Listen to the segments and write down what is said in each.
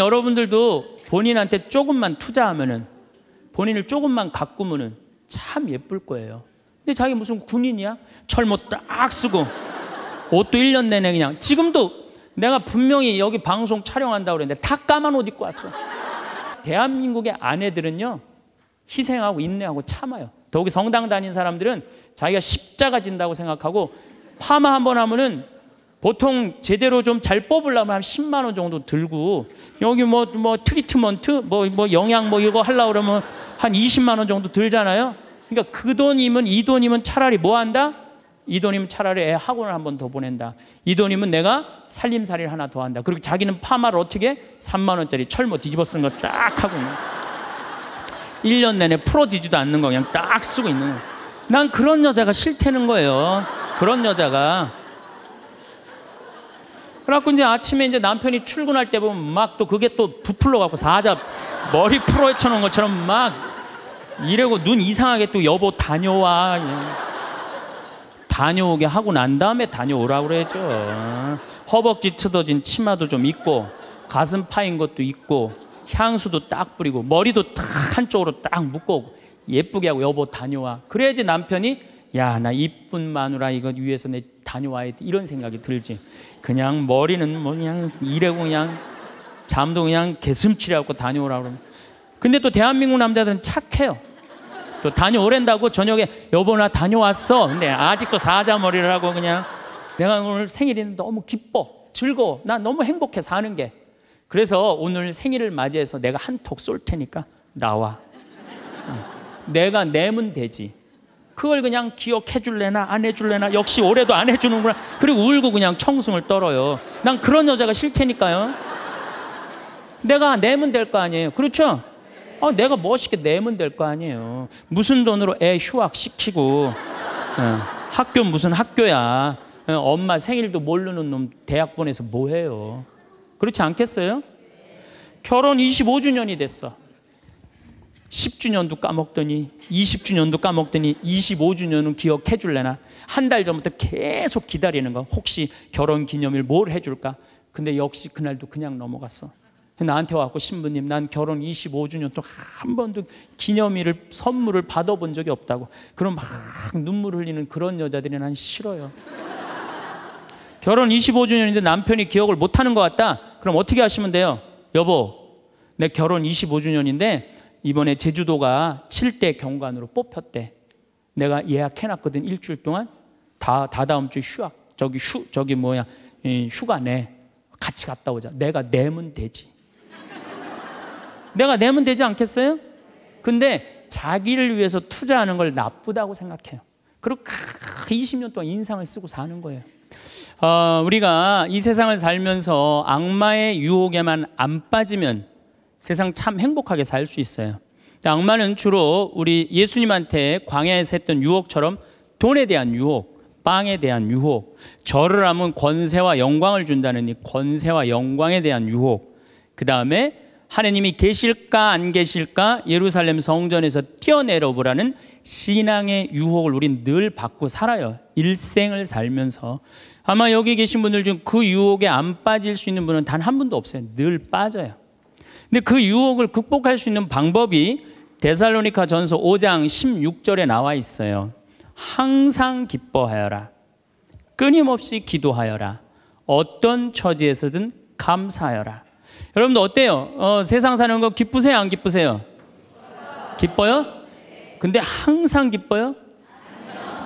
여러분들도 본인한테 조금만 투자하면은 본인을 조금만 가꾸면은 참 예쁠 거예요. 근데 자기 무슨 군인이야? 철못 딱 쓰고 옷도 1년 내내 그냥 지금도 내가 분명히 여기 방송 촬영한다고 그랬는데 다 까만 옷 입고 왔어. 대한민국의 아내들은요. 희생하고 인내하고 참아요. 더욱이 성당 다닌 사람들은 자기가 십자가 진다고 생각하고 파마 한번 하면은 보통 제대로 좀 잘 뽑으려면 한 10만 원 정도 들고 여기 뭐뭐 뭐 트리트먼트 뭐뭐 뭐 영양 뭐 이거 하려고 그러면 한 20만 원 정도 들잖아요. 그러니까 그 돈이면 이 돈이면 차라리 뭐 한다? 이 돈이면 차라리 애 학원을 한 번 더 보낸다. 이 돈이면 내가 살림살이를 하나 더 한다. 그리고 자기는 파마를 어떻게? 3만 원짜리 철모 뒤집어 쓴거딱 하고 있는 1년 내내 풀어지지도 않는 거 그냥 딱 쓰고 있는 거. 난 그런 여자가 싫다는 거예요. 그런 여자가 그래갖고 이제 아침에 이제 남편이 출근할 때 보면 막 또 그게 또 부풀러 갖고 사자 머리 풀어 헤 쳐놓은 것처럼 막이래고눈 이상하게 또 여보 다녀와 다녀오게 하고 난 다음에 다녀오라 그랬죠. 허벅지 트어진 치마도 좀 있고 가슴 파인 것도 있고 향수도 딱 뿌리고 머리도 딱 한쪽으로 딱 묶고 예쁘게 하고 여보 다녀와. 그래야지 남편이 야 나 이쁜 마누라 이거 위해서 내 다녀와야 돼. 이런 생각이 들지. 그냥 머리는 뭐 그냥 이래 그냥 잠도 그냥 개슴치레고 다녀오라 그러면. 근데 또 대한민국 남자들은 착해요. 또 다녀오랜다고 저녁에 여보 나 다녀왔어. 근데 아직도 사자머리를 하고 그냥 내가 오늘 생일인데 너무 기뻐. 즐거워. 나 너무 행복해 사는 게. 그래서 오늘 생일을 맞이해서 내가 한턱 쏠 테니까 나와. 내가 내면 되지. 그걸 그냥 기억해 줄래나 안 해 줄래나 역시 올해도 안 해주는구나 그리고 울고 그냥 청승을 떨어요 난 그런 여자가 싫테니까요 내가 내면 될 거 아니에요 그렇죠? 어, 내가 멋있게 내면 될 거 아니에요 무슨 돈으로 애 휴학시키고 어, 학교 무슨 학교야 어, 엄마 생일도 모르는 놈 대학 보내서 뭐해요 그렇지 않겠어요? 결혼 25주년이 됐어 10주년도 까먹더니 20주년도 까먹더니 25주년은 기억해 줄래나 한 달 전부터 계속 기다리는 거 혹시 결혼 기념일 뭘 해줄까 근데 역시 그날도 그냥 넘어갔어 나한테 와갖고 신부님 난 결혼 25주년 또 한 번도 기념일을 선물을 받아본 적이 없다고 그럼 막 눈물 흘리는 그런 여자들이 난 싫어요 결혼 25주년인데 남편이 기억을 못하는 것 같다 그럼 어떻게 하시면 돼요 여보 내 결혼 25주년인데 이번에 제주도가 7대 경관으로 뽑혔대. 내가 예약해놨거든 일주일 동안 다 다다음 주 휴학 저기 휴 저기 뭐야 휴가 내 같이 갔다 오자. 내가 내면 되지. 내가 내면 되지 않겠어요? 근데 자기를 위해서 투자하는 걸 나쁘다고 생각해요. 그리고 20년 동안 인상을 쓰고 사는 거예요. 어, 우리가 이 세상을 살면서 악마의 유혹에만 안 빠지면 세상 참 행복하게 살 수 있어요. 악마는 주로 우리 예수님한테 광야에서 했던 유혹처럼 돈에 대한 유혹, 빵에 대한 유혹, 절을 하면 권세와 영광을 준다는 이 권세와 영광에 대한 유혹, 그 다음에 하느님이 계실까 안 계실까 예루살렘 성전에서 뛰어내려 보라는 신앙의 유혹을 우린 늘 받고 살아요. 일생을 살면서 아마 여기 계신 분들 중 그 유혹에 안 빠질 수 있는 분은 단 한 분도 없어요. 늘 빠져요. 근데 그 유혹을 극복할 수 있는 방법이 데살로니카 전서 5장 16절에 나와 있어요. 항상 기뻐하여라. 끊임없이 기도하여라. 어떤 처지에서든 감사하여라. 여러분들 어때요? 어, 세상 사는 거 기쁘세요? 안 기쁘세요? 기뻐요? 근데 항상 기뻐요?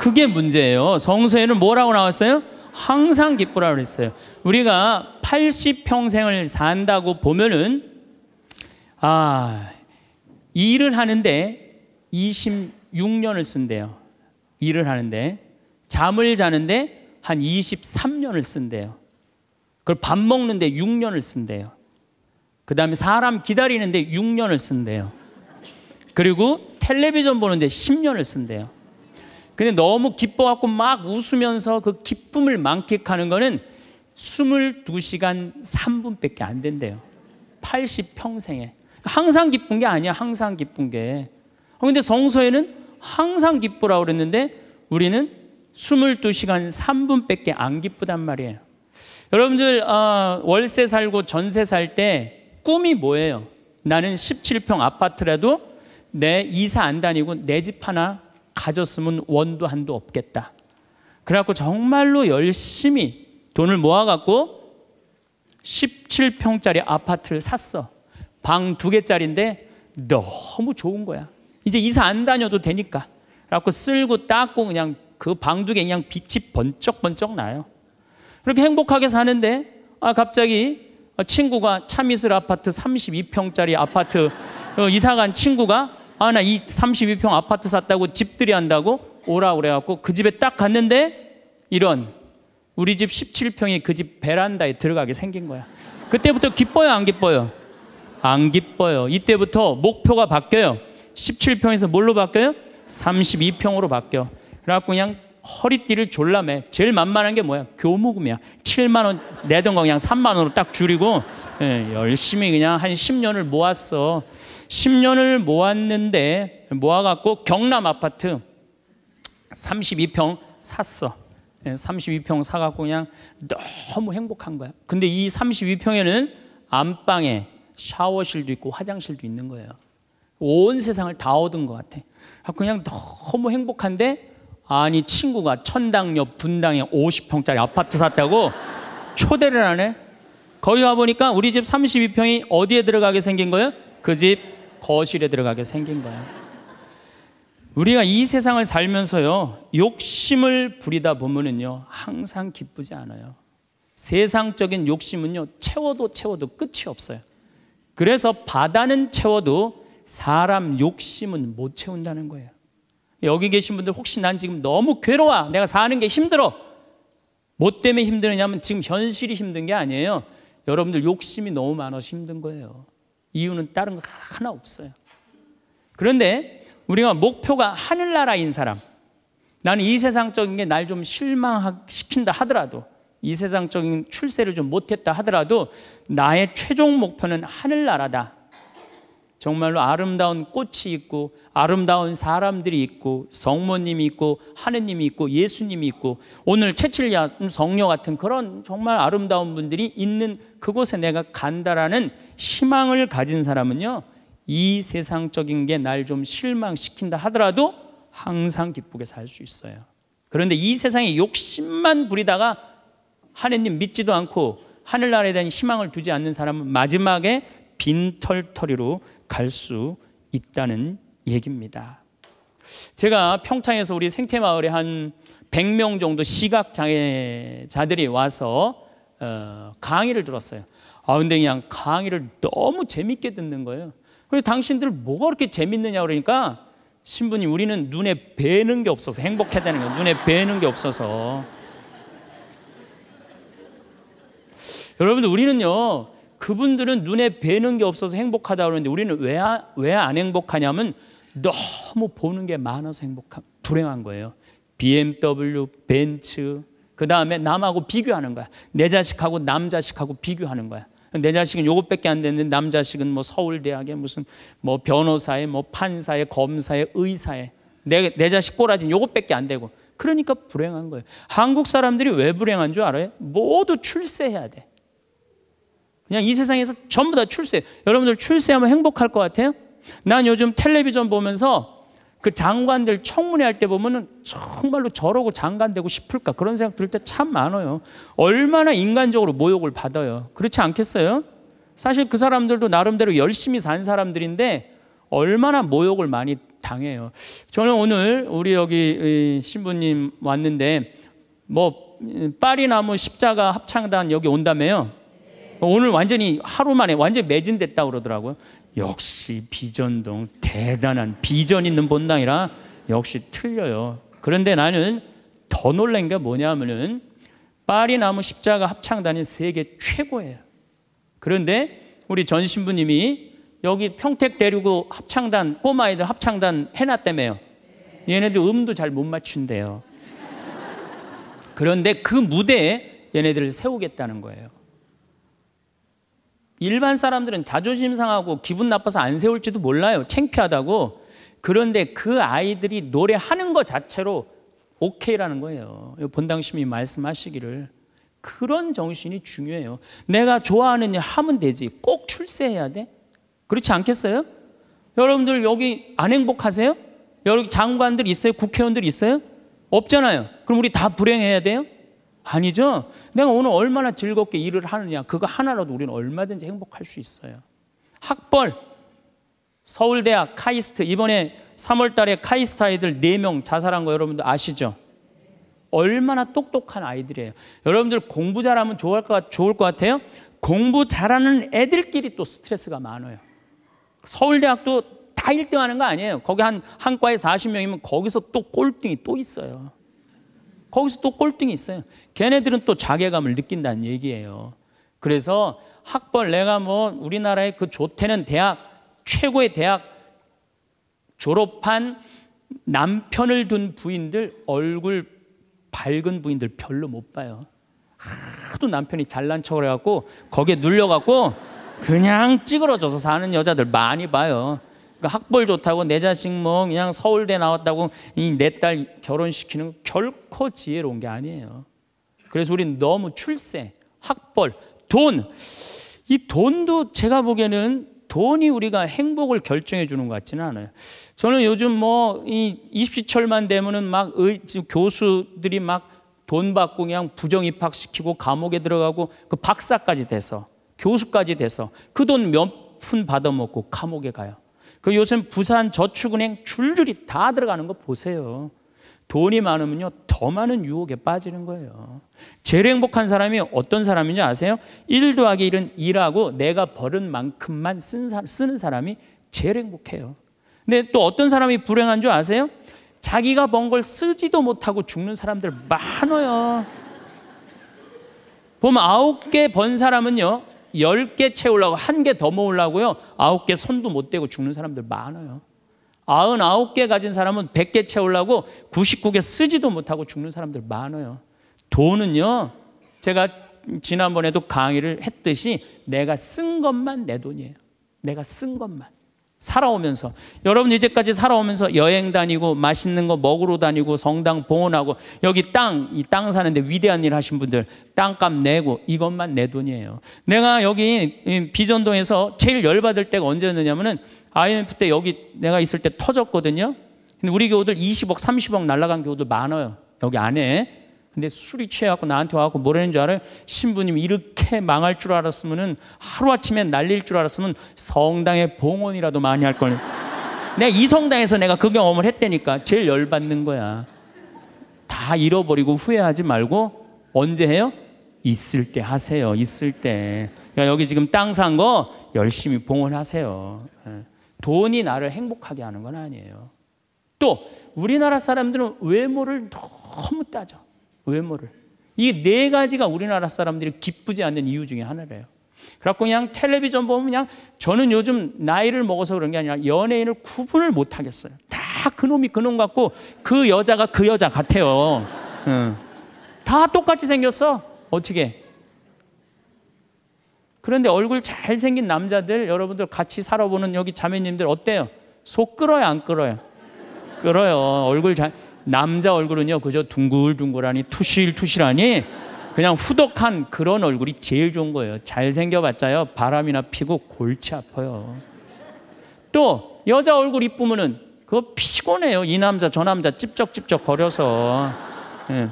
그게 문제예요. 성서에는 뭐라고 나왔어요? 항상 기쁘라 그랬어요. 우리가 80평생을 산다고 보면은 아, 일을 하는데 26년을 쓴대요. 일을 하는데 잠을 자는데 한 23년을 쓴대요. 그걸 밥 먹는데 6년을 쓴대요. 그 다음에 사람 기다리는데 6년을 쓴대요. 그리고 텔레비전 보는데 10년을 쓴대요. 근데 너무 기뻐갖고 막 웃으면서 그 기쁨을 만끽하는 거는 22시간 3분밖에 안 된대요. 80평생에. 항상 기쁜 게 아니야. 항상 기쁜 게. 그런데 어, 성서에는 항상 기쁘라고 그랬는데 우리는 22시간 3분밖에 안 기쁘단 말이에요. 여러분들 어, 월세 살고 전세 살 때 꿈이 뭐예요? 나는 17평 아파트라도 내 이사 안 다니고 내 집 하나 가졌으면 원도 한도 없겠다. 그래갖고 정말로 열심히 돈을 모아갖고 17평짜리 아파트를 샀어. 방두 개짜리인데 너무 좋은 거야. 이제 이사 안 다녀도 되니까. 라고 쓸고 닦고 그냥 그 방 두 개 그냥 빛이 번쩍번쩍 나요. 그렇게 행복하게 사는데 아 갑자기 친구가 차미슬 아파트 32평짜리 아파트 어, 이사간 친구가 아 나 이 32평 아파트 샀다고 집들이 한다고 오라 그래갖고 그 집에 딱 갔는데 이런 우리 집 17평이 그 집 베란다에 들어가게 생긴 거야. 그때부터 기뻐요 안 기뻐요? 안 기뻐요. 이때부터 목표가 바뀌어요. 17평에서 뭘로 바뀌어요? 32평으로 바뀌어. 그래갖고 그냥 허리띠를 졸라매. 제일 만만한 게 뭐야? 교무금이야. 7만 원 내던 거 그냥 3만 원으로 딱 줄이고 예, 열심히 그냥 한 10년을 모았어. 10년을 모았는데 모아갖고 경남 아파트 32평 샀어. 32평 예, 사갖고 그냥 너무 행복한 거야. 근데 이 32평에는 안방에 샤워실도 있고 화장실도 있는 거예요. 온 세상을 다 얻은 것 같아. 아, 그냥 너무 행복한데 아니 친구가 천당 옆 분당에 50평짜리 아파트 샀다고 초대를 하네. 거기 와보니까 우리 집 32평이 어디에 들어가게 생긴 거예요? 그 집 거실에 들어가게 생긴 거예요. 우리가 이 세상을 살면서요, 욕심을 부리다 보면은요, 항상 기쁘지 않아요. 세상적인 욕심은요, 채워도 채워도 끝이 없어요. 그래서 바다는 채워도 사람 욕심은 못 채운다는 거예요. 여기 계신 분들 혹시 난 지금 너무 괴로워. 내가 사는 게 힘들어. 뭐 때문에 힘드느냐면 지금 현실이 힘든 게 아니에요. 여러분들 욕심이 너무 많아서 힘든 거예요. 이유는 다른 거 하나 없어요. 그런데 우리가 목표가 하늘나라인 사람, 나는 이 세상적인 게 날 좀 실망시킨다 하더라도 이 세상적인 출세를 좀 못했다 하더라도 나의 최종 목표는 하늘나라다. 정말로 아름다운 꽃이 있고 아름다운 사람들이 있고 성모님이 있고 하느님이 있고 예수님이 있고 오늘 채칠야 성녀 같은 그런 정말 아름다운 분들이 있는 그곳에 내가 간다라는 희망을 가진 사람은요 이 세상적인 게 날 좀 실망시킨다 하더라도 항상 기쁘게 살 수 있어요. 그런데 이 세상에 욕심만 부리다가 하느님 믿지도 않고 하늘나라에 대한 희망을 두지 않는 사람은 마지막에 빈털터리로 갈 수 있다는 얘기입니다. 제가 평창에서 우리 생태마을에 한 100명 정도 시각장애자들이 와서 어, 강의를 들었어요. 아, 근데 그냥 강의를 너무 재밌게 듣는 거예요. 그래서 당신들 뭐가 그렇게 재밌느냐 그러니까 신부님 우리는 눈에 뵈는 게 없어서 행복해야 되는 거예요. 눈에 뵈는 게 없어서 여러분들 우리는요 그분들은 눈에 뵈는 게 없어서 행복하다 그러는데 우리는 왜 안 행복하냐면 너무 보는 게 많아서 행복함 불행한 거예요. BMW, 벤츠 그 다음에 남하고 비교하는 거야. 내 자식하고 남 자식하고 비교하는 거야. 내 자식은 요것밖에 안 되는데 남 자식은 뭐 서울대학에 무슨 뭐 변호사에 뭐 판사에 검사에 의사에 내, 내 자식 꼬라진 요것밖에 안 되고 그러니까 불행한 거예요. 한국 사람들이 왜 불행한 줄 알아요? 모두 출세해야 돼. 그냥 이 세상에서 전부 다 출세. 여러분들 출세하면 행복할 것 같아요? 난 요즘 텔레비전 보면서 그 장관들 청문회 할 때 보면은 정말로 저러고 장관 되고 싶을까 그런 생각 들 때 참 많아요. 얼마나 인간적으로 모욕을 받아요. 그렇지 않겠어요? 사실 그 사람들도 나름대로 열심히 산 사람들인데 얼마나 모욕을 많이 당해요. 저는 오늘 우리 여기 신부님 왔는데 뭐 음, 파리나무 십자가 합창단 여기 온다며요. 오늘 완전히 하루 만에 완전 매진됐다 고 그러더라고요. 역시 비전동 대단한 비전 있는 본당이라 역시 틀려요. 그런데 나는 더 놀란 게 뭐냐면은 파리 나무 십자가 합창단이 세계 최고예요. 그런데 우리 전 신부님이 여기 평택 대륙 합창단 꼬마아들 합창단 해놨다며요. 얘네들 음도 잘 못 맞춘대요. 그런데 그 무대에 얘네들을 세우겠다는 거예요. 일반 사람들은 자존심 상하고 기분 나빠서 안 세울지도 몰라요. 창피하다고. 그런데 그 아이들이 노래하는 것 자체로 오케이라는 거예요. 본당심이 말씀하시기를. 그런 정신이 중요해요. 내가 좋아하는 일 하면 되지. 꼭 출세해야 돼? 그렇지 않겠어요? 여러분들 여기 안 행복하세요? 여기 장관들 있어요? 국회의원들 있어요? 없잖아요. 그럼 우리 다 불행해야 돼요? 아니죠. 내가 오늘 얼마나 즐겁게 일을 하느냐. 그거 하나라도 우리는 얼마든지 행복할 수 있어요. 학벌. 서울대학 카이스트 이번에 3월 달에 카이스트 아이들 4명 자살한 거 여러분들 아시죠? 얼마나 똑똑한 아이들이에요. 여러분들 공부 잘하면 좋을 것, 좋을 것 같아요. 공부 잘하는 애들끼리 또 스트레스가 많아요. 서울대학도 다 1등 하는 거 아니에요. 거기 한, 한 과에 40명이면 거기서 또 꼴등이 또 있어요. 거기서 또 꼴등이 있어요. 걔네들은 또 자괴감을 느낀다는 얘기예요. 그래서 학벌 내가 뭐 우리나라의 그 좋대는 대학 최고의 대학 졸업한 남편을 둔 부인들 얼굴 밝은 부인들 별로 못 봐요. 하도 남편이 잘난 척을 해갖고 거기에 눌려갖고 그냥 찌그러져서 사는 여자들 많이 봐요. 그러니까 학벌 좋다고 내 자식 뭐 그냥 서울대 나왔다고 이 내 딸 결혼시키는 거 결코 지혜로운 게 아니에요. 그래서 우린 너무 출세, 학벌, 돈. 이 돈도 제가 보기에는 돈이 우리가 행복을 결정해 주는 것 같지는 않아요. 저는 요즘 뭐이 입시철만 되면은 막 의, 교수들이 막 돈 받고 그냥 부정 입학시키고 감옥에 들어가고 그 박사까지 돼서 교수까지 돼서 그 돈 몇 푼 받아먹고 감옥에 가요. 그 요즘 부산 저축은행 줄줄이 다 들어가는 거 보세요. 돈이 많으면요 더 많은 유혹에 빠지는 거예요. 제일 행복한 사람이 어떤 사람인지 아세요? 1 더하기 1은 2라고 내가 버는 만큼만 쓰는 사람이 제일 행복해요. 근데 또 어떤 사람이 불행한 줄 아세요? 자기가 번 걸 쓰지도 못하고 죽는 사람들 많아요. 보면 아홉 개번 사람은요 10개 채우려고 한 개 더 모으려고요. 9개 손도 못 대고 죽는 사람들 많아요. 99개 가진 사람은 100개 채우려고 99개 쓰지도 못하고 죽는 사람들 많아요. 돈은요. 제가 지난번에도 강의를 했듯이 내가 쓴 것만 내 돈이에요. 내가 쓴 것만. 살아오면서 여러분 이제까지 살아오면서 여행 다니고 맛있는 거 먹으러 다니고 성당 봉헌하고 여기 땅 이 땅 사는데 위대한 일 하신 분들 땅값 내고 이것만 내 돈이에요. 내가 여기 비전동에서 제일 열받을 때가 언제였느냐면은 IMF 때 여기 내가 있을 때 터졌거든요. 근데 우리 교우들 20억 30억 날라간 교우들 많아요. 여기 안에 근데 술이 취해갖고 나한테 와갖고 뭐라는 줄 알아요? 신부님 이렇게 망할 줄 알았으면은 하루아침에 날릴 줄 알았으면 성당에 봉헌이라도 많이 할 걸. 내가 이 성당에서 내가 그 경험을 했다니까 제일 열받는 거야. 다 잃어버리고 후회하지 말고 언제 해요? 있을 때 하세요. 있을 때. 그러니까 여기 지금 땅 산 거 열심히 봉헌하세요. 예. 돈이 나를 행복하게 하는 건 아니에요. 또 우리나라 사람들은 외모를 너무 따져. 외모를. 이 네 가지가 우리나라 사람들이 기쁘지 않는 이유 중에 하나래요. 그래갖 그냥 텔레비전 보면 그냥 저는 요즘 나이를 먹어서 그런 게 아니라 연예인을 구분을 못 하겠어요. 다 그놈이 그놈 같고 그 여자가 그 여자 같아요. 응. 다 똑같이 생겼어. 어떻게? 그런데 얼굴 잘생긴 남자들 여러분들 같이 살아보는 여기 자매님들 어때요? 속 끌어요 안 끌어요? 끌어요. 얼굴 잘 남자 얼굴은요 그저 둥글둥글하니 투실투실하니 그냥 후덕한 그런 얼굴이 제일 좋은 거예요. 잘생겨봤자요 바람이나 피고 골치 아파요. 또 여자 얼굴 이쁘면은 그거 피곤해요. 이 남자 저 남자 찝쩍찝쩍 거려서 예.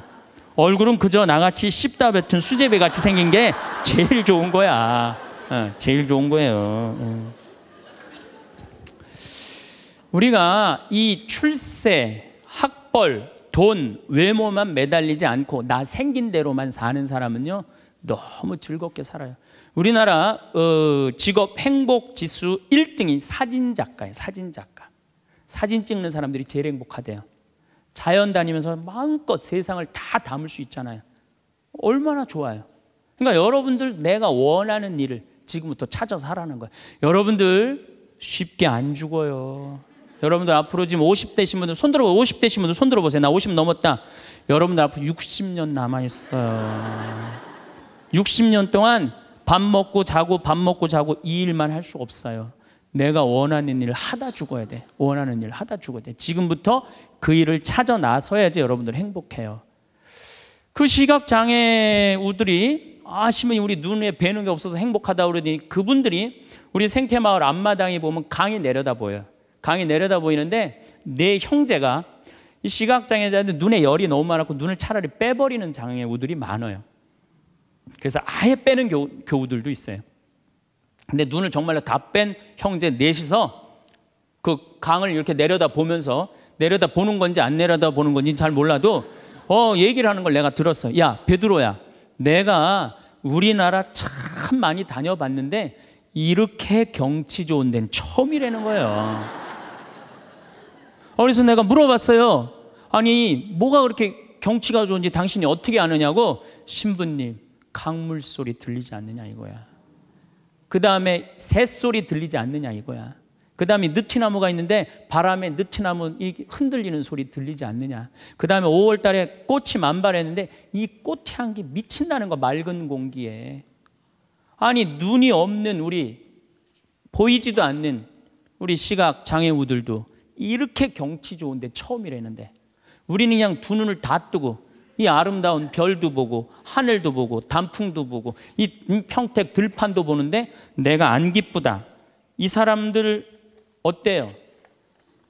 얼굴은 그저 나같이 씹다 뱉은 수제비 같이 생긴 게 제일 좋은 거야. 예. 제일 좋은 거예요. 예. 우리가 이 출세, 학 학벌, 돈, 외모만 매달리지 않고 나 생긴 대로만 사는 사람은요 너무 즐겁게 살아요. 우리나라 어, 직업 행복 지수 1등이 사진 작가예요. 사진 작가. 사진 찍는 사람들이 제일 행복하대요. 자연 다니면서 마음껏 세상을 다 담을 수 있잖아요. 얼마나 좋아요. 그러니까 여러분들 내가 원하는 일을 지금부터 찾아서 하라는 거예요. 여러분들 쉽게 안 죽어요. 여러분들 앞으로 지금 50대신 분들 손 들어 50대신 분들 손 들어 보세요. 나 50 넘었다. 여러분들 앞으로 60년 남아 있어요. 60년 동안 밥 먹고 자고 밥 먹고 자고 이 일만 할 수 없어요. 내가 원하는 일 하다 죽어야 돼. 원하는 일 하다 죽어야 돼. 지금부터 그 일을 찾아 나서야지 여러분들 행복해요. 그 시각 장애우들이 아시면 우리 눈에 뵈는 게 없어서 행복하다 그러더니 그분들이 우리 생태마을 앞마당에 보면 강이 내려다 보여요. 강이 내려다 보이는데 내 네 형제가 이 시각장애자인데 눈에 열이 너무 많았고 눈을 차라리 빼버리는 장애우들이 많아요. 그래서 아예 빼는 교 교우들도 있어요. 근데 눈을 정말로 다 뺀 형제 넷이서 그 강을 이렇게 내려다 보면서 내려다 보는 건지 안 내려다 보는 건지 잘 몰라도 어 얘기를 하는 걸 내가 들었어. 야 베드로야, 내가 우리나라 참 많이 다녀봤는데 이렇게 경치 좋은 데는 처음이라는 거예요. 그래서 내가 물어봤어요. 아니, 뭐가 그렇게 경치가 좋은지 당신이 어떻게 아느냐고 신부님, 강물 소리 들리지 않느냐 이거야. 그 다음에 새소리 들리지 않느냐 이거야. 그 다음에 느티나무가 있는데 바람에 느티나무 흔들리는 소리 들리지 않느냐. 그 다음에 5월 달에 꽃이 만발했는데 이 꽃향기 미친다는 거 맑은 공기에. 아니 눈이 없는 우리 보이지도 않는 우리 시각 장애우들도 이렇게 경치 좋은데 처음이라는데 우리는 그냥 두 눈을 다 뜨고 이 아름다운 별도 보고 하늘도 보고 단풍도 보고 이 평택 들판도 보는데 내가 안 기쁘다. 이 사람들 어때요?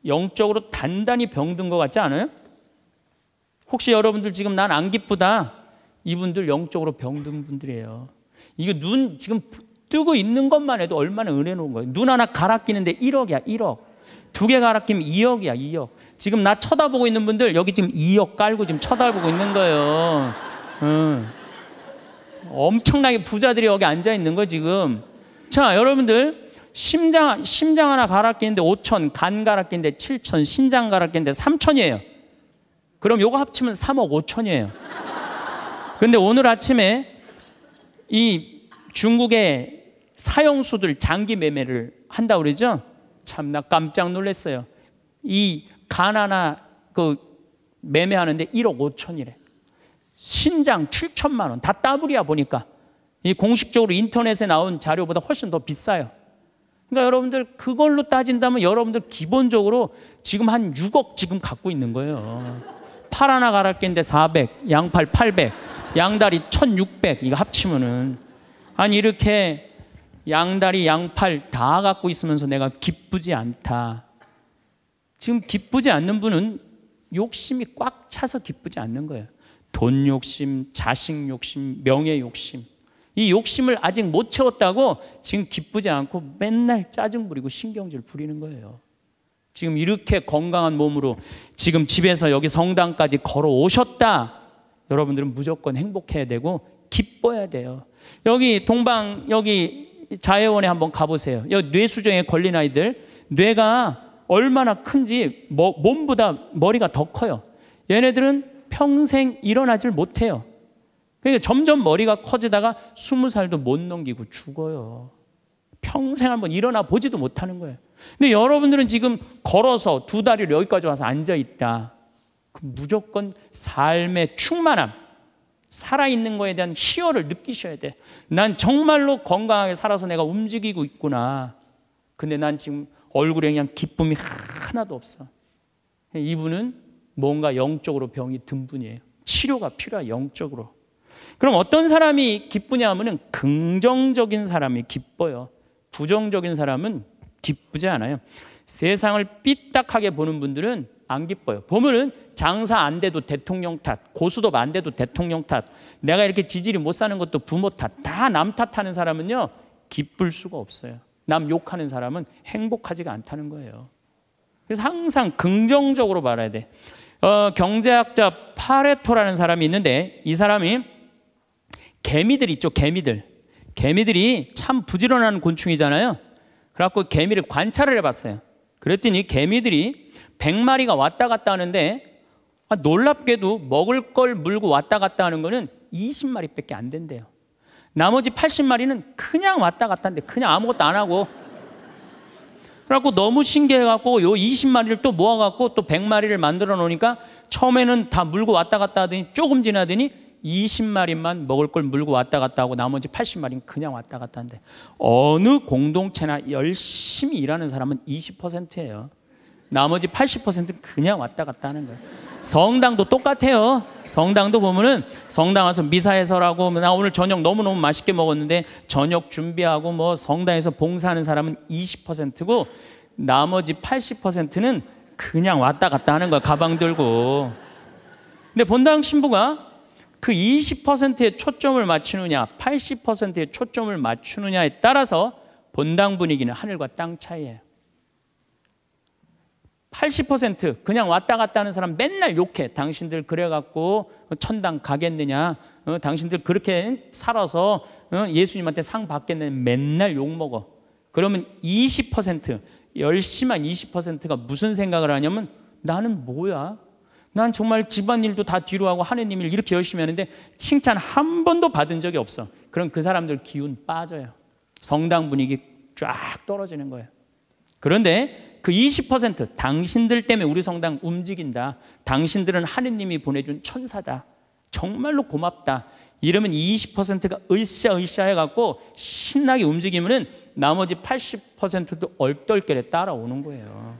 영적으로 단단히 병든 것 같지 않아요? 혹시 여러분들 지금 난 안 기쁘다. 이분들 영적으로 병든 분들이에요. 이거 눈 지금 뜨고 있는 것만 해도 얼마나 은혜로운 거예요. 눈 하나 갈아 끼는데 1억이야, 1억. 두개갈아끼 2억이야, 2억. 지금 나 쳐다보고 있는 분들 여기 지금 2억 깔고 지금 쳐다보고 있는 거예요. 음. 엄청나게 부자들이 여기 앉아 있는 거 지금. 자, 여러분들 심장 심장 하나 갈아끼는데 5천, 간 갈아끼는데 7천, 신장 갈아끼는데 3천이에요. 그럼 요거 합치면 3억 5천이에요. 근데 오늘 아침에 이 중국의 사형수들 장기 매매를 한다 그러죠? 참나 깜짝 놀랐어요. 이 가나나 그 매매하는데 1억 5천이래. 신장 7천만 원. 다 따블이야 보니까. 이 공식적으로 인터넷에 나온 자료보다 훨씬 더 비싸요. 그러니까 여러분들 그걸로 따진다면 여러분들 기본적으로 지금 한 6억 지금 갖고 있는 거예요. 팔 하나 갈아낀데 400, 양팔 800, 양다리 1600 이거 합치면은 아니 이렇게 양다리, 양팔 다 갖고 있으면서 내가 기쁘지 않다. 지금 기쁘지 않는 분은 욕심이 꽉 차서 기쁘지 않는 거예요. 돈 욕심, 자식 욕심, 명예 욕심. 이 욕심을 아직 못 채웠다고 지금 기쁘지 않고 맨날 짜증 부리고 신경질 부리는 거예요. 지금 이렇게 건강한 몸으로 지금 집에서 여기 성당까지 걸어 오셨다. 여러분들은 무조건 행복해야 되고 기뻐야 돼요. 여기 동방 여기 자해원에 한번 가보세요. 여기 뇌수정에 걸린 아이들 뇌가 얼마나 큰지 뭐, 몸보다 머리가 더 커요. 얘네들은 평생 일어나질 못해요. 그러니까 점점 머리가 커지다가 스무 살도 못 넘기고 죽어요. 평생 한번 일어나 보지도 못하는 거예요. 근데 여러분들은 지금 걸어서 두 다리를 여기까지 와서 앉아 있다. 무조건 삶의 충만함, 살아있는 거에 대한 희열을 느끼셔야 돼. 난 정말로 건강하게 살아서 내가 움직이고 있구나. 근데 난 지금 얼굴에 그냥 기쁨이 하나도 없어. 이분은 뭔가 영적으로 병이 든 분이에요. 치료가 필요해, 영적으로. 그럼 어떤 사람이 기쁘냐 하면은 긍정적인 사람이 기뻐요. 부정적인 사람은 기쁘지 않아요. 세상을 삐딱하게 보는 분들은 안 기뻐요. 보면은 장사 안 돼도 대통령 탓, 고수톱 안 돼도 대통령 탓, 내가 이렇게 지지이못 사는 것도 부모 탓, 다 남 탓하는 사람은요, 기쁠 수가 없어요. 남 욕하는 사람은 행복하지가 않다는 거예요. 그래서 항상 긍정적으로 말해야 돼. 어, 경제학자 파레토라는 사람이 있는데 이 사람이 개미들 있죠, 개미들. 개미들이 참 부지런한 곤충이잖아요. 그래갖고 개미를 관찰을 해봤어요. 그랬더니 개미들이 100마리가 왔다 갔다 하는데 아, 놀랍게도 먹을 걸 물고 왔다 갔다 하는 거는 20마리밖에 안 된대요. 나머지 80마리는 그냥 왔다 갔다 하는데 그냥 아무것도 안 하고 그래갖고 너무 신기해갖고 요 20마리를 또 모아갖고 또 100마리를 만들어 놓으니까 처음에는 다 물고 왔다 갔다 하더니 조금 지나더니 20마리만 먹을 걸 물고 왔다 갔다 하고 나머지 80마리는 그냥 왔다 갔다 하는데 어느 공동체나 열심히 일하는 사람은 20%예요. 나머지 80%는 그냥 왔다 갔다 하는 거예요. 성당도 똑같아요. 성당도 보면은 성당 와서 미사해서라고 나 오늘 저녁 너무너무 맛있게 먹었는데 저녁 준비하고 뭐 성당에서 봉사하는 사람은 20%고 나머지 80%는 그냥 왔다 갔다 하는 거야. 가방 들고. 근데 본당 신부가 그 20%에 초점을 맞추느냐, 80%에 초점을 맞추느냐에 따라서 본당 분위기는 하늘과 땅 차이예요. 80% 그냥 왔다 갔다 하는 사람 맨날 욕해. 당신들 그래갖고 어, 천당 가겠느냐. 어, 당신들 그렇게 살아서 어, 예수님한테 상 받겠느냐. 맨날 욕먹어. 그러면 20%, 열심한 20%가 무슨 생각을 하냐면 나는 뭐야? 난 정말 집안일도 다 뒤로 하고 하느님 일 이렇게 열심히 하는데 칭찬 한 번도 받은 적이 없어. 그럼 그 사람들 기운 빠져요. 성당 분위기 쫙 떨어지는 거예요. 그런데 그20% 당신들 때문에 우리 성당 움직인다. 당신들은 하느님이 보내준 천사다. 정말로 고맙다. 이러면 20%가 으쌰으쌰 해갖고 신나게 움직이면은 나머지 80%도 얼떨결에 따라오는 거예요.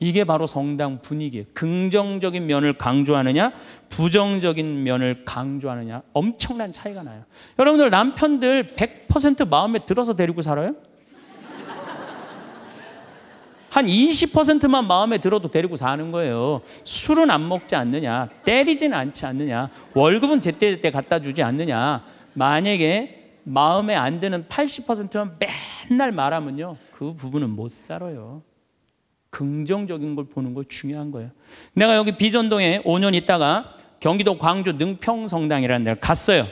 이게 바로 성당 분위기예요. 긍정적인 면을 강조하느냐, 부정적인 면을 강조하느냐, 엄청난 차이가 나요. 여러분들 남편들 100% 마음에 들어서 데리고 살아요? 한 20%만 마음에 들어도 데리고 사는 거예요. 술은 안 먹지 않느냐, 때리진 않지 않느냐, 월급은 제때제때 갖다 주지 않느냐. 만약에 마음에 안 드는 80%만 맨날 말하면요. 그 부분은 못 살아요. 긍정적인 걸 보는 거 중요한 거예요. 내가 여기 비전동에 5년 있다가 경기도 광주 능평성당이라는 데를 갔어요.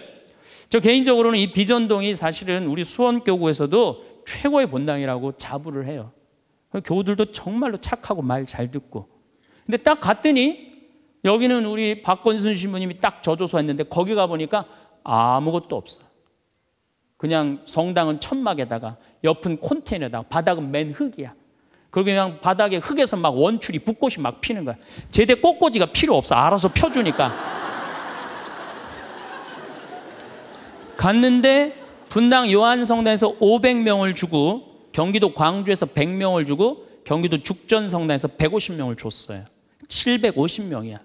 저 개인적으로는 이 비전동이 사실은 우리 수원교구에서도 최고의 본당이라고 자부를 해요. 교우들도 정말로 착하고 말 잘 듣고. 근데 딱 갔더니 여기는 우리 박건순 신부님이 딱 저조소 했는데 거기 가보니까 아무것도 없어. 그냥 성당은 천막에다가 옆은 콘테이너에다가 바닥은 맨 흙이야. 그리고 그냥 바닥에 흙에서 막 원출이 붓꽃이 막 피는 거야. 제대 꽃꽂이가 필요 없어. 알아서 펴주니까. 갔는데 분당 요한성당에서 500명을 주고 경기도 광주에서 100명을 주고 경기도 죽전성당에서 150명을 줬어요. 750명이야.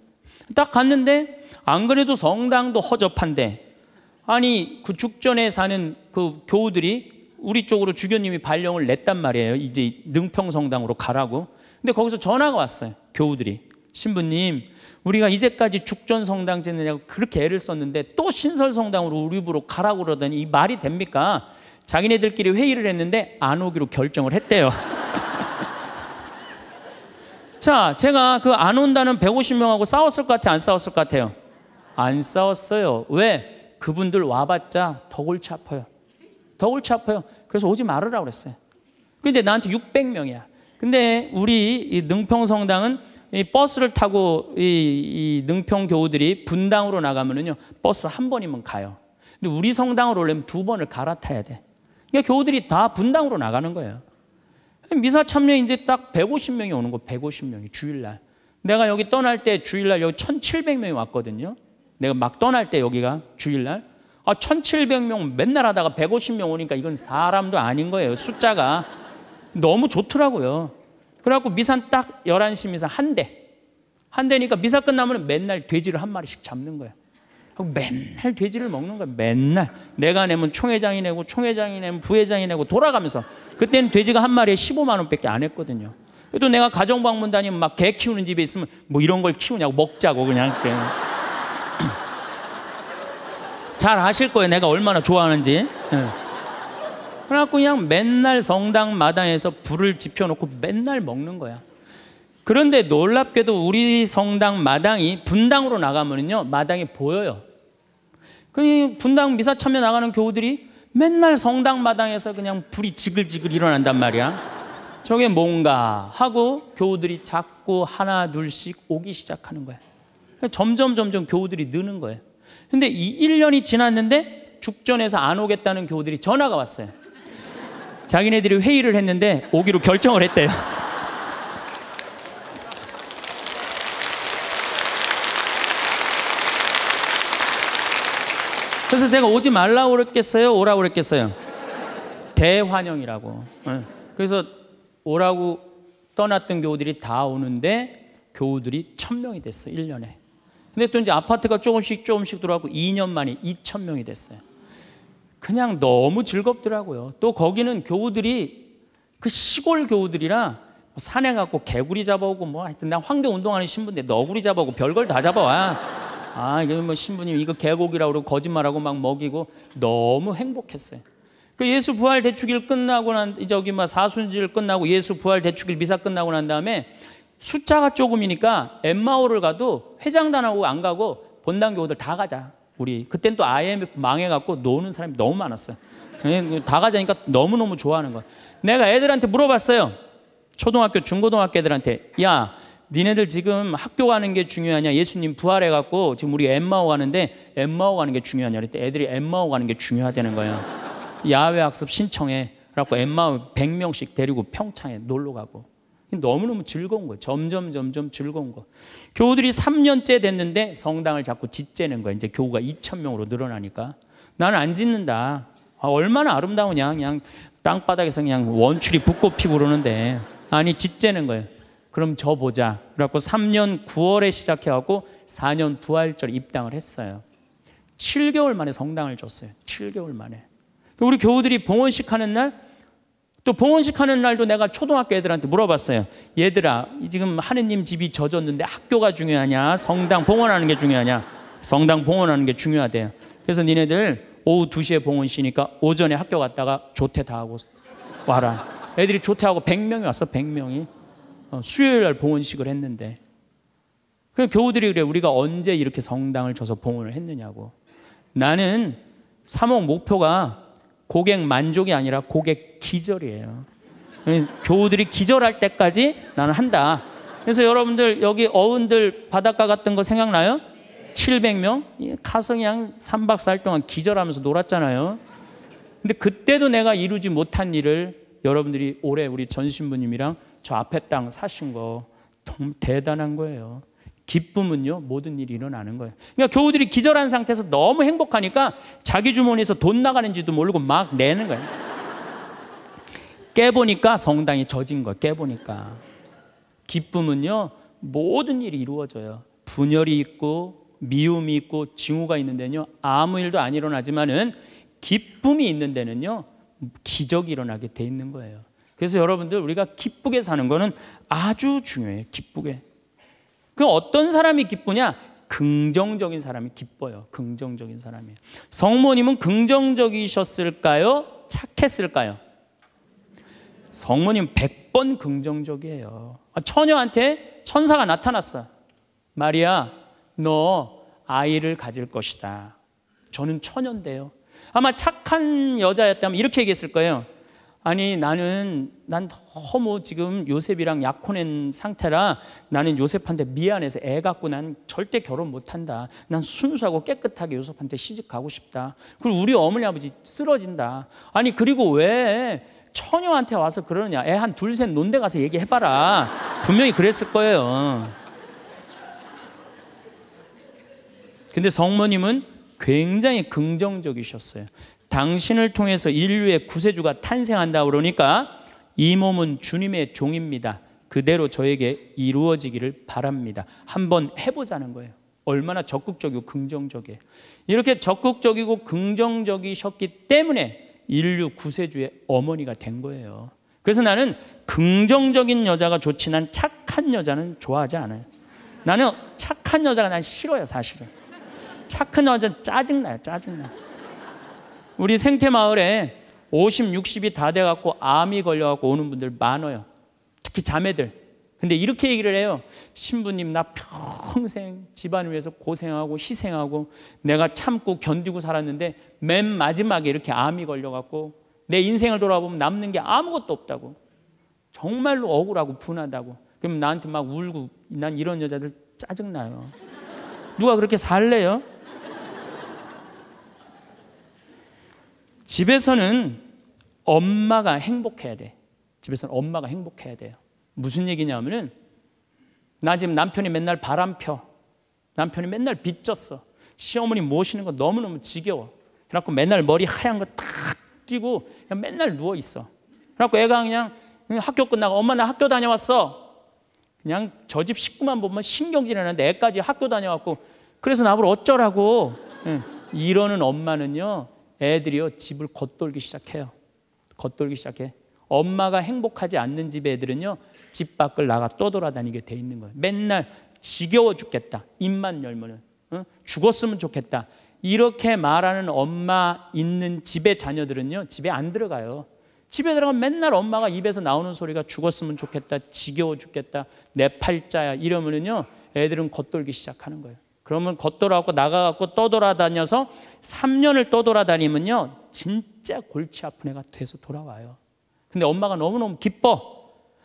딱 갔는데 안 그래도 성당도 허접한데 아니 그 죽전에 사는 그 교우들이 우리 쪽으로 주교님이 발령을 냈단 말이에요. 이제 능평성당으로 가라고. 근데 거기서 전화가 왔어요. 교우들이. 신부님, 우리가 이제까지 죽전 성당 짓느냐고 그렇게 애를 썼는데 또 신설 성당으로 우리 부로 가라고 그러더니 이 말이 됩니까? 자기네들끼리 회의를 했는데 안 오기로 결정을 했대요. 자, 제가 그 안 온다는 150명하고 싸웠을 것 같아요? 안 싸웠을 것 같아요? 안 싸웠어요. 왜? 그분들 와봤자 더 골치 아파요. 더 골치 아파요. 그래서 오지 말으라 그랬어요. 근데 나한테 600명이야. 근데 우리 이 능평성당은 이 버스를 타고 이, 이 능평 교우들이 분당으로 나가면은요 버스 한 번이면 가요. 근데 우리 성당으로 올려면 두 번을 갈아타야 돼. 그러니까 교우들이 다 분당으로 나가는 거예요. 미사 참여 이제 딱 150명이 오는 거 150명이 주일날. 내가 여기 떠날 때 주일날 여기 1,700명이 왔거든요. 내가 막 떠날 때 여기가 주일날 아 1,700명 맨날 하다가 150명 오니까 이건 사람도 아닌 거예요. 숫자가 너무 좋더라고요. 그래갖고 미산 딱 11시 미사 한 대. 한 대니까 미사 끝나면 맨날 돼지를 한 마리씩 잡는 거예요. 하고 맨날 돼지를 먹는 거야. 맨날 내가 내면 총회장이 내고 총회장이 내면 부회장이 내고 돌아가면서 그때는 돼지가 한 마리에 15만 원밖에 안 했거든요. 또 내가 가정 방문 다니면 막개 키우는 집에 있으면 뭐 이런 걸 키우냐고 먹자고 그냥 잘 아실 거예요. 내가 얼마나 좋아하는지. 네. 그래갖고 그냥 맨날 성당 마당에서 불을 지펴놓고 맨날 먹는 거야. 그런데 놀랍게도 우리 성당 마당이 분당으로 나가면요 마당이 보여요. 그 분당 미사 참여 나가는 교우들이 맨날 성당 마당에서 그냥 불이 지글지글 일어난단 말이야. 저게 뭔가 하고 교우들이 자꾸 하나 둘씩 오기 시작하는 거야. 점점 점점 교우들이 느는 거예요. 근데 이 1년이 지났는데 죽전에서 안 오겠다는 교우들이 전화가 왔어요. 자기네들이 회의를 했는데 오기로 결정을 했대요. 그래서 제가 오지 말라 고 그랬겠어요? 오라 고 그랬겠어요? 대환영이라고. 예. 그래서 오라고 떠났던 교우들이 다 오는데 교우들이 천명이 됐어요. 1년에. 근데 또 이제 아파트가 조금씩 조금씩 들어가고 2년 만에 2천명이 됐어요. 그냥 너무 즐겁더라고요. 또 거기는 교우들이 그 시골 교우들이라 뭐 산에 갖고 개구리 잡아오고 뭐 하여튼 난 황대 운동하는 신부인데 너구리 잡아오고 별걸 다 잡아와. 아, 이게 뭐 신부님 이거 개고기라고 그러고 거짓말하고 막 먹이고 너무 행복했어요. 그 예수 부활 대축일 끝나고 난 저기 막 뭐 사순절 끝나고 예수 부활 대축일 미사 끝나고 난 다음에 숫자가 조금이니까 엠마오를 가도 회장단하고 안 가고 본당 교우들 다 가자. 우리 그땐 또 IMF 망해갖고 노는 사람이 너무 많았어요. 다 가자니까 너무 너무 좋아하는 거야. 내가 애들한테 물어봤어요. 초등학교 중고등학교 애들한테 야 니네들 지금 학교 가는 게 중요하냐? 예수님 부활해 갖고 지금 우리 엠마오 가는데 엠마오 가는 게 중요하냐? 그랬더니 애들이 엠마오 가는 게 중요하다는 거예요. 야외 학습 신청해. 라고 엠마오 100명씩 데리고 평창에 놀러 가고. 너무너무 즐거운 거예요. 점점 점점 즐거운 거. 교우들이 3년째 됐는데 성당을 자꾸 짓재는 거예요. 이제 교우가 2천 명으로 늘어나니까. 나는 안 짓는다. 아, 얼마나 아름다우냐. 그냥 땅바닥에서 그냥 원출이 붓고 피고 그러는데. 아니 짓재는 거예요. 그럼 저 보자. 그래갖고 3년 9월에 시작해갖고 4년 부활절 입당을 했어요. 7개월 만에 성당을 줬어요. 7개월 만에. 그 우리 교우들이 봉헌식 하는 날, 또 봉헌식 하는 날도 내가 초등학교 애들한테 물어봤어요. 얘들아, 지금 하느님 집이 젖었는데 학교가 중요하냐? 성당 봉헌하는 게 중요하냐? 성당 봉헌하는 게 중요하대요. 그래서 니네들 오후 2시에 봉헌시니까 오전에 학교 갔다가 조퇴 다 하고 와라. 애들이 조퇴하고 100명이 왔어, 100명이. 어, 수요일 날 봉헌식을 했는데 그 교우들이 그래 우리가 언제 이렇게 성당을 줘서 봉헌을 했느냐고 나는 3억 목표가 고객 만족이 아니라 고객 기절이에요 교우들이 기절할 때까지 나는 한다 그래서 여러분들 여기 어른들 바닷가 같은 거 생각나요? 700명? 가성이한 3박 4일 동안 기절하면서 놀았잖아요 근데 그때도 내가 이루지 못한 일을 여러분들이 올해 우리 전신부님이랑 저 앞에 땅 사신 거 대단한 거예요. 기쁨은요, 모든 일이 일어나는 거예요. 그러니까 교우들이 기절한 상태에서 너무 행복하니까 자기 주머니에서 돈 나가는지도 모르고 막 내는 거예요. 깨보니까 성당이 젖은 거예요. 깨보니까. 기쁨은요, 모든 일이 이루어져요. 분열이 있고, 미움이 있고, 징후가 있는 데요 아무 일도 안 일어나지만은 기쁨이 있는 데는요, 기적이 일어나게 돼 있는 거예요. 그래서 여러분들 우리가 기쁘게 사는 거는 아주 중요해요. 기쁘게. 그 어떤 사람이 기쁘냐? 긍정적인 사람이 기뻐요. 긍정적인 사람이. 성모님은 긍정적이셨을까요? 착했을까요? 성모님 100번 긍정적이에요. 아, 처녀한테 천사가 나타났어. 마리아, 너 아이를 가질 것이다. 저는 처녀인데요. 아마 착한 여자였다면 이렇게 얘기했을 거예요. 아니 나는 난 너무 지금 요셉이랑 약혼한 상태라 나는 요셉한테 미안해서 애 갖고 난 절대 결혼 못한다. 난 순수하고 깨끗하게 요셉한테 시집 가고 싶다. 그리고 우리 어머니 아버지 쓰러진다. 아니 그리고 왜 처녀한테 와서 그러느냐. 애 한 둘 셋 논대 가서 얘기해봐라. 분명히 그랬을 거예요. 근데 성모님은 굉장히 긍정적이셨어요. 당신을 통해서 인류의 구세주가 탄생한다 그러니까 이 몸은 주님의 종입니다. 그대로 저에게 이루어지기를 바랍니다. 한번 해보자는 거예요. 얼마나 적극적이고 긍정적이에요. 이렇게 적극적이고 긍정적이셨기 때문에 인류 구세주의 어머니가 된 거예요. 그래서 나는 긍정적인 여자가 좋지 난 착한 여자는 좋아하지 않아요. 나는 착한 여자가 난 싫어요, 사실은. 착한 여자 짜증나요, 짜증나. 우리 생태 마을에 50, 60이 다 돼갖고 암이 걸려갖고 오는 분들 많아요. 특히 자매들. 근데 이렇게 얘기를 해요. 신부님, 나 평생 집안을 위해서 고생하고 희생하고 내가 참고 견디고 살았는데 맨 마지막에 이렇게 암이 걸려갖고 내 인생을 돌아보면 남는 게 아무것도 없다고. 정말로 억울하고 분하다고. 그럼 나한테 막 울고 난 이런 여자들 짜증나요. 누가 그렇게 살래요? 집에서는 엄마가 행복해야 돼. 집에서는 엄마가 행복해야 돼요. 무슨 얘기냐면은 나 지금 남편이 맨날 바람 펴. 남편이 맨날 빚졌어. 시어머니 모시는 거 너무너무 지겨워. 그래갖고 맨날 머리 하얀 거 탁 띄고 그냥 맨날 누워 있어. 그래갖고 애가 그냥 학교 끝나고 엄마 나 학교 다녀왔어. 그냥 저 집 식구만 보면 신경질 나는데 애까지 학교 다녀왔고 그래서 나보고 어쩌라고. 이러는 엄마는요. 애들이요 집을 겉돌기 시작해요. 겉돌기 시작해. 엄마가 행복하지 않는 집 애들은요 집 밖을 나가 떠돌아다니게 돼 있는 거예요. 맨날 지겨워 죽겠다. 입만 열면은 어? 죽었으면 좋겠다. 이렇게 말하는 엄마 있는 집의 자녀들은요 집에 안 들어가요. 집에 들어가면 맨날 엄마가 입에서 나오는 소리가 죽었으면 좋겠다, 지겨워 죽겠다, 내 팔자야 이러면은요 애들은 겉돌기 시작하는 거예요. 그러면 걷돌아갖고 나가갖고 떠돌아다녀서 3년을 떠돌아다니면요. 진짜 골치 아픈 애가 돼서 돌아와요. 근데 엄마가 너무너무 기뻐.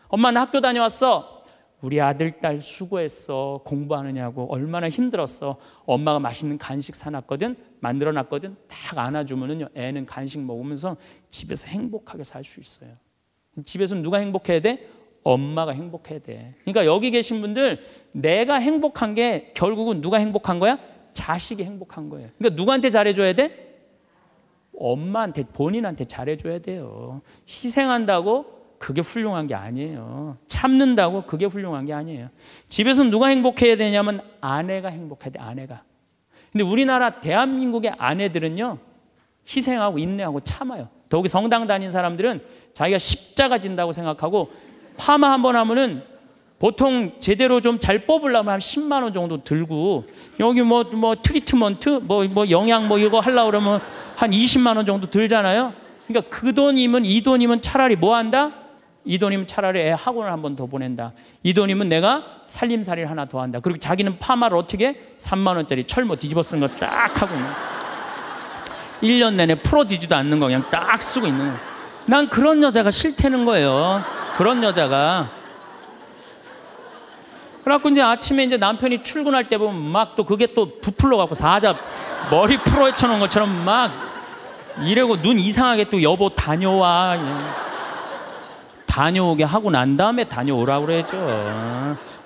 엄마는 학교 다녀왔어. 우리 아들, 딸 수고했어. 공부하느냐고. 얼마나 힘들었어. 엄마가 맛있는 간식 사놨거든. 만들어 놨거든. 딱 안아주면은요. 애는 간식 먹으면서 집에서 행복하게 살 수 있어요. 집에서 누가 행복해야 돼? 엄마가 행복해야 돼. 그러니까 여기 계신 분들 내가 행복한 게 결국은 누가 행복한 거야? 자식이 행복한 거예요. 그러니까 누구한테 잘해줘야 돼? 엄마한테 본인한테 잘해줘야 돼요. 희생한다고 그게 훌륭한 게 아니에요. 참는다고 그게 훌륭한 게 아니에요. 집에서 누가 행복해야 되냐면 아내가 행복해야 돼. 아내가. 근데 우리나라 대한민국의 아내들은요 희생하고 인내하고 참아요. 더욱이 성당 다닌 사람들은 자기가 십자가 진다고 생각하고 파마 한 번 하면은 보통 제대로 좀 잘 뽑으려면 한 10만 원 정도 들고 여기 뭐뭐 뭐 트리트먼트 뭐뭐 뭐 영양 뭐 이거 하려 그러면 한 20만 원 정도 들잖아요. 그러니까 그 돈이면 이 돈이면 차라리 뭐 한다? 이 돈이면 차라리 애 학원을 한 번 더 보낸다. 이 돈이면 내가 살림살이를 하나 더 한다. 그리고 자기는 파마를 어떻게 3만 원짜리 철모 뒤집어 쓴 거 딱 하고 1년 내내 풀어지지도 않는 거 그냥 딱 쓰고 있는 거. 난 그런 여자가 싫다는 거예요. 그런 여자가. 그래갖고 이제 아침에 이제 남편이 출근할 때 보면 막 또 그게 또 부풀러 갖고 사자 머리 풀어 헤쳐놓은 것처럼 막 이래고 눈 이상하게 또 여보 다녀와 다녀오게 하고 난 다음에 다녀오라고 그랬죠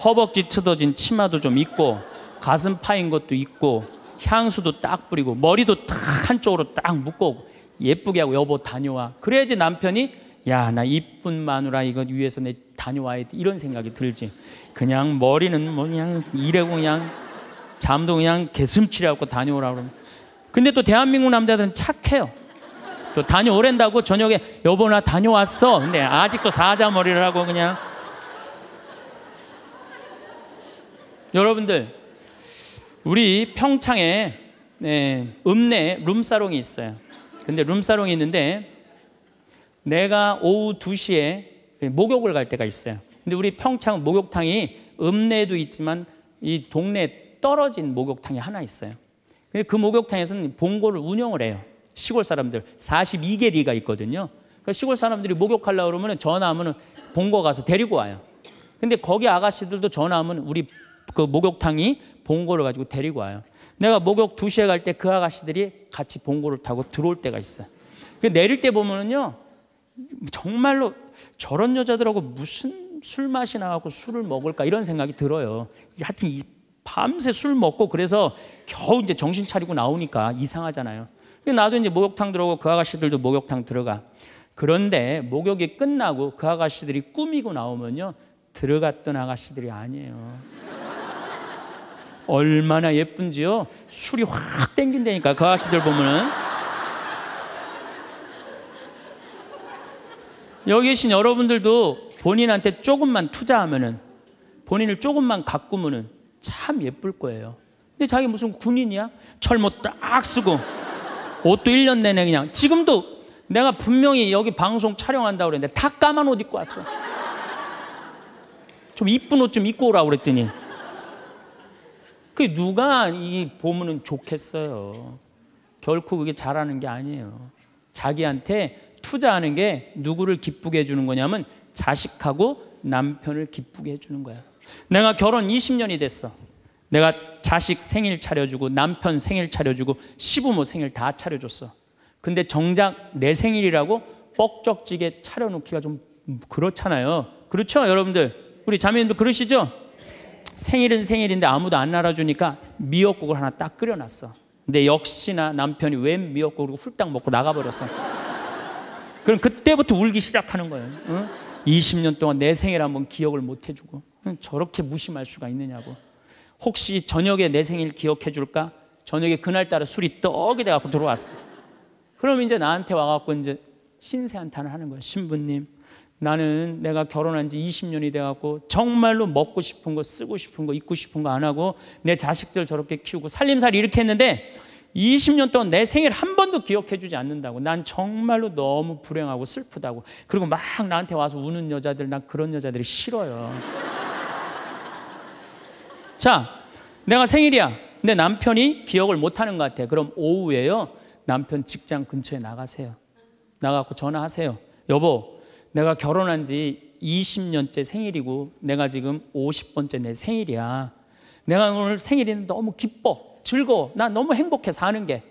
허벅지 트어진 치마도 좀 있고 가슴 파인 것도 있고 향수도 딱 뿌리고 머리도 딱 한쪽으로 딱 묶고 예쁘게 하고 여보 다녀와 그래야지 남편이 야, 나이쁜 마누라 이거 위해서 내 다녀와야 돼. 이런 생각이 들지. 그냥 머리는 뭐 그냥 이래고 그냥 잠도 그냥 개슴치려고 다녀오라고 그러면. 근데 또 대한민국 남자들은 착해요. 또 다녀오랜다고 저녁에 여보 나 다녀왔어. 근데 아직도 사자머리를 하고 그냥. 여러분들, 우리 평창에 네, 읍내 룸사롱이 있어요. 근데 룸사롱이 있는데 내가 오후 2시에 목욕을 갈 때가 있어요. 근데 우리 평창 목욕탕이 읍내에도 있지만 이 동네에 떨어진 목욕탕이 하나 있어요. 근데 그 목욕탕에서는 봉고를 운영을 해요. 시골 사람들 42개 리가 있거든요. 그러니까 시골 사람들이 목욕하려고 그러면 전화 하면 봉고 가서 데리고 와요. 근데 거기 아가씨들도 전화 하면 우리 그 목욕탕이 봉고를 가지고 데리고 와요. 내가 목욕 2시에 갈 때 그 아가씨들이 같이 봉고를 타고 들어올 때가 있어요. 그 내릴 때 보면은요. 정말로 저런 여자들하고 무슨 술 맛이 나고 갖 술을 먹을까 이런 생각이 들어요. 하여튼 이 밤새 술 먹고 그래서 겨우 이제 정신 차리고 나오니까 이상하잖아요. 나도 이제 목욕탕 들어가고 그 아가씨들도 목욕탕 들어가. 그런데 목욕이 끝나고 그 아가씨들이 꾸미고 나오면요. 들어갔던 아가씨들이 아니에요. 얼마나 예쁜지요. 술이 확 땡긴다니까 그 아가씨들 보면은. 여기 계신 여러분들도 본인한테 조금만 투자하면은 본인을 조금만 가꾸면은 참 예쁠 거예요. 근데 자기 무슨 군인이야? 철못 딱 쓰고 옷도 1년 내내 그냥 지금도 내가 분명히 여기 방송 촬영한다고 그랬는데 다 까만 옷 입고 왔어. 좀 이쁜 옷 좀 입고 오라고 그랬더니 그 누가 이 보면은 좋겠어요. 결코 그게 잘하는 게 아니에요. 자기한테 투자하는 게 누구를 기쁘게 해주는 거냐면 자식하고 남편을 기쁘게 해주는 거야. 내가 결혼 20년이 됐어. 내가 자식 생일 차려주고 남편 생일 차려주고 시부모 생일 다 차려줬어. 근데 정작 내 생일이라고 뻑적지게 차려놓기가 좀 그렇잖아요. 그렇죠, 여러분들? 우리 자매님도 그러시죠? 생일은 생일인데 아무도 안 알아주니까 미역국을 하나 딱 끓여놨어. 근데 역시나 남편이 웬 미역국을 훌딱 먹고 나가버렸어. 그럼 그때부터 울기 시작하는 거예요. 응? 20년 동안 내생애 한번 기억을 못 해주고 응? 저렇게 무심할 수가 있느냐고. 혹시 저녁에 내 생일 기억해 줄까? 저녁에 그날따라 술이 떡이 돼갖고 들어왔어. 그럼 이제 나한테 와갖고 이제 신세 한탄을 하는 거예 신부님, 나는 내가 결혼한 지 20년이 돼갖고 정말로 먹고 싶은 거, 쓰고 싶은 거, 입고 싶은 거 안 하고 내 자식들 저렇게 키우고 살림살 이렇게 했는데 20년 동안 내 생일 한 번도 기억해 주지 않는다고. 난 정말로 너무 불행하고 슬프다고. 그리고 막 나한테 와서 우는 여자들, 난 그런 여자들이 싫어요. 자, 내가 생일이야. 내 남편이 기억을 못 하는 것 같아. 그럼 오후에요. 남편 직장 근처에 나가세요. 나가고 전화하세요. 여보, 내가 결혼한 지 20년째 생일이고, 내가 지금 50번째 내 생일이야. 내가 오늘 생일이 너무 기뻐. 즐거워. 나 너무 행복해 사는 게.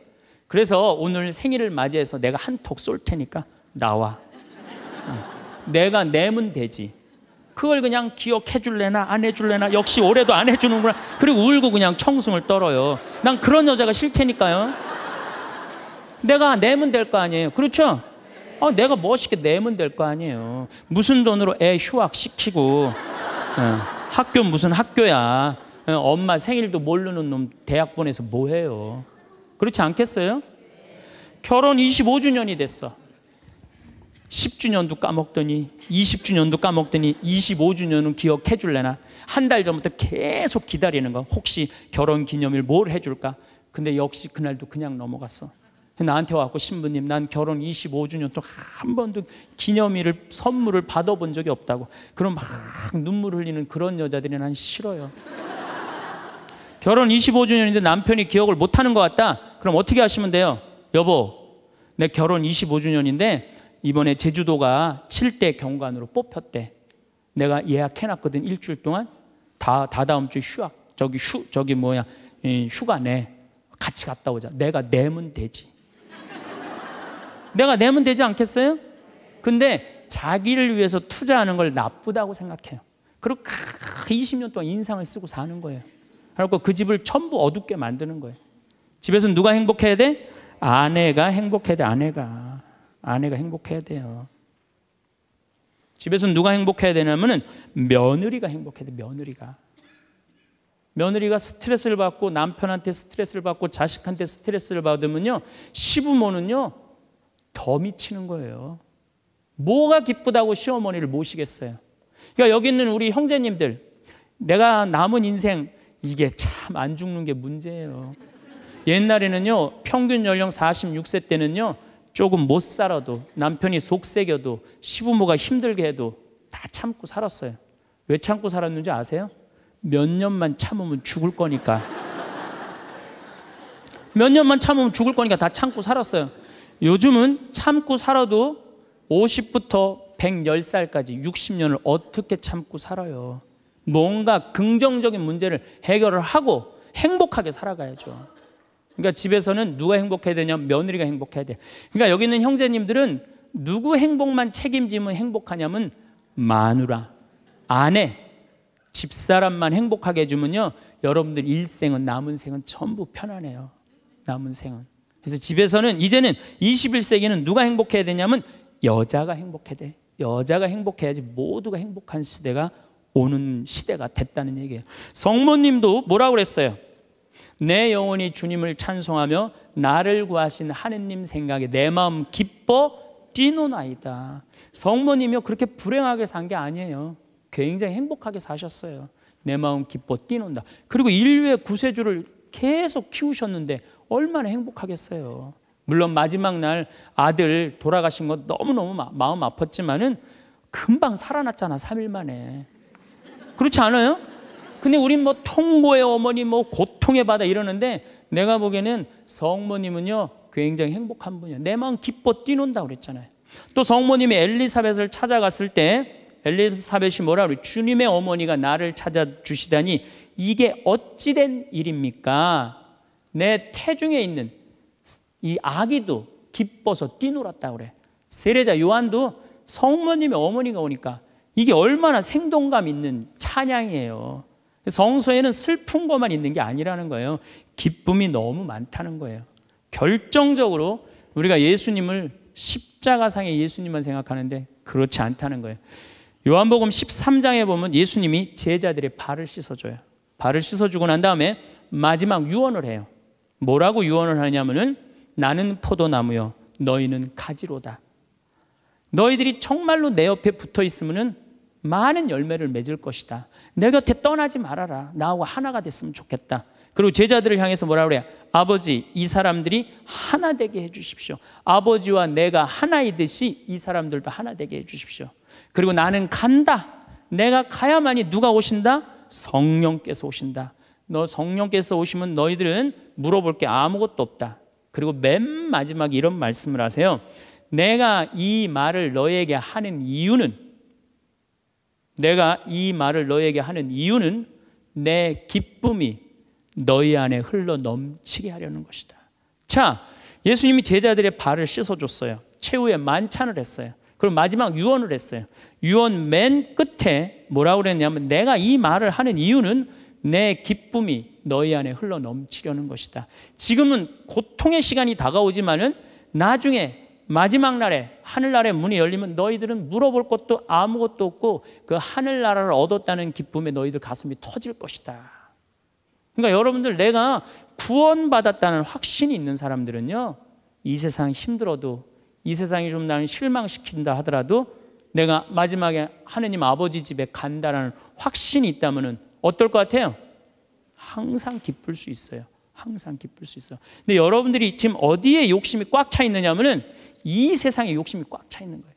그래서 오늘 생일을 맞이해서 내가 한턱 쏠 테니까 나와. 어. 내가 내면 되지. 그걸 그냥 기억해 줄래나 안 해 줄래나 역시 올해도 안 해주는구나. 그리고 울고 그냥 청승을 떨어요. 난 그런 여자가 싫테니까요. 내가 내면 될 거 아니에요. 그렇죠? 어, 내가 멋있게 내면 될 거 아니에요. 무슨 돈으로 애 휴학 시키고 어. 학교 무슨 학교야. 어, 엄마 생일도 모르는 놈 대학 보내서 뭐 해요? 그렇지 않겠어요? 결혼 25주년이 됐어. 10주년도 까먹더니 20주년도 까먹더니 25주년은 기억해 줄래나? 한 달 전부터 계속 기다리는 거. 혹시 결혼 기념일 뭘 해줄까? 근데 역시 그날도 그냥 넘어갔어. 나한테 와갖고 신부님 난 결혼 25주년 동한 번도 기념일을 선물을 받아본 적이 없다고 그럼 막 눈물 흘리는 그런 여자들이 난 싫어요 결혼 25주년인데 남편이 기억을 못하는 것 같다. 그럼 어떻게 하시면 돼요? 여보, 내 결혼 25주년인데 이번에 제주도가 7대 경관으로 뽑혔대. 내가 예약해놨거든 일주일 동안 다 다다음 주에 휴학 저기 휴 저기 뭐야 휴가 내 같이 갔다 오자. 내가 내면 되지. 내가 내면 되지 않겠어요? 근데 자기를 위해서 투자하는 걸 나쁘다고 생각해요. 그리고 20년 동안 인상을 쓰고 사는 거예요. 그래갖고 그 집을 전부 어둡게 만드는 거예요. 집에서 누가 행복해야 돼? 아내가 행복해야 돼, 아내가. 아내가 행복해야 돼요. 집에서 누가 행복해야 되냐면은 며느리가 행복해야 돼, 며느리가. 며느리가 스트레스를 받고 남편한테 스트레스를 받고 자식한테 스트레스를 받으면요. 시부모는요. 더 미치는 거예요. 뭐가 기쁘다고 시어머니를 모시겠어요. 그러니까 여기 있는 우리 형제님들 내가 남은 인생 이게 참 안 죽는 게 문제예요. 옛날에는요, 평균 연령 46세 때는요, 조금 못 살아도 남편이 속세겨도 시부모가 힘들게 해도 다 참고 살았어요. 왜 참고 살았는지 아세요? 몇 년만 참으면 죽을 거니까. 몇 년만 참으면 죽을 거니까 다 참고 살았어요. 요즘은 참고 살아도 50부터 110살까지 60년을 어떻게 참고 살아요? 뭔가 긍정적인 문제를 해결을 하고 행복하게 살아가야죠. 그러니까 집에서는 누가 행복해야 되냐? 며느리가 행복해야 돼. 그러니까 여기 있는 형제님들은 누구 행복만 책임지면 행복하냐면 마누라, 아내, 집사람만 행복하게 해주면요. 여러분들 일생은 남은 생은 전부 편안해요. 남은 생은. 그래서 집에서는 이제는 21세기는 누가 행복해야 되냐면 여자가 행복해야 돼. 여자가 행복해야지 모두가 행복한 시대가 오는 시대가 됐다는 얘기예요. 성모님도 뭐라고 그랬어요? 내 영혼이 주님을 찬송하며 나를 구하신 하느님 생각에 내 마음 기뻐 뛰노나이다. 성모님이요 그렇게 불행하게 산 게 아니에요. 굉장히 행복하게 사셨어요. 내 마음 기뻐 뛰는다. 그리고 인류의 구세주를 계속 키우셨는데 얼마나 행복하겠어요. 물론 마지막 날 아들 돌아가신 것 너무너무 마음 아팠지만은 금방 살아났잖아. 3일 만에. 그렇지 않아요? 근데 우린 뭐 통고의 어머니 뭐 고통의 바다 이러는데 내가 보기에는 성모님은요 굉장히 행복한 분이야. 내 마음 기뻐 뛰는다 그랬잖아요. 또 성모님이 엘리사벳을 찾아갔을 때 엘리사벳이 뭐라 그래? 주님의 어머니가 나를 찾아주시다니 이게 어찌된 일입니까? 내 태중에 있는 이 아기도 기뻐서 뛰놀았다 그래. 세례자 요한도 성모님의 어머니가 오니까 이게 얼마나 생동감 있는 찬양이에요. 성서에는 슬픈 것만 있는 게 아니라는 거예요. 기쁨이 너무 많다는 거예요. 결정적으로 우리가 예수님을 십자가상의 예수님만 생각하는데 그렇지 않다는 거예요. 요한복음 13장에 보면 예수님이 제자들의 발을 씻어줘요. 발을 씻어주고 난 다음에 마지막 유언을 해요. 뭐라고 유언을 하냐면은 나는 포도나무요. 너희는 가지로다. 너희들이 정말로 내 옆에 붙어 있으면은 많은 열매를 맺을 것이다. 내 곁에 떠나지 말아라. 나하고 하나가 됐으면 좋겠다. 그리고 제자들을 향해서 뭐라 그래요? 아버지, 이 사람들이 하나 되게 해 주십시오. 아버지와 내가 하나이듯이 이 사람들도 하나 되게 해 주십시오. 그리고 나는 간다. 내가 가야만이 누가 오신다? 성령께서 오신다. 너 성령께서 오시면 너희들은 물어볼 게 아무것도 없다. 그리고 맨 마지막 이런 말씀을 하세요. 내가 이 말을 너에게 하는 이유는 내가 이 말을 너에게 하는 이유는 내 기쁨이 너희 안에 흘러 넘치게 하려는 것이다. 자, 예수님이 제자들의 발을 씻어줬어요. 최후에 만찬을 했어요. 그리고 마지막 유언을 했어요. 유언 맨 끝에 뭐라고 그랬냐면 내가 이 말을 하는 이유는 내 기쁨이 너희 안에 흘러 넘치려는 것이다. 지금은 고통의 시간이 다가오지만은 나중에 마지막 날에 하늘나라의 문이 열리면 너희들은 물어볼 것도 아무것도 없고 그 하늘나라를 얻었다는 기쁨에 너희들 가슴이 터질 것이다. 그러니까 여러분들 내가 구원받았다는 확신이 있는 사람들은요. 이 세상 힘들어도 이 세상이 좀 나를 실망시킨다 하더라도 내가 마지막에 하느님 아버지 집에 간다라는 확신이 있다면은 어떨 것 같아요? 항상 기쁠 수 있어요. 항상 기쁠 수 있어. 근데 여러분들이 지금 어디에 욕심이 꽉 차 있느냐면은 이 세상에 욕심이 꽉 차 있는 거예요.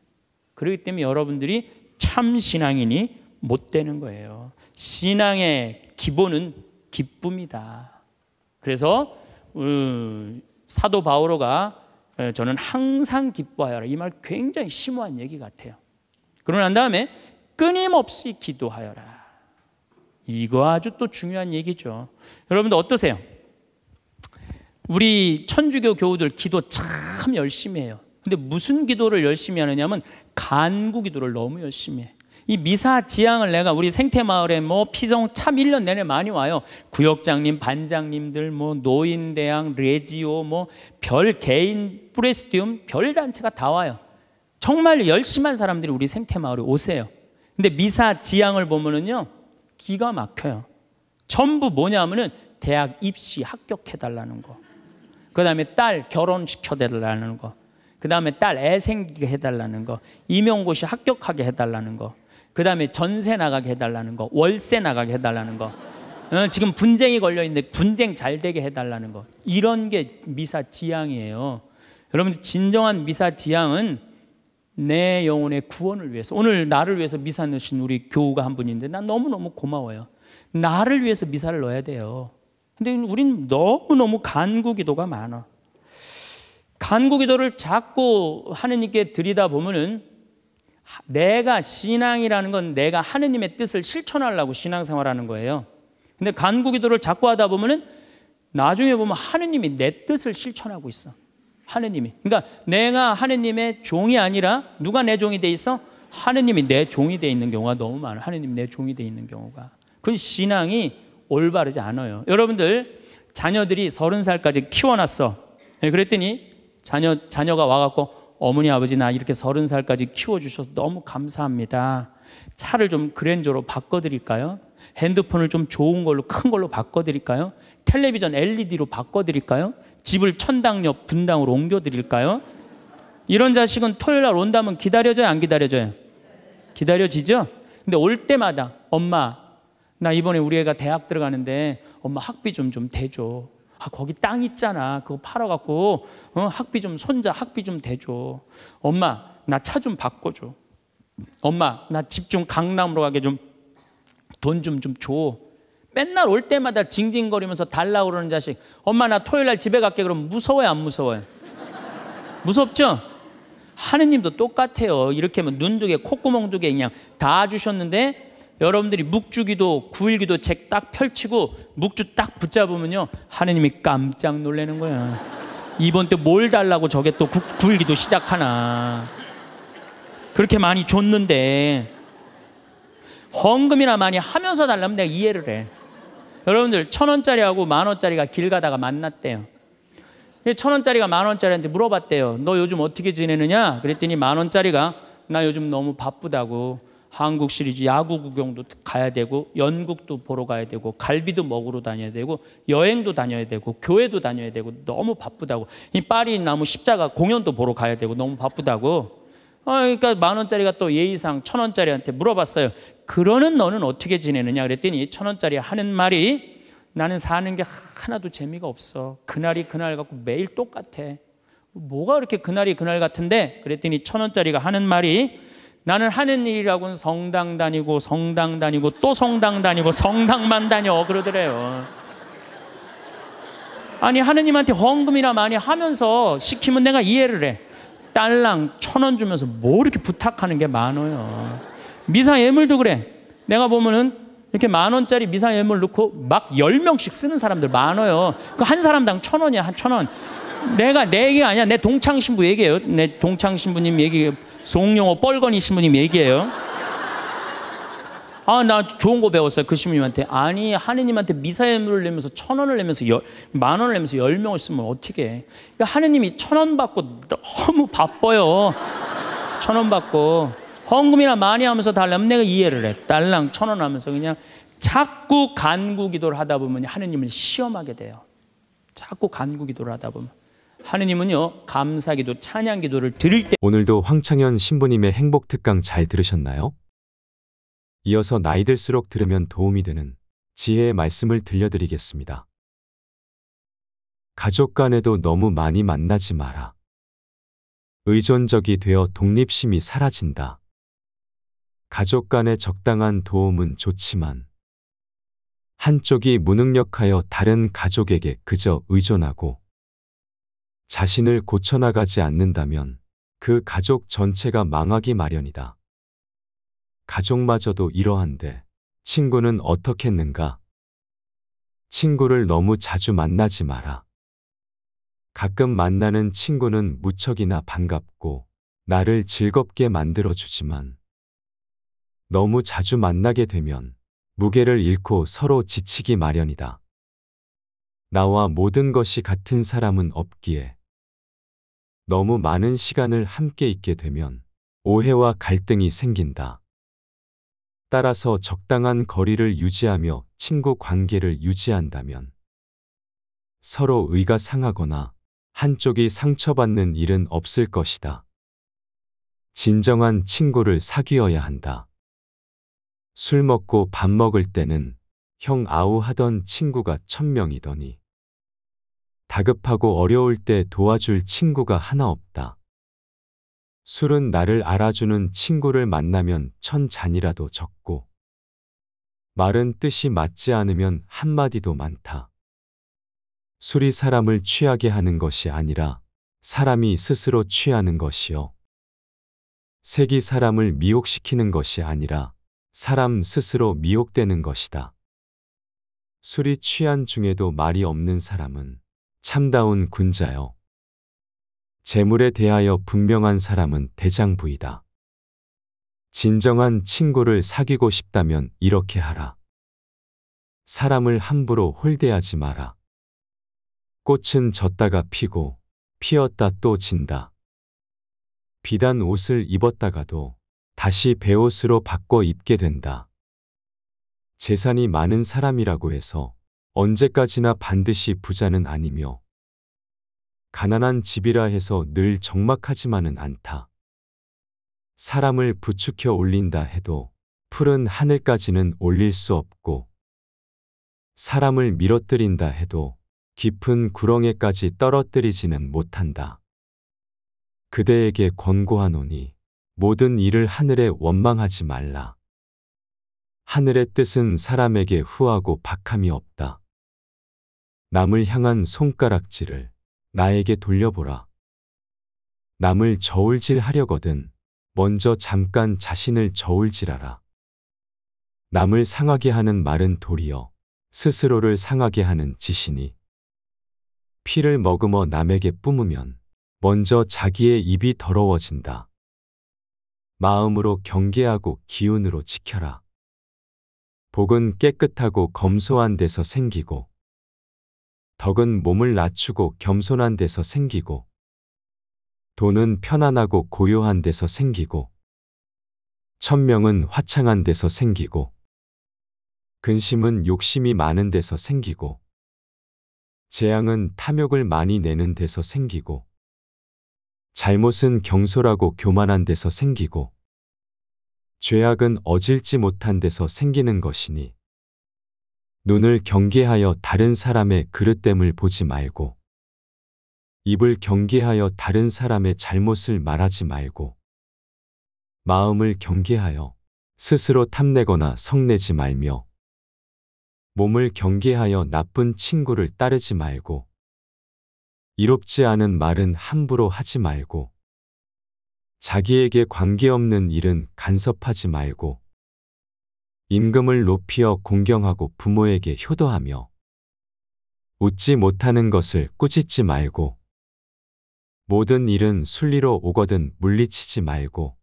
그렇기 때문에 여러분들이 참 신앙인이 못 되는 거예요. 신앙의 기본은 기쁨이다. 그래서 음, 사도 바오로가 어, 저는 항상 기뻐하여라 이 말 굉장히 심오한 얘기 같아요. 그러고 난 다음에 끊임없이 기도하여라. 이거 아주 또 중요한 얘기죠. 여러분들 어떠세요? 우리 천주교 교우들 기도 참 열심히 해요. 근데 무슨 기도를 열심히 하느냐면 간구 기도를 너무 열심히 해. 이 미사 지향을 내가 우리 생태 마을에 뭐 피정 참 1년 내내 많이 와요. 구역장님, 반장님들 뭐 노인 대학, 레지오 뭐 별 개인 프레스티움 별 단체가 다 와요. 정말 열심한 사람들이 우리 생태 마을에 오세요. 근데 미사 지향을 보면은요. 기가 막혀요. 전부 뭐냐면은 대학 입시 합격해 달라는 거. 그다음에 딸 결혼시켜 달라는 거. 그 다음에 딸 애 생기게 해달라는 거, 임용고시 합격하게 해달라는 거, 그 다음에 전세 나가게 해달라는 거, 월세 나가게 해달라는 거, 어, 지금 분쟁이 걸려 있는데 분쟁 잘 되게 해달라는 거, 이런 게 미사 지향이에요. 여러분 진정한 미사 지향은 내 영혼의 구원을 위해서 오늘 나를 위해서 미사 넣으신 우리 교우가 한 분인데 난 너무너무 고마워요. 나를 위해서 미사를 넣어야 돼요. 근데 우린 너무너무 간구 기도가 많아. 간구 기도를 자꾸 하느님께 드리다 보면은 내가 신앙이라는 건 내가 하느님의 뜻을 실천하려고 신앙생활하는 거예요. 근데 간구 기도를 자꾸 하다 보면은 나중에 보면 하느님이 내 뜻을 실천하고 있어. 하느님이. 그러니까 내가 하느님의 종이 아니라 누가 내 종이 돼 있어? 하느님이 내 종이 돼 있는 경우가 너무 많아. 하느님 내 종이 돼 있는 경우가. 그 신앙이 올바르지 않아요. 여러분들 자녀들이 서른 살까지 키워놨어. 예, 그랬더니 자녀, 자녀가 와갖고 어머니 아버지 나 이렇게 서른 살까지 키워주셔서 너무 감사합니다. 차를 좀 그랜저로 바꿔드릴까요? 핸드폰을 좀 좋은 걸로 큰 걸로 바꿔드릴까요? 텔레비전 LED로 바꿔드릴까요? 집을 천당 옆 분당으로 옮겨드릴까요? 이런 자식은 토요일 날 온다면 기다려져요? 안 기다려져요? 기다려지죠? 근데 올 때마다 엄마 나 이번에 우리 애가 대학 들어가는데 엄마 학비 좀 좀 대줘. 아, 거기 땅 있잖아. 그거 팔아갖고 어, 학비 좀 손자 학비 좀 대줘. 엄마 나 차 좀 바꿔줘. 엄마 나 집 좀 강남으로 가게 좀돈 좀좀 좀 줘. 맨날 올 때마다 징징거리면서 달라고 그러는 자식. 엄마 나 토요일 날 집에 갈게 그럼 무서워요 안 무서워요? 무섭죠? 하느님도 똑같아요. 이렇게 하면 뭐 눈두개 콧구멍 두개 그냥 다 주셨는데 여러분들이 묵주기도 구일기도 책 딱 펼치고 묵주 딱 붙잡으면요 하느님이 깜짝 놀라는 거야 이번 때 뭘 달라고 저게 또 구, 구일기도 시작하나 그렇게 많이 줬는데 헌금이나 많이 하면서 달라면 내가 이해를 해 여러분들 천 원짜리하고 만 원짜리가 길 가다가 만났대요 천 원짜리가 만 원짜리한테 물어봤대요 너 요즘 어떻게 지내느냐 그랬더니 만 원짜리가 나 요즘 너무 바쁘다고 한국 시리즈 야구 구경도 가야 되고 연극도 보러 가야 되고 갈비도 먹으러 다녀야 되고 여행도 다녀야 되고 교회도 다녀야 되고 너무 바쁘다고 이 파리 나무 십자가 공연도 보러 가야 되고 너무 바쁘다고 아, 그러니까 만 원짜리가 또 예의상 천 원짜리한테 물어봤어요. 그러는 너는 어떻게 지내느냐 그랬더니 천 원짜리 하는 말이 나는 사는 게 하나도 재미가 없어. 그날이 그날 같고 매일 똑같아. 뭐가 그렇게 그날이 그날 같은데? 그랬더니 천 원짜리가 하는 말이 나는 하는 일이라고는 성당 다니고 성당 다니고 또 성당 다니고 성당만 다녀 그러더래요. 아니 하느님한테 헌금이나 많이 하면서 시키면 내가 이해를 해. 딸랑 천 원 주면서 뭐 이렇게 부탁하는 게 많아요. 미사 예물도 그래. 내가 보면은 이렇게 만 원짜리 미사 예물 넣고 막1명씩 쓰는 사람들 많아요. 그 한 사람당 천 원이야, 한 천 원. 내가 내 얘기 아니야. 내 동창 신부 얘기예요. 내 동창 신부님 얘기 송영호 뻘건이 신부님 얘기예요. 아, 나 좋은 거 배웠어요. 그 신부님한테. 아니, 하느님한테 미사예물을 내면서 천 원을 내면서 열, 만 원을 내면서 열 명을 쓰면 어떻게 해. 그러니까 하느님이 천 원 받고 너무 바빠요. 천 원 받고. 헌금이나 많이 하면서 달라면 내가 이해를 해. 달랑 천 원 하면서 그냥 자꾸 간구 기도를 하다 보면 하느님을 시험하게 돼요. 자꾸 간구 기도를 하다 보면. 하느님은요 감사기도 찬양기도를 드릴 때 오늘도 황창현 신부님의 행복 특강 잘 들으셨나요? 이어서 나이 들수록 들으면 도움이 되는 지혜의 말씀을 들려드리겠습니다. 가족 간에도 너무 많이 만나지 마라. 의존적이 되어 독립심이 사라진다. 가족 간의 적당한 도움은 좋지만 한쪽이 무능력하여 다른 가족에게 그저 의존하고 자신을 고쳐나가지 않는다면 그 가족 전체가 망하기 마련이다. 가족마저도 이러한데 친구는 어떻겠는가? 친구를 너무 자주 만나지 마라. 가끔 만나는 친구는 무척이나 반갑고 나를 즐겁게 만들어주지만 너무 자주 만나게 되면 무게를 잃고 서로 지치기 마련이다. 나와 모든 것이 같은 사람은 없기에 너무 많은 시간을 함께 있게 되면 오해와 갈등이 생긴다. 따라서 적당한 거리를 유지하며 친구 관계를 유지한다면 서로 의가 상하거나 한쪽이 상처받는 일은 없을 것이다. 진정한 친구를 사귀어야 한다. 술 먹고 밥 먹을 때는 형 아우 하던 친구가 천명이더니 다급하고 어려울 때 도와줄 친구가 하나 없다. 술은 나를 알아주는 친구를 만나면 천 잔이라도 적고 말은 뜻이 맞지 않으면 한마디도 많다. 술이 사람을 취하게 하는 것이 아니라 사람이 스스로 취하는 것이요. 색이 사람을 미혹시키는 것이 아니라 사람 스스로 미혹되는 것이다. 술이 취한 중에도 말이 없는 사람은 참다운 군자요. 재물에 대하여 분명한 사람은 대장부이다. 진정한 친구를 사귀고 싶다면 이렇게 하라. 사람을 함부로 홀대하지 마라. 꽃은 졌다가 피고 피었다 또 진다. 비단 옷을 입었다가도 다시 배옷으로 바꿔 입게 된다. 재산이 많은 사람이라고 해서 언제까지나 반드시 부자는 아니며 가난한 집이라 해서 늘 적막하지만은 않다. 사람을 부축혀 올린다 해도 푸른 하늘까지는 올릴 수 없고 사람을 밀어뜨린다 해도 깊은 구렁에까지 떨어뜨리지는 못한다. 그대에게 권고하노니 모든 일을 하늘에 원망하지 말라. 하늘의 뜻은 사람에게 후하고 박함이 없다. 남을 향한 손가락질을 나에게 돌려보라. 남을 저울질 하려거든 먼저 잠깐 자신을 저울질하라. 남을 상하게 하는 말은 도리어 스스로를 상하게 하는 지신이 피를 머금어 남에게 뿜으면 먼저 자기의 입이 더러워진다. 마음으로 경계하고 기운으로 지켜라. 복은 깨끗하고 검소한 데서 생기고 덕은 몸을 낮추고 겸손한 데서 생기고 돈은 편안하고 고요한 데서 생기고 천명은 화창한 데서 생기고 근심은 욕심이 많은 데서 생기고 재앙은 탐욕을 많이 내는 데서 생기고 잘못은 경솔하고 교만한 데서 생기고 죄악은 어질지 못한 데서 생기는 것이니 눈을 경계하여 다른 사람의 그릇됨을 보지 말고 입을 경계하여 다른 사람의 잘못을 말하지 말고 마음을 경계하여 스스로 탐내거나 성내지 말며 몸을 경계하여 나쁜 친구를 따르지 말고 이롭지 않은 말은 함부로 하지 말고 자기에게 관계없는 일은 간섭하지 말고 임금을 높이어 공경하고 부모에게 효도하며 웃지 못하는 것을 꾸짖지 말고 모든 일은 순리로 오거든 물리치지 말고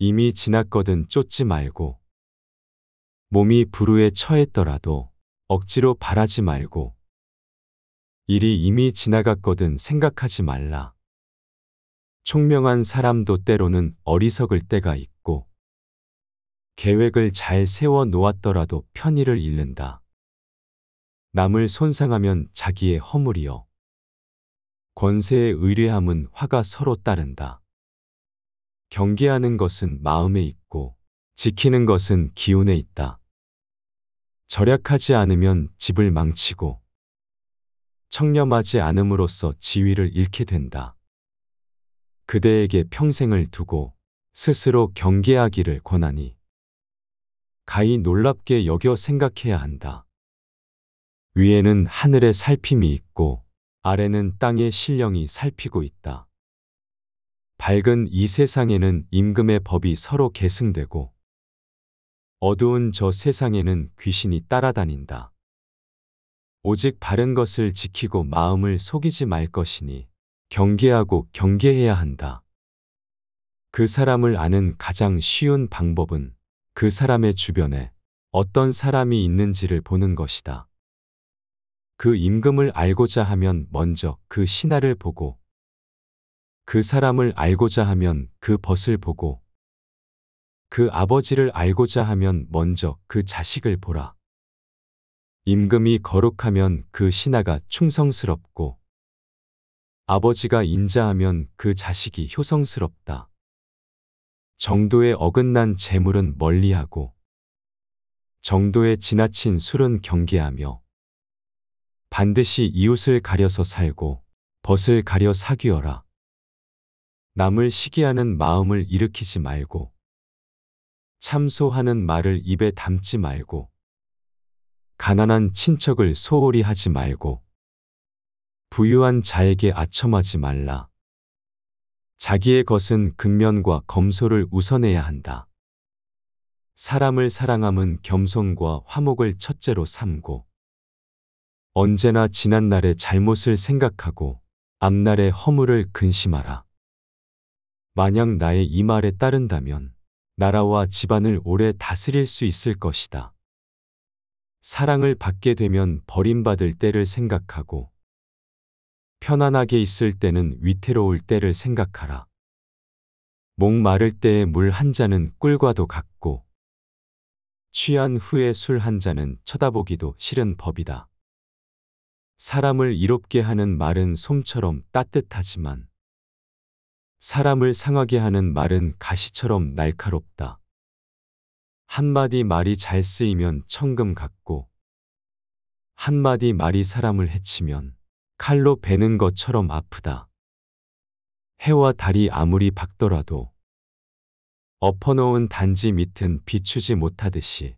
이미 지났거든 쫓지 말고 몸이 불우에 처했더라도 억지로 바라지 말고 일이 이미 지나갔거든 생각하지 말라. 총명한 사람도 때로는 어리석을 때가 있고 계획을 잘 세워 놓았더라도 편의를 잃는다. 남을 손상하면 자기의 허물이요. 권세의 의뢰함은 화가 서로 따른다. 경계하는 것은 마음에 있고 지키는 것은 기운에 있다. 절약하지 않으면 집을 망치고 청렴하지 않음으로써 지위를 잃게 된다. 그대에게 평생을 두고 스스로 경계하기를 권하니 가히 놀랍게 여겨 생각해야 한다. 위에는 하늘의 살핌이 있고 아래는 땅의 신령이 살피고 있다. 밝은 이 세상에는 임금의 법이 서로 계승되고 어두운 저 세상에는 귀신이 따라다닌다. 오직 바른 것을 지키고 마음을 속이지 말 것이니 경계하고 경계해야 한다. 그 사람을 아는 가장 쉬운 방법은 그 사람의 주변에 어떤 사람이 있는지를 보는 것이다. 그 임금을 알고자 하면 먼저 그 신하를 보고, 그 사람을 알고자 하면 그 벗을 보고, 그 아버지를 알고자 하면 먼저 그 자식을 보라. 임금이 거룩하면 그 신하가 충성스럽고, 아버지가 인자하면 그 자식이 효성스럽다. 정도에 어긋난 재물은 멀리하고 정도에 지나친 술은 경계하며 반드시 이웃을 가려서 살고 벗을 가려 사귀어라. 남을 시기하는 마음을 일으키지 말고 참소하는 말을 입에 담지 말고 가난한 친척을 소홀히 하지 말고 부유한 자에게 아첨하지 말라. 자기의 것은 근면과 검소를 우선해야 한다. 사람을 사랑함은 겸손과 화목을 첫째로 삼고 언제나 지난 날의 잘못을 생각하고 앞날의 허물을 근심하라. 만약 나의 이 말에 따른다면 나라와 집안을 오래 다스릴 수 있을 것이다. 사랑을 받게 되면 버림받을 때를 생각하고 편안하게 있을 때는 위태로울 때를 생각하라. 목마를 때의 물 한 잔은 꿀과도 같고 취한 후에 술한 잔은 쳐다보기도 싫은 법이다. 사람을 이롭게 하는 말은 솜처럼 따뜻하지만 사람을 상하게 하는 말은 가시처럼 날카롭다. 한마디 말이 잘 쓰이면 천금 같고 한마디 말이 사람을 해치면 칼로 베는 것처럼 아프다. 해와 달이 아무리 밝더라도 엎어놓은 단지 밑은 비추지 못하듯이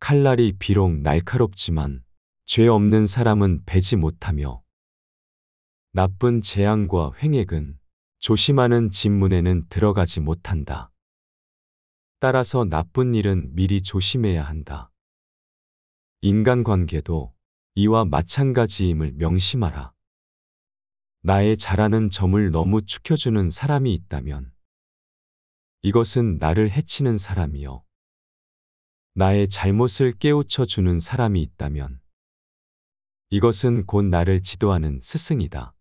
칼날이 비록 날카롭지만 죄 없는 사람은 베지 못하며 나쁜 재앙과 횡액은 조심하는 집문에는 들어가지 못한다. 따라서 나쁜 일은 미리 조심해야 한다. 인간관계도 이와 마찬가지임을 명심하라. 나의 잘하는 점을 너무 축혀주는 사람이 있다면 이것은 나를 해치는 사람이요. 나의 잘못을 깨우쳐 주는 사람이 있다면 이것은 곧 나를 지도하는 스승이다.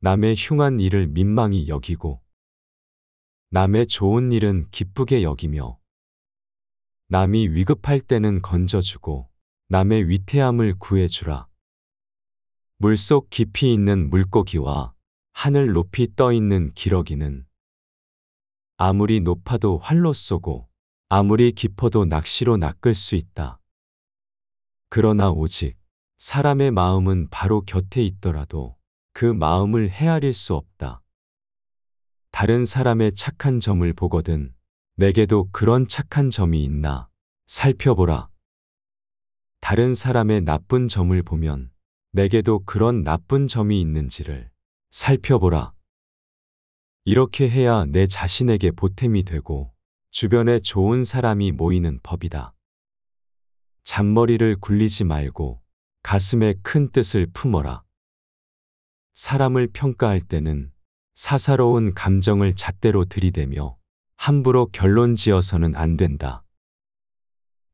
남의 흉한 일을 민망히 여기고 남의 좋은 일은 기쁘게 여기며 남이 위급할 때는 건져주고 남의 위태함을 구해주라. 물 속 깊이 있는 물고기와 하늘 높이 떠 있는 기러기는 아무리 높아도 활로 쏘고 아무리 깊어도 낚시로 낚을 수 있다. 그러나 오직 사람의 마음은 바로 곁에 있더라도 그 마음을 헤아릴 수 없다. 다른 사람의 착한 점을 보거든 내게도 그런 착한 점이 있나 살펴보라. 다른 사람의 나쁜 점을 보면 내게도 그런 나쁜 점이 있는지를 살펴보라. 이렇게 해야 내 자신에게 보탬이 되고 주변에 좋은 사람이 모이는 법이다. 잔머리를 굴리지 말고 가슴에 큰 뜻을 품어라. 사람을 평가할 때는 사사로운 감정을 잣대로 들이대며 함부로 결론 지어서는 안 된다.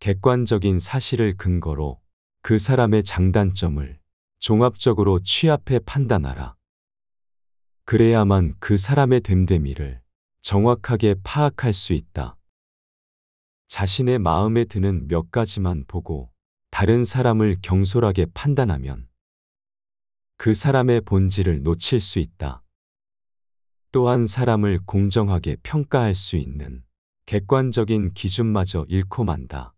객관적인 사실을 근거로 그 사람의 장단점을 종합적으로 취합해 판단하라. 그래야만 그 사람의 됨됨이를 정확하게 파악할 수 있다. 자신의 마음에 드는 몇 가지만 보고 다른 사람을 경솔하게 판단하면 그 사람의 본질을 놓칠 수 있다. 또한 사람을 공정하게 평가할 수 있는 객관적인 기준마저 잃고 만다.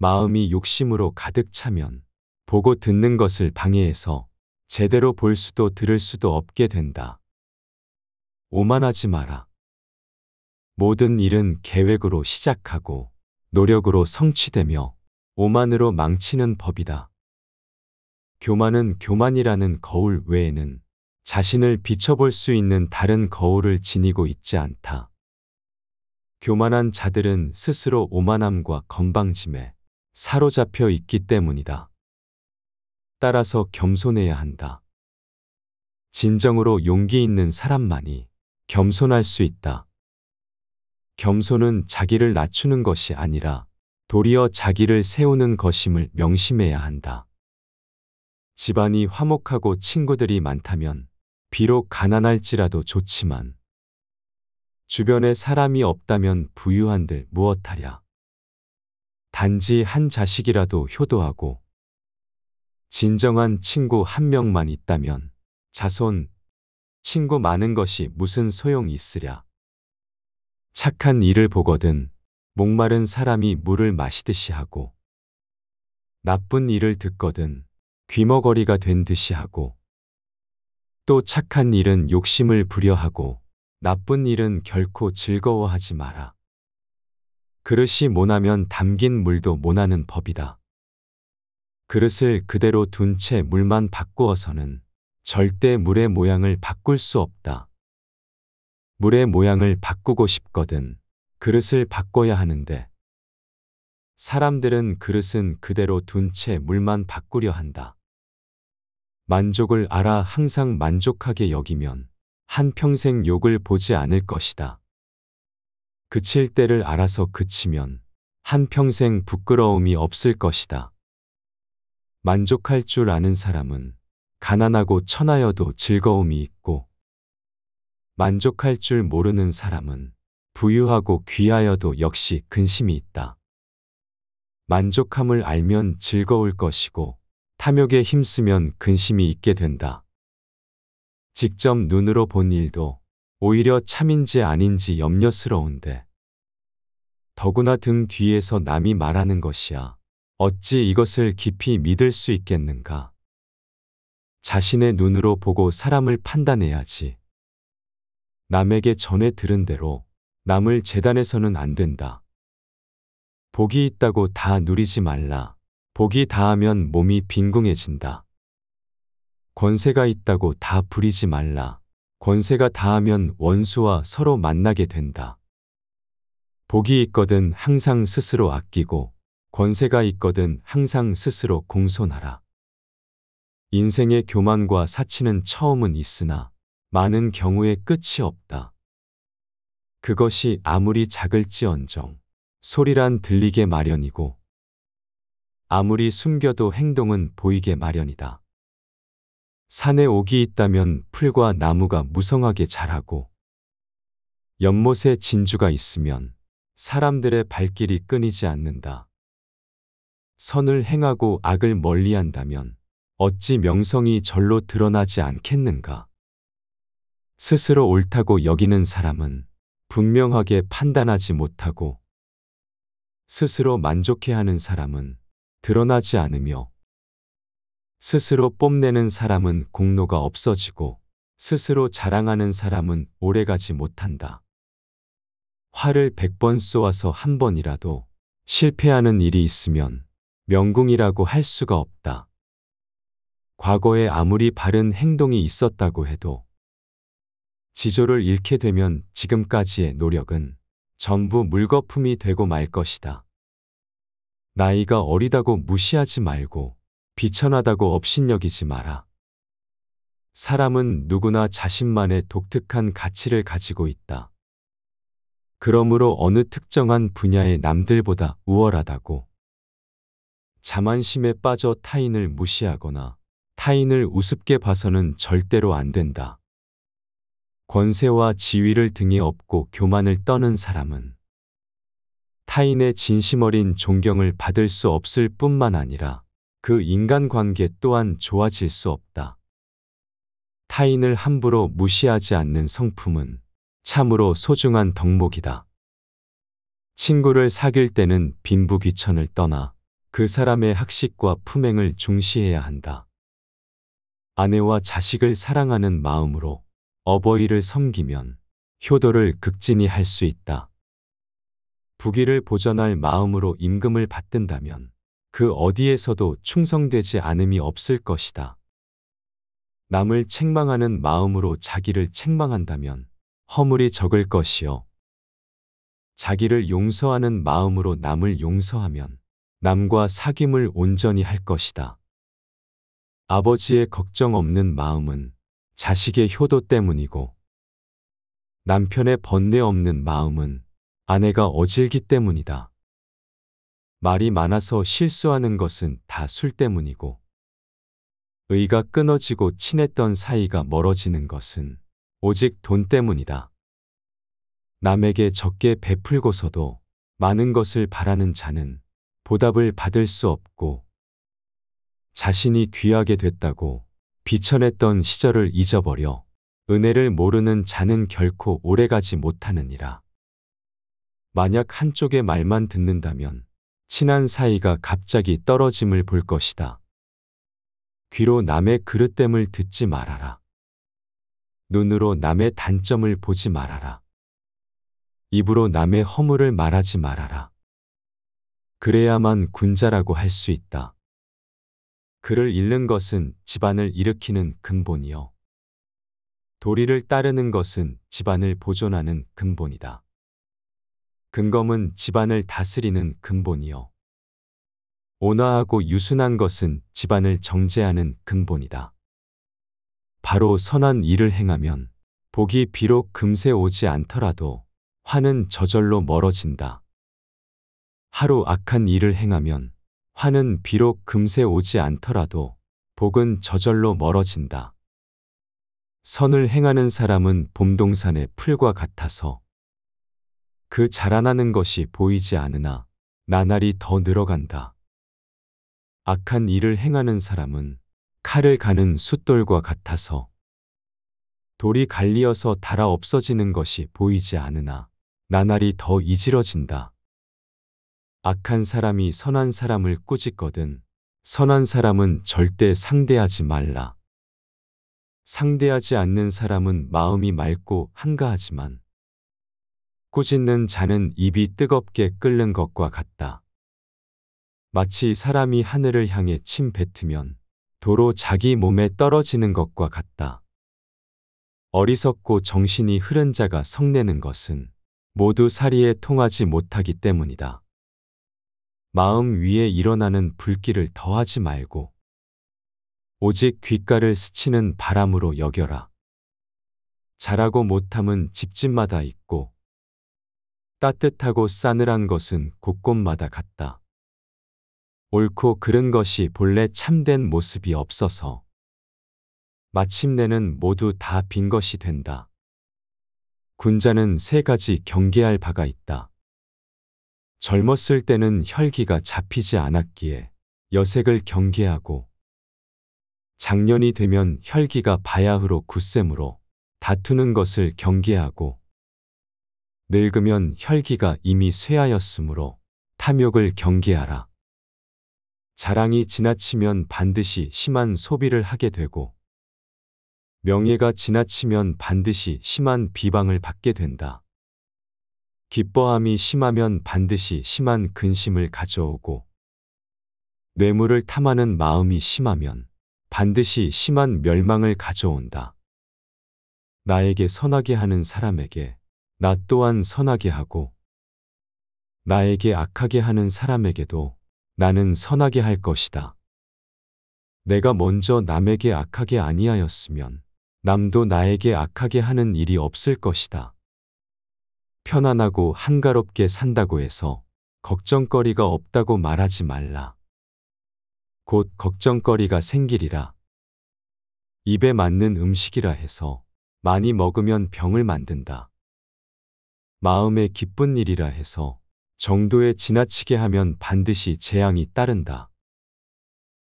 마음이 욕심으로 가득 차면 보고 듣는 것을 방해해서 제대로 볼 수도 들을 수도 없게 된다. 오만하지 마라. 모든 일은 계획으로 시작하고 노력으로 성취되며 오만으로 망치는 법이다. 교만은 교만이라는 거울 외에는 자신을 비춰볼 수 있는 다른 거울을 지니고 있지 않다. 교만한 자들은 스스로 오만함과 건방짐에 사로잡혀 있기 때문이다. 따라서 겸손해야 한다. 진정으로 용기 있는 사람만이 겸손할 수 있다. 겸손은 자기를 낮추는 것이 아니라 도리어 자기를 세우는 것임을 명심해야 한다. 집안이 화목하고 친구들이 많다면 비록 가난할지라도 좋지만 주변에 사람이 없다면 부유한들 무엇하랴. 단지 한 자식이라도 효도하고 진정한 친구 한 명만 있다면 자손, 친구 많은 것이 무슨 소용이 있으랴. 착한 일을 보거든 목마른 사람이 물을 마시듯이 하고 나쁜 일을 듣거든 귀머거리가 된 듯이 하고 또 착한 일은 욕심을 부려하고 나쁜 일은 결코 즐거워하지 마라. 그릇이 모나면 담긴 물도 모나는 법이다. 그릇을 그대로 둔 채 물만 바꾸어서는 절대 물의 모양을 바꿀 수 없다. 물의 모양을 바꾸고 싶거든 그릇을 바꿔야 하는데 사람들은 그릇은 그대로 둔 채 물만 바꾸려 한다. 만족을 알아 항상 만족하게 여기면 한평생 욕을 보지 않을 것이다. 그칠 때를 알아서 그치면 한평생 부끄러움이 없을 것이다. 만족할 줄 아는 사람은 가난하고 천하여도 즐거움이 있고 만족할 줄 모르는 사람은 부유하고 귀하여도 역시 근심이 있다. 만족함을 알면 즐거울 것이고 탐욕에 힘쓰면 근심이 있게 된다. 직접 눈으로 본 일도 오히려 참인지 아닌지 염려스러운데. 더구나 등 뒤에서 남이 말하는 것이야. 어찌 이것을 깊이 믿을 수 있겠는가? 자신의 눈으로 보고 사람을 판단해야지. 남에게 전해 들은 대로 남을 재단해서는 안 된다. 복이 있다고 다 누리지 말라. 복이 다하면 몸이 빈궁해진다. 권세가 있다고 다 부리지 말라. 권세가 다하면 원수와 서로 만나게 된다. 복이 있거든 항상 스스로 아끼고 권세가 있거든 항상 스스로 공손하라. 인생의 교만과 사치는 처음은 있으나 많은 경우에 끝이 없다. 그것이 아무리 작을지언정 소리란 들리게 마련이고 아무리 숨겨도 행동은 보이게 마련이다. 산에 옥이 있다면 풀과 나무가 무성하게 자라고 연못에 진주가 있으면 사람들의 발길이 끊이지 않는다. 선을 행하고 악을 멀리한다면 어찌 명성이 절로 드러나지 않겠는가? 스스로 옳다고 여기는 사람은 분명하게 판단하지 못하고 스스로 만족해하는 사람은 드러나지 않으며 스스로 뽐내는 사람은 공로가 없어지고 스스로 자랑하는 사람은 오래가지 못한다. 화를 100번 쏘아서 한 번이라도 실패하는 일이 있으면 명궁이라고 할 수가 없다. 과거에 아무리 바른 행동이 있었다고 해도 지조를 잃게 되면 지금까지의 노력은 전부 물거품이 되고 말 것이다. 나이가 어리다고 무시하지 말고 비천하다고 업신여기지 마라. 사람은 누구나 자신만의 독특한 가치를 가지고 있다. 그러므로 어느 특정한 분야의 남들보다 우월하다고 자만심에 빠져 타인을 무시하거나 타인을 우습게 봐서는 절대로 안 된다. 권세와 지위를 등에 업고 교만을 떠는 사람은 타인의 진심 어린 존경을 받을 수 없을 뿐만 아니라 그 인간관계 또한 좋아질 수 없다. 타인을 함부로 무시하지 않는 성품은 참으로 소중한 덕목이다. 친구를 사귈 때는 빈부귀천을 떠나 그 사람의 학식과 품행을 중시해야 한다. 아내와 자식을 사랑하는 마음으로 어버이를 섬기면 효도를 극진히 할 수 있다. 부귀를 보전할 마음으로 임금을 받든다면 그 어디에서도 충성되지 않음이 없을 것이다. 남을 책망하는 마음으로 자기를 책망한다면 허물이 적을 것이요. 자기를 용서하는 마음으로 남을 용서하면 남과 사귐을 온전히 할 것이다. 아버지의 걱정 없는 마음은 자식의 효도 때문이고 남편의 번뇌 없는 마음은 아내가 어질기 때문이다. 말이 많아서 실수하는 것은 다 술 때문이고 의가 끊어지고 친했던 사이가 멀어지는 것은 오직 돈 때문이다. 남에게 적게 베풀고서도 많은 것을 바라는 자는 보답을 받을 수 없고 자신이 귀하게 됐다고 비천했던 시절을 잊어버려 은혜를 모르는 자는 결코 오래가지 못하느니라. 만약 한쪽의 말만 듣는다면 친한 사이가 갑자기 떨어짐을 볼 것이다. 귀로 남의 그릇됨을 듣지 말아라. 눈으로 남의 단점을 보지 말아라. 입으로 남의 허물을 말하지 말아라. 그래야만 군자라고 할 수 있다. 그를 잃는 것은 집안을 일으키는 근본이요. 도리를 따르는 것은 집안을 보존하는 근본이다. 근검은 집안을 다스리는 근본이요. 온화하고 유순한 것은 집안을 정제하는 근본이다. 바로 선한 일을 행하면 복이 비록 금세 오지 않더라도 화는 저절로 멀어진다. 하루 악한 일을 행하면 화는 비록 금세 오지 않더라도 복은 저절로 멀어진다. 선을 행하는 사람은 봄동산의 풀과 같아서 그 자라나는 것이 보이지 않으나 나날이 더 늘어간다. 악한 일을 행하는 사람은 칼을 가는 숫돌과 같아서 돌이 갈리어서 달아 없어지는 것이 보이지 않으나 나날이 더 이질어진다. 악한 사람이 선한 사람을 꾸짖거든 선한 사람은 절대 상대하지 말라. 상대하지 않는 사람은 마음이 맑고 한가하지만 꼬짓는 자는 입이 뜨겁게 끓는 것과 같다. 마치 사람이 하늘을 향해 침 뱉으면 도로 자기 몸에 떨어지는 것과 같다. 어리석고 정신이 흐른 자가 성내는 것은 모두 사리에 통하지 못하기 때문이다. 마음 위에 일어나는 불길을 더하지 말고 오직 귓가를 스치는 바람으로 여겨라. 잘하고 못함은 집집마다 있고 따뜻하고 싸늘한 것은 곳곳마다 같다. 옳고 그른 것이 본래 참된 모습이 없어서 마침내는 모두 다 빈 것이 된다. 군자는 세 가지 경계할 바가 있다. 젊었을 때는 혈기가 잡히지 않았기에 여색을 경계하고 장년이 되면 혈기가 바야흐로 굳셈으로 다투는 것을 경계하고 늙으면 혈기가 이미 쇠하였으므로 탐욕을 경계하라. 자랑이 지나치면 반드시 심한 소비를 하게 되고 명예가 지나치면 반드시 심한 비방을 받게 된다. 기뻐함이 심하면 반드시 심한 근심을 가져오고 뇌물을 탐하는 마음이 심하면 반드시 심한 멸망을 가져온다. 나에게 선하게 하는 사람에게 나 또한 선하게 하고 나에게 악하게 하는 사람에게도 나는 선하게 할 것이다. 내가 먼저 남에게 악하게 아니하였으면 남도 나에게 악하게 하는 일이 없을 것이다. 편안하고 한가롭게 산다고 해서 걱정거리가 없다고 말하지 말라. 곧 걱정거리가 생기리라. 입에 맞는 음식이라 해서 많이 먹으면 병을 만든다. 마음에 기쁜 일이라 해서 정도에 지나치게 하면 반드시 재앙이 따른다.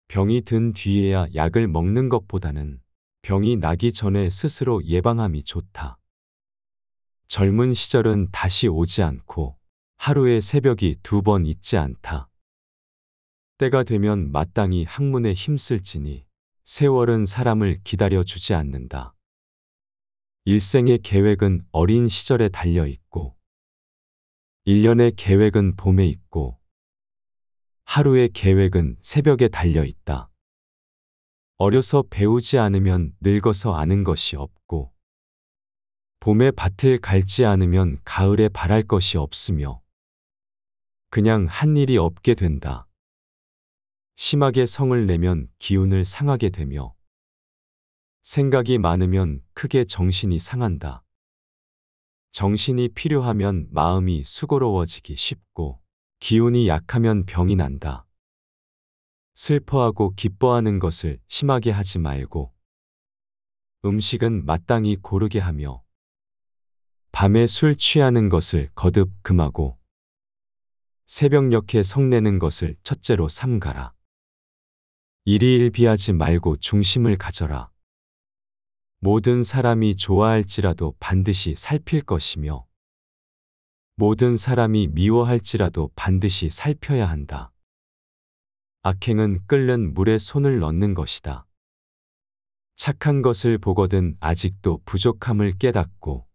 병이 든 뒤에야 약을 먹는 것보다는 병이 나기 전에 스스로 예방함이 좋다. 젊은 시절은 다시 오지 않고 하루에 새벽이 두 번 있지 않다. 때가 되면 마땅히 학문에 힘쓸지니 세월은 사람을 기다려 주지 않는다. 일생의 계획은 어린 시절에 달려 있고, 1년의 계획은 봄에 있고, 하루의 계획은 새벽에 달려 있다. 어려서 배우지 않으면 늙어서 아는 것이 없고, 봄에 밭을 갈지 않으면 가을에 바랄 것이 없으며, 그냥 한 일이 없게 된다. 심하게 성을 내면 기운을 상하게 되며, 생각이 많으면 크게 정신이 상한다. 정신이 필요하면 마음이 수고로워지기 쉽고 기운이 약하면 병이 난다. 슬퍼하고 기뻐하는 것을 심하게 하지 말고 음식은 마땅히 고르게 하며 밤에 술 취하는 것을 거듭 금하고 새벽녘에 성내는 것을 첫째로 삼가라. 일이일비하지 말고 중심을 가져라. 모든 사람이 좋아할지라도 반드시 살필 것이며 모든 사람이 미워할지라도 반드시 살펴야 한다. 악행은 끓는 물에 손을 넣는 것이다. 착한 것을 보거든 아직도 부족함을 깨닫고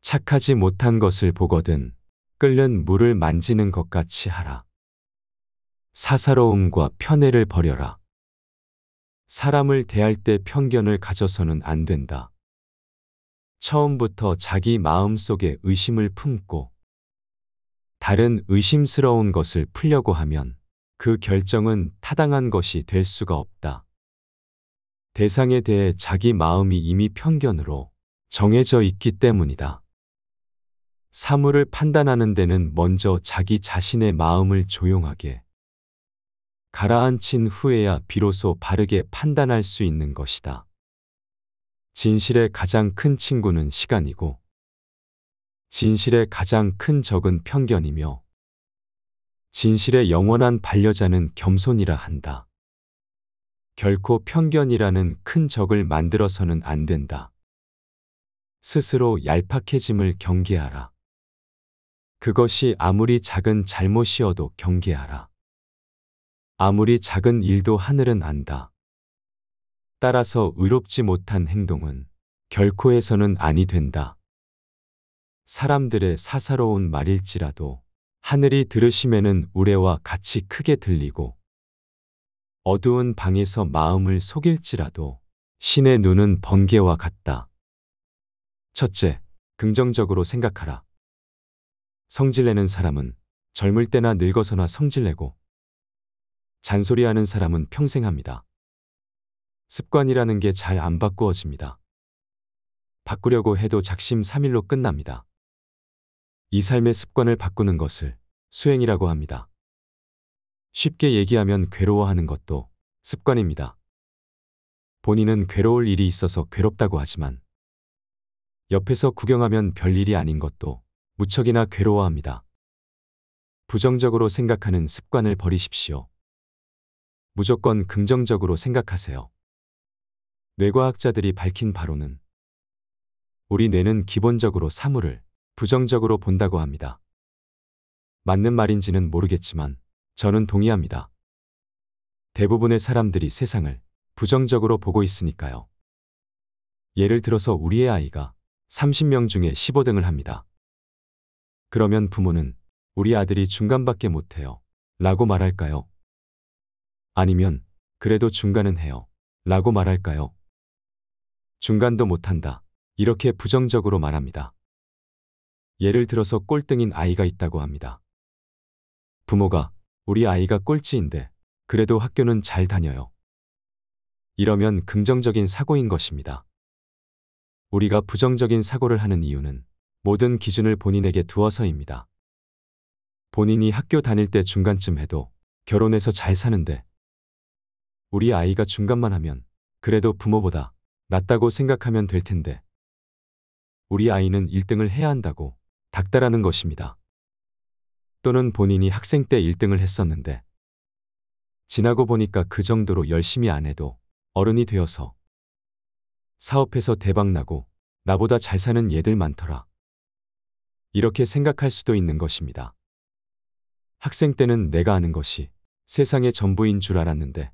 착하지 못한 것을 보거든 끓는 물을 만지는 것 같이 하라. 사사로움과 편애를 버려라. 사람을 대할 때 편견을 가져서는 안 된다. 처음부터 자기 마음 속에 의심을 품고 다른 의심스러운 것을 풀려고 하면 그 결정은 타당한 것이 될 수가 없다. 대상에 대해 자기 마음이 이미 편견으로 정해져 있기 때문이다. 사물을 판단하는 데는 먼저 자기 자신의 마음을 조용하게 가라앉힌 후에야 비로소 바르게 판단할 수 있는 것이다. 진실의 가장 큰 친구는 시간이고, 진실의 가장 큰 적은 편견이며, 진실의 영원한 반려자는 겸손이라 한다. 결코 편견이라는 큰 적을 만들어서는 안 된다. 스스로 얄팍해짐을 경계하라. 그것이 아무리 작은 잘못이어도 경계하라. 아무리 작은 일도 하늘은 안다. 따라서 의롭지 못한 행동은 결코 해서는 아니 된다. 사람들의 사사로운 말일지라도 하늘이 들으심에는 우레와 같이 크게 들리고 어두운 방에서 마음을 속일지라도 신의 눈은 번개와 같다. 첫째, 긍정적으로 생각하라. 성질내는 사람은 젊을 때나 늙어서나 성질내고 잔소리하는 사람은 평생 합니다. 습관이라는 게 잘 안 바꾸어집니다. 바꾸려고 해도 작심3일로 끝납니다. 이 삶의 습관을 바꾸는 것을 수행이라고 합니다. 쉽게 얘기하면 괴로워하는 것도 습관입니다. 본인은 괴로울 일이 있어서 괴롭다고 하지만 옆에서 구경하면 별일이 아닌 것도 무척이나 괴로워합니다. 부정적으로 생각하는 습관을 버리십시오. 무조건 긍정적으로 생각하세요. 뇌과학자들이 밝힌 바로는 우리 뇌는 기본적으로 사물을 부정적으로 본다고 합니다. 맞는 말인지는 모르겠지만 저는 동의합니다. 대부분의 사람들이 세상을 부정적으로 보고 있으니까요. 예를 들어서 우리의 아이가 30명 중에 15등을 합니다. 그러면 부모는 우리 아들이 중간밖에 못해요. 라고 말할까요? 아니면 그래도 중간은 해요. 라고 말할까요? 중간도 못한다. 이렇게 부정적으로 말합니다. 예를 들어서 꼴등인 아이가 있다고 합니다. 부모가 우리 아이가 꼴찌인데 그래도 학교는 잘 다녀요. 이러면 긍정적인 사고인 것입니다. 우리가 부정적인 사고를 하는 이유는 모든 기준을 본인에게 두어서입니다. 본인이 학교 다닐 때 중간쯤 해도 결혼해서 잘 사는데 우리 아이가 중간만 하면 그래도 부모보다 낫다고 생각하면 될 텐데 우리 아이는 1등을 해야 한다고 닥달하는 것입니다. 또는 본인이 학생 때 1등을 했었는데 지나고 보니까 그 정도로 열심히 안 해도 어른이 되어서 사업해서 대박나고 나보다 잘 사는 얘들 많더라. 이렇게 생각할 수도 있는 것입니다. 학생 때는 내가 아는 것이 세상의 전부인 줄 알았는데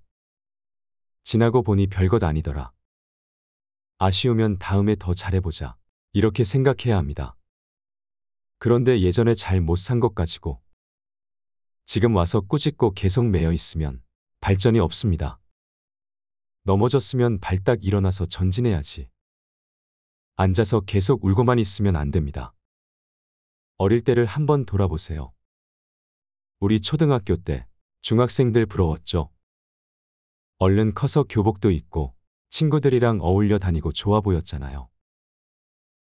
지나고 보니 별것 아니더라. 아쉬우면 다음에 더 잘해보자. 이렇게 생각해야 합니다. 그런데 예전에 잘 못 산 것 가지고 지금 와서 꾸짖고 계속 매여 있으면 발전이 없습니다. 넘어졌으면 발딱 일어나서 전진해야지. 앉아서 계속 울고만 있으면 안 됩니다. 어릴 때를 한번 돌아보세요. 우리 초등학교 때 중학생들 부러웠죠. 얼른 커서 교복도 입고 친구들이랑 어울려 다니고 좋아 보였잖아요.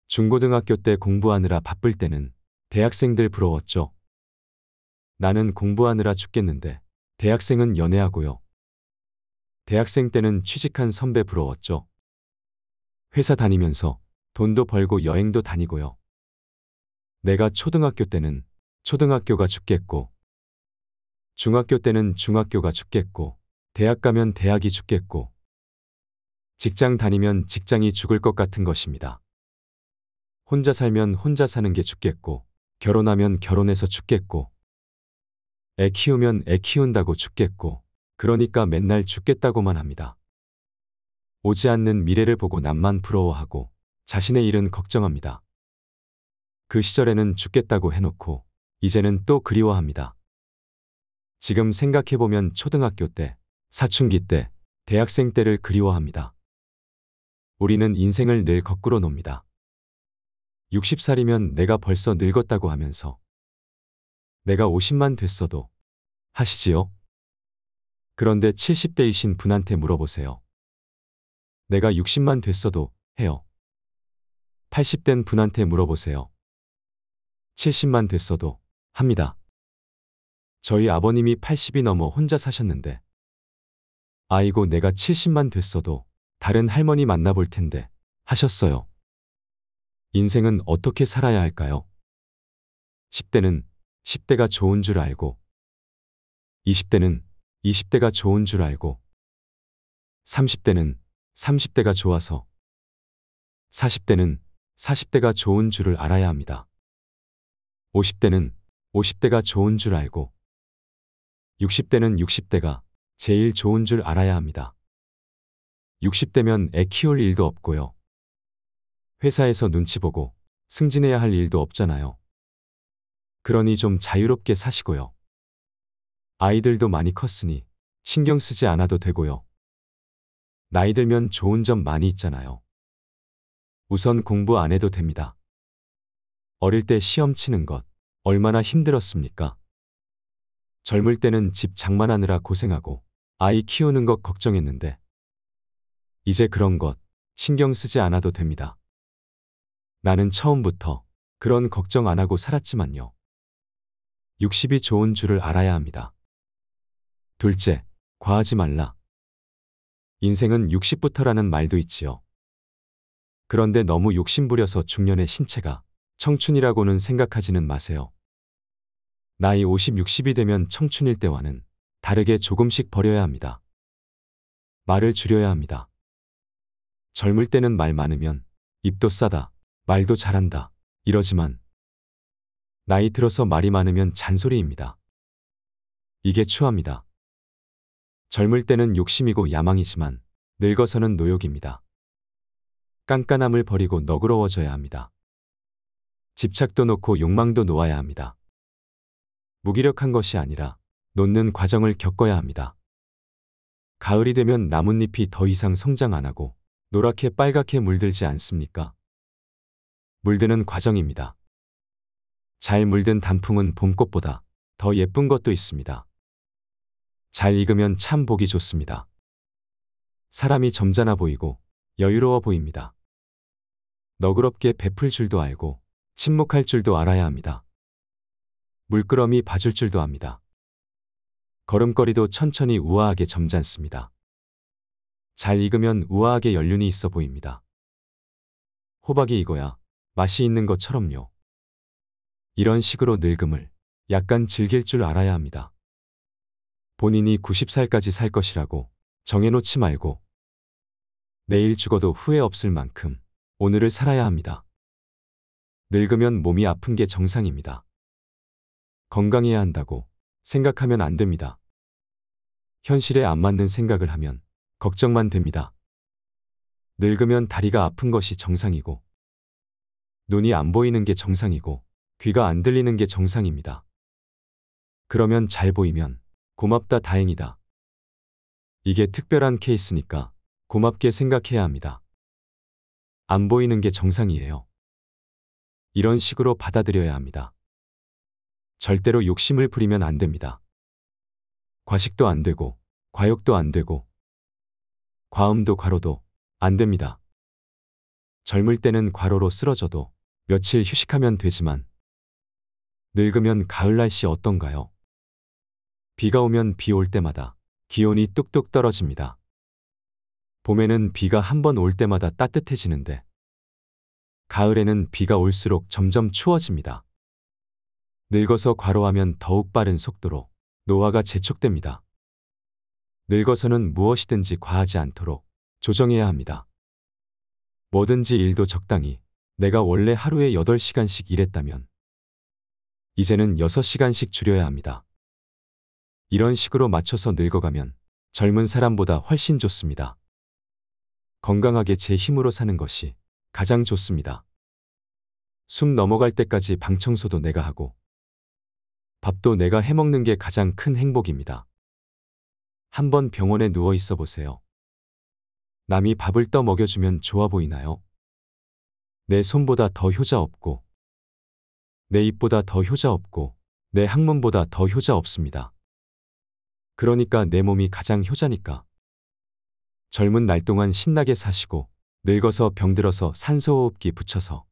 중고등학교 때 공부하느라 바쁠 때는 대학생들 부러웠죠. 나는 공부하느라 죽겠는데 대학생은 연애하고요. 대학생 때는 취직한 선배 부러웠죠. 회사 다니면서 돈도 벌고 여행도 다니고요. 내가 초등학교 때는 초등학교가 죽겠고, 중학교 때는 중학교가 죽겠고, 대학 가면 대학이 죽겠고, 직장 다니면 직장이 죽을 것 같은 것입니다. 혼자 살면 혼자 사는 게 죽겠고, 결혼하면 결혼해서 죽겠고, 애 키우면 애 키운다고 죽겠고, 그러니까 맨날 죽겠다고만 합니다. 오지 않는 미래를 보고 남만 부러워하고 자신의 일은 걱정합니다. 그 시절에는 죽겠다고 해놓고 이제는 또 그리워합니다. 지금 생각해보면 초등학교 때 사춘기 때, 대학생 때를 그리워합니다. 우리는 인생을 늘 거꾸로 놉니다. 60살이면 내가 벌써 늙었다고 하면서 내가 50만 됐어도 하시지요? 그런데 70대이신 분한테 물어보세요. 내가 60만 됐어도 해요. 80된 분한테 물어보세요. 70만 됐어도 합니다. 저희 아버님이 80이 넘어 혼자 사셨는데 아이고 내가 70만 됐어도 다른 할머니 만나볼 텐데 하셨어요. 인생은 어떻게 살아야 할까요? 10대는 10대가 좋은 줄 알고 20대는 20대가 좋은 줄 알고 30대는 30대가 좋아서 40대는 40대가 좋은 줄을 알아야 합니다. 50대는 50대가 좋은 줄 알고 60대는 60대가 제일 좋은 줄 알아야 합니다. 60대면 애 키울 일도 없고요. 회사에서 눈치 보고 승진해야 할 일도 없잖아요. 그러니 좀 자유롭게 사시고요. 아이들도 많이 컸으니 신경 쓰지 않아도 되고요. 나이 들면 좋은 점 많이 있잖아요. 우선 공부 안 해도 됩니다. 어릴 때 시험 치는 것 얼마나 힘들었습니까? 젊을 때는 집 장만하느라 고생하고 아이 키우는 것 걱정했는데 이제 그런 것 신경 쓰지 않아도 됩니다. 나는 처음부터 그런 걱정 안 하고 살았지만요. 60이 좋은 줄을 알아야 합니다. 둘째, 과하지 말라. 인생은 60부터라는 말도 있지요. 그런데 너무 욕심부려서 중년의 신체가 청춘이라고는 생각하지는 마세요. 나이 50, 60이 되면 청춘일 때와는 다르게 조금씩 버려야 합니다. 말을 줄여야 합니다. 젊을 때는 말 많으면 입도 싸다, 말도 잘한다, 이러지만 나이 들어서 말이 많으면 잔소리입니다. 이게 추합니다. 젊을 때는 욕심이고 야망이지만 늙어서는 노욕입니다. 깐깐함을 버리고 너그러워져야 합니다. 집착도 놓고 욕망도 놓아야 합니다. 무기력한 것이 아니라 놓는 과정을 겪어야 합니다. 가을이 되면 나뭇잎이 더 이상 성장 안 하고 노랗게 빨갛게 물들지 않습니까? 물드는 과정입니다. 잘 물든 단풍은 봄꽃보다 더 예쁜 것도 있습니다. 잘 익으면 참 보기 좋습니다. 사람이 점잖아 보이고 여유로워 보입니다. 너그럽게 베풀 줄도 알고 침묵할 줄도 알아야 합니다. 물끄러미 봐줄 줄도 압니다. 걸음걸이도 천천히 우아하게 점잖습니다. 잘 익으면 우아하게 연륜이 있어 보입니다. 호박이 익어야 맛이 있는 것처럼요. 이런 식으로 늙음을 약간 즐길 줄 알아야 합니다. 본인이 90살까지 살 것이라고 정해놓지 말고 내일 죽어도 후회 없을 만큼 오늘을 살아야 합니다. 늙으면 몸이 아픈 게 정상입니다. 건강해야 한다고 생각하면 안 됩니다. 현실에 안 맞는 생각을 하면 걱정만 됩니다. 늙으면 다리가 아픈 것이 정상이고, 눈이 안 보이는 게 정상이고, 귀가 안 들리는 게 정상입니다. 그러면 잘 보이면 고맙다 다행이다. 이게 특별한 케이스니까 고맙게 생각해야 합니다. 안 보이는 게 정상이에요. 이런 식으로 받아들여야 합니다. 절대로 욕심을 부리면 안 됩니다. 과식도 안 되고 과욕도 안 되고 과음도 과로도 안 됩니다. 젊을 때는 과로로 쓰러져도 며칠 휴식하면 되지만 늙으면 가을 날씨 어떤가요? 비가 오면 비 올 때마다 기온이 뚝뚝 떨어집니다. 봄에는 비가 한 번 올 때마다 따뜻해지는데 가을에는 비가 올수록 점점 추워집니다. 늙어서 과로하면 더욱 빠른 속도로 노화가 재촉됩니다. 늙어서는 무엇이든지 과하지 않도록 조정해야 합니다. 뭐든지 일도 적당히 내가 원래 하루에 8시간씩 일했다면 이제는 6시간씩 줄여야 합니다. 이런 식으로 맞춰서 늙어가면 젊은 사람보다 훨씬 좋습니다. 건강하게 제 힘으로 사는 것이 가장 좋습니다. 숨 넘어갈 때까지 방 청소도 내가 하고 밥도 내가 해먹는 게 가장 큰 행복입니다. 한번 병원에 누워 있어 보세요. 남이 밥을 떠 먹여주면 좋아 보이나요? 내 손보다 더 효자 없고, 내 입보다 더 효자 없고, 내 학문보다 더 효자 없습니다. 그러니까 내 몸이 가장 효자니까. 젊은 날 동안 신나게 사시고, 늙어서 병들어서 산소호흡기 붙여서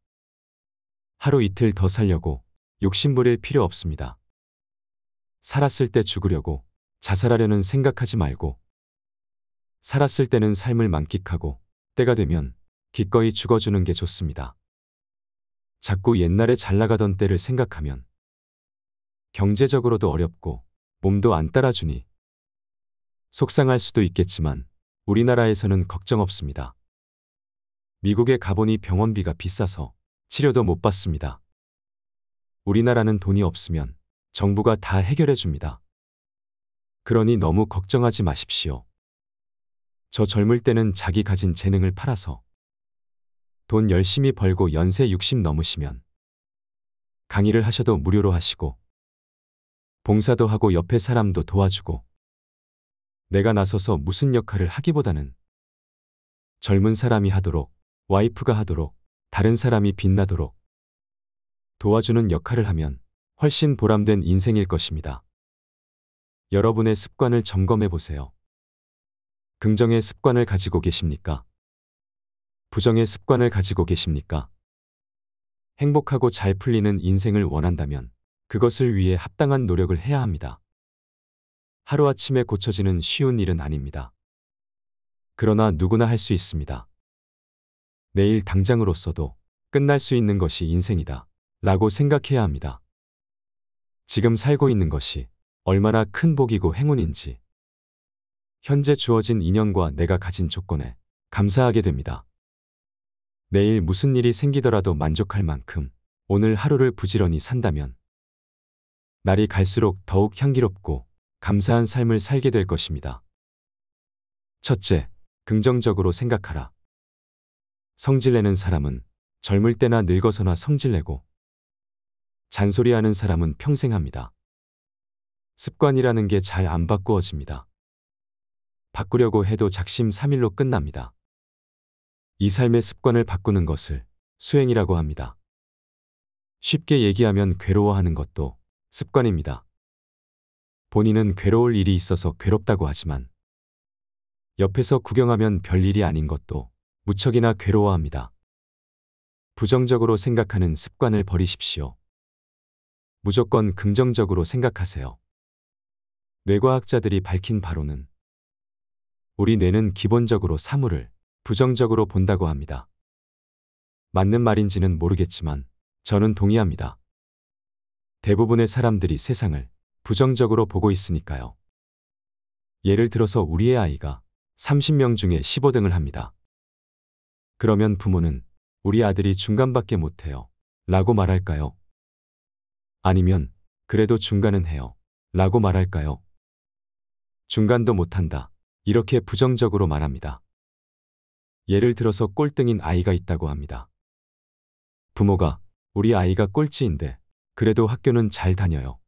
하루 이틀 더 살려고 욕심 부릴 필요 없습니다. 살았을 때 죽으려고 자살하려는 생각하지 말고 살았을 때는 삶을 만끽하고 때가 되면 기꺼이 죽어주는 게 좋습니다. 자꾸 옛날에 잘 나가던 때를 생각하면 경제적으로도 어렵고 몸도 안 따라주니 속상할 수도 있겠지만 우리나라에서는 걱정 없습니다. 미국에 가보니 병원비가 비싸서 치료도 못 받습니다. 우리나라는 돈이 없으면 정부가 다 해결해 줍니다. 그러니 너무 걱정하지 마십시오. 저 젊을 때는 자기 가진 재능을 팔아서 돈 열심히 벌고 연세 60 넘으시면 강의를 하셔도 무료로 하시고 봉사도 하고 옆에 사람도 도와주고 내가 나서서 무슨 역할을 하기보다는 젊은 사람이 하도록 와이프가 하도록 다른 사람이 빛나도록 도와주는 역할을 하면 훨씬 보람된 인생일 것입니다. 여러분의 습관을 점검해 보세요. 긍정의 습관을 가지고 계십니까? 부정의 습관을 가지고 계십니까? 행복하고 잘 풀리는 인생을 원한다면 그것을 위해 합당한 노력을 해야 합니다. 하루아침에 고쳐지는 쉬운 일은 아닙니다. 그러나 누구나 할 수 있습니다. 내일 당장으로서도 끝날 수 있는 것이 인생이다. 라고 생각해야 합니다. 지금 살고 있는 것이 얼마나 큰 복이고 행운인지 현재 주어진 인연과 내가 가진 조건에 감사하게 됩니다. 내일 무슨 일이 생기더라도 만족할 만큼 오늘 하루를 부지런히 산다면 날이 갈수록 더욱 향기롭고 감사한 삶을 살게 될 것입니다. 첫째, 긍정적으로 생각하라. 성질내는 사람은 젊을 때나 늙어서나 성질내고 잔소리하는 사람은 평생 합니다. 습관이라는 게 잘 안 바꾸어집니다. 바꾸려고 해도 작심3일로 끝납니다. 이 삶의 습관을 바꾸는 것을 수행이라고 합니다. 쉽게 얘기하면 괴로워하는 것도 습관입니다. 본인은 괴로울 일이 있어서 괴롭다고 하지만 옆에서 구경하면 별일이 아닌 것도 무척이나 괴로워합니다. 부정적으로 생각하는 습관을 버리십시오. 무조건 긍정적으로 생각하세요. 뇌과학자들이 밝힌 바로는 우리 뇌는 기본적으로 사물을 부정적으로 본다고 합니다. 맞는 말인지는 모르겠지만 저는 동의합니다. 대부분의 사람들이 세상을 부정적으로 보고 있으니까요. 예를 들어서 우리의 아이가 30명 중에 15등을 합니다. 그러면 부모는 우리 아들이 중간밖에 못해요. 라고 말할까요? 아니면 그래도 중간은 해요. 라고 말할까요? 중간도 못한다. 이렇게 부정적으로 말합니다. 예를 들어서 꼴등인 아이가 있다고 합니다. 부모가 우리 아이가 꼴찌인데 그래도 학교는 잘 다녀요.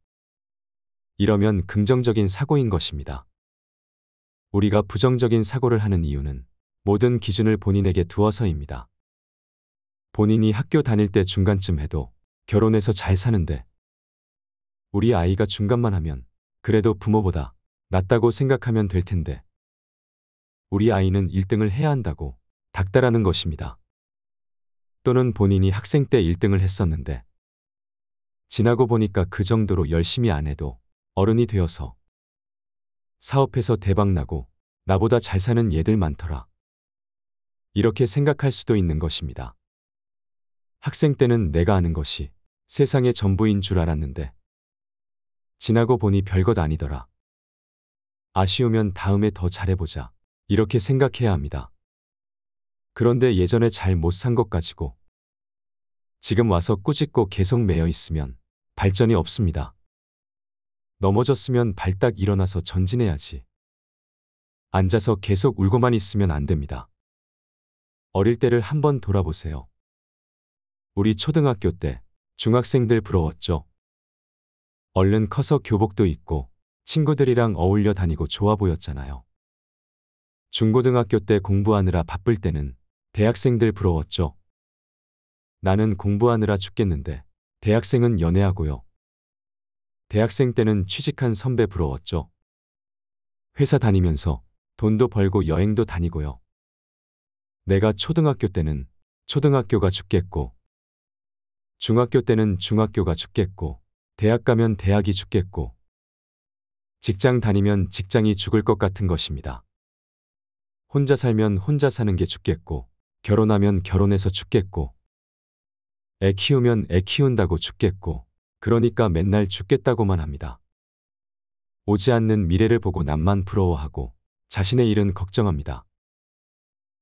이러면 긍정적인 사고인 것입니다. 우리가 부정적인 사고를 하는 이유는 모든 기준을 본인에게 두어서입니다. 본인이 학교 다닐 때 중간쯤 해도 결혼해서 잘 사는데 우리 아이가 중간만 하면 그래도 부모보다 낫다고 생각하면 될 텐데 우리 아이는 1등을 해야 한다고 닥달하는 것입니다. 또는 본인이 학생 때 1등을 했었는데 지나고 보니까 그 정도로 열심히 안 해도 어른이 되어서 사업해서 대박나고 나보다 잘 사는 얘들 많더라. 이렇게 생각할 수도 있는 것입니다. 학생 때는 내가 아는 것이 세상의 전부인 줄 알았는데 지나고 보니 별것 아니더라. 아쉬우면 다음에 더 잘해보자. 이렇게 생각해야 합니다. 그런데 예전에 잘 못 산 것 가지고 지금 와서 꾸짖고 계속 매여 있으면 발전이 없습니다. 넘어졌으면 발딱 일어나서 전진해야지. 앉아서 계속 울고만 있으면 안 됩니다. 어릴 때를 한번 돌아보세요. 우리 초등학교 때 중학생들 부러웠죠. 얼른 커서 교복도 입고 친구들이랑 어울려 다니고 좋아 보였잖아요. 중고등학교 때 공부하느라 바쁠 때는 대학생들 부러웠죠. 나는 공부하느라 죽겠는데 대학생은 연애하고요. 대학생 때는 취직한 선배 부러웠죠. 회사 다니면서 돈도 벌고 여행도 다니고요. 내가 초등학교 때는 초등학교가 죽겠고, 중학교 때는 중학교가 죽겠고, 대학 가면 대학이 죽겠고, 직장 다니면 직장이 죽을 것 같은 것입니다. 혼자 살면 혼자 사는 게 죽겠고, 결혼하면 결혼해서 죽겠고, 애 키우면 애 키운다고 죽겠고, 그러니까 맨날 죽겠다고만 합니다. 오지 않는 미래를 보고 남만 부러워하고, 자신의 일은 걱정합니다.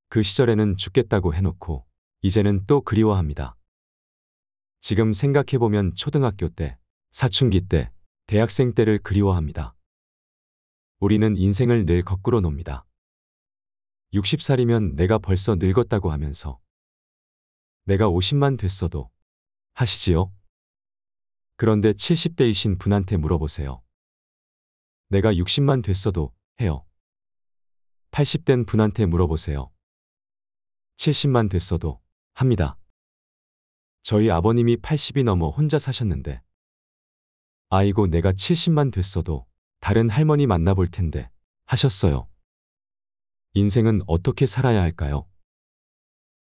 그 시절에는 죽겠다고 해놓고, 이제는 또 그리워합니다. 지금 생각해보면 초등학교 때 사춘기 때, 대학생 때를 그리워합니다. 우리는 인생을 늘 거꾸로 놉니다. 60살이면 내가 벌써 늙었다고 하면서 내가 50만 됐어도 하시지요? 그런데 70대이신 분한테 물어보세요. 내가 60만 됐어도 해요. 80된 분한테 물어보세요. 70만 됐어도 합니다. 저희 아버님이 80이 넘어 혼자 사셨는데 아이고 내가 70만 됐어도 다른 할머니 만나볼 텐데 하셨어요. 인생은 어떻게 살아야 할까요?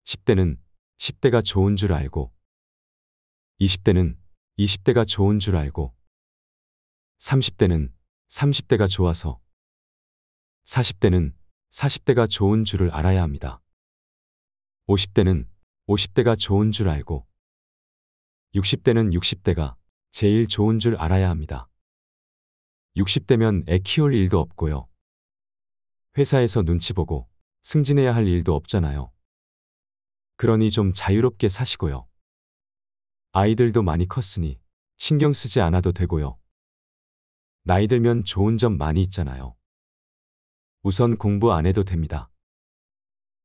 10대는 10대가 좋은 줄 알고 20대는 20대가 좋은 줄 알고 30대는 30대가 좋아서 40대는 40대가 좋은 줄을 알아야 합니다. 50대는 50대가 좋은 줄 알고 60대는 60대가 제일 좋은 줄 알아야 합니다. 60대면 애 키울 일도 없고요. 회사에서 눈치 보고 승진해야 할 일도 없잖아요. 그러니 좀 자유롭게 사시고요. 아이들도 많이 컸으니 신경 쓰지 않아도 되고요. 나이 들면 좋은 점 많이 있잖아요. 우선 공부 안 해도 됩니다.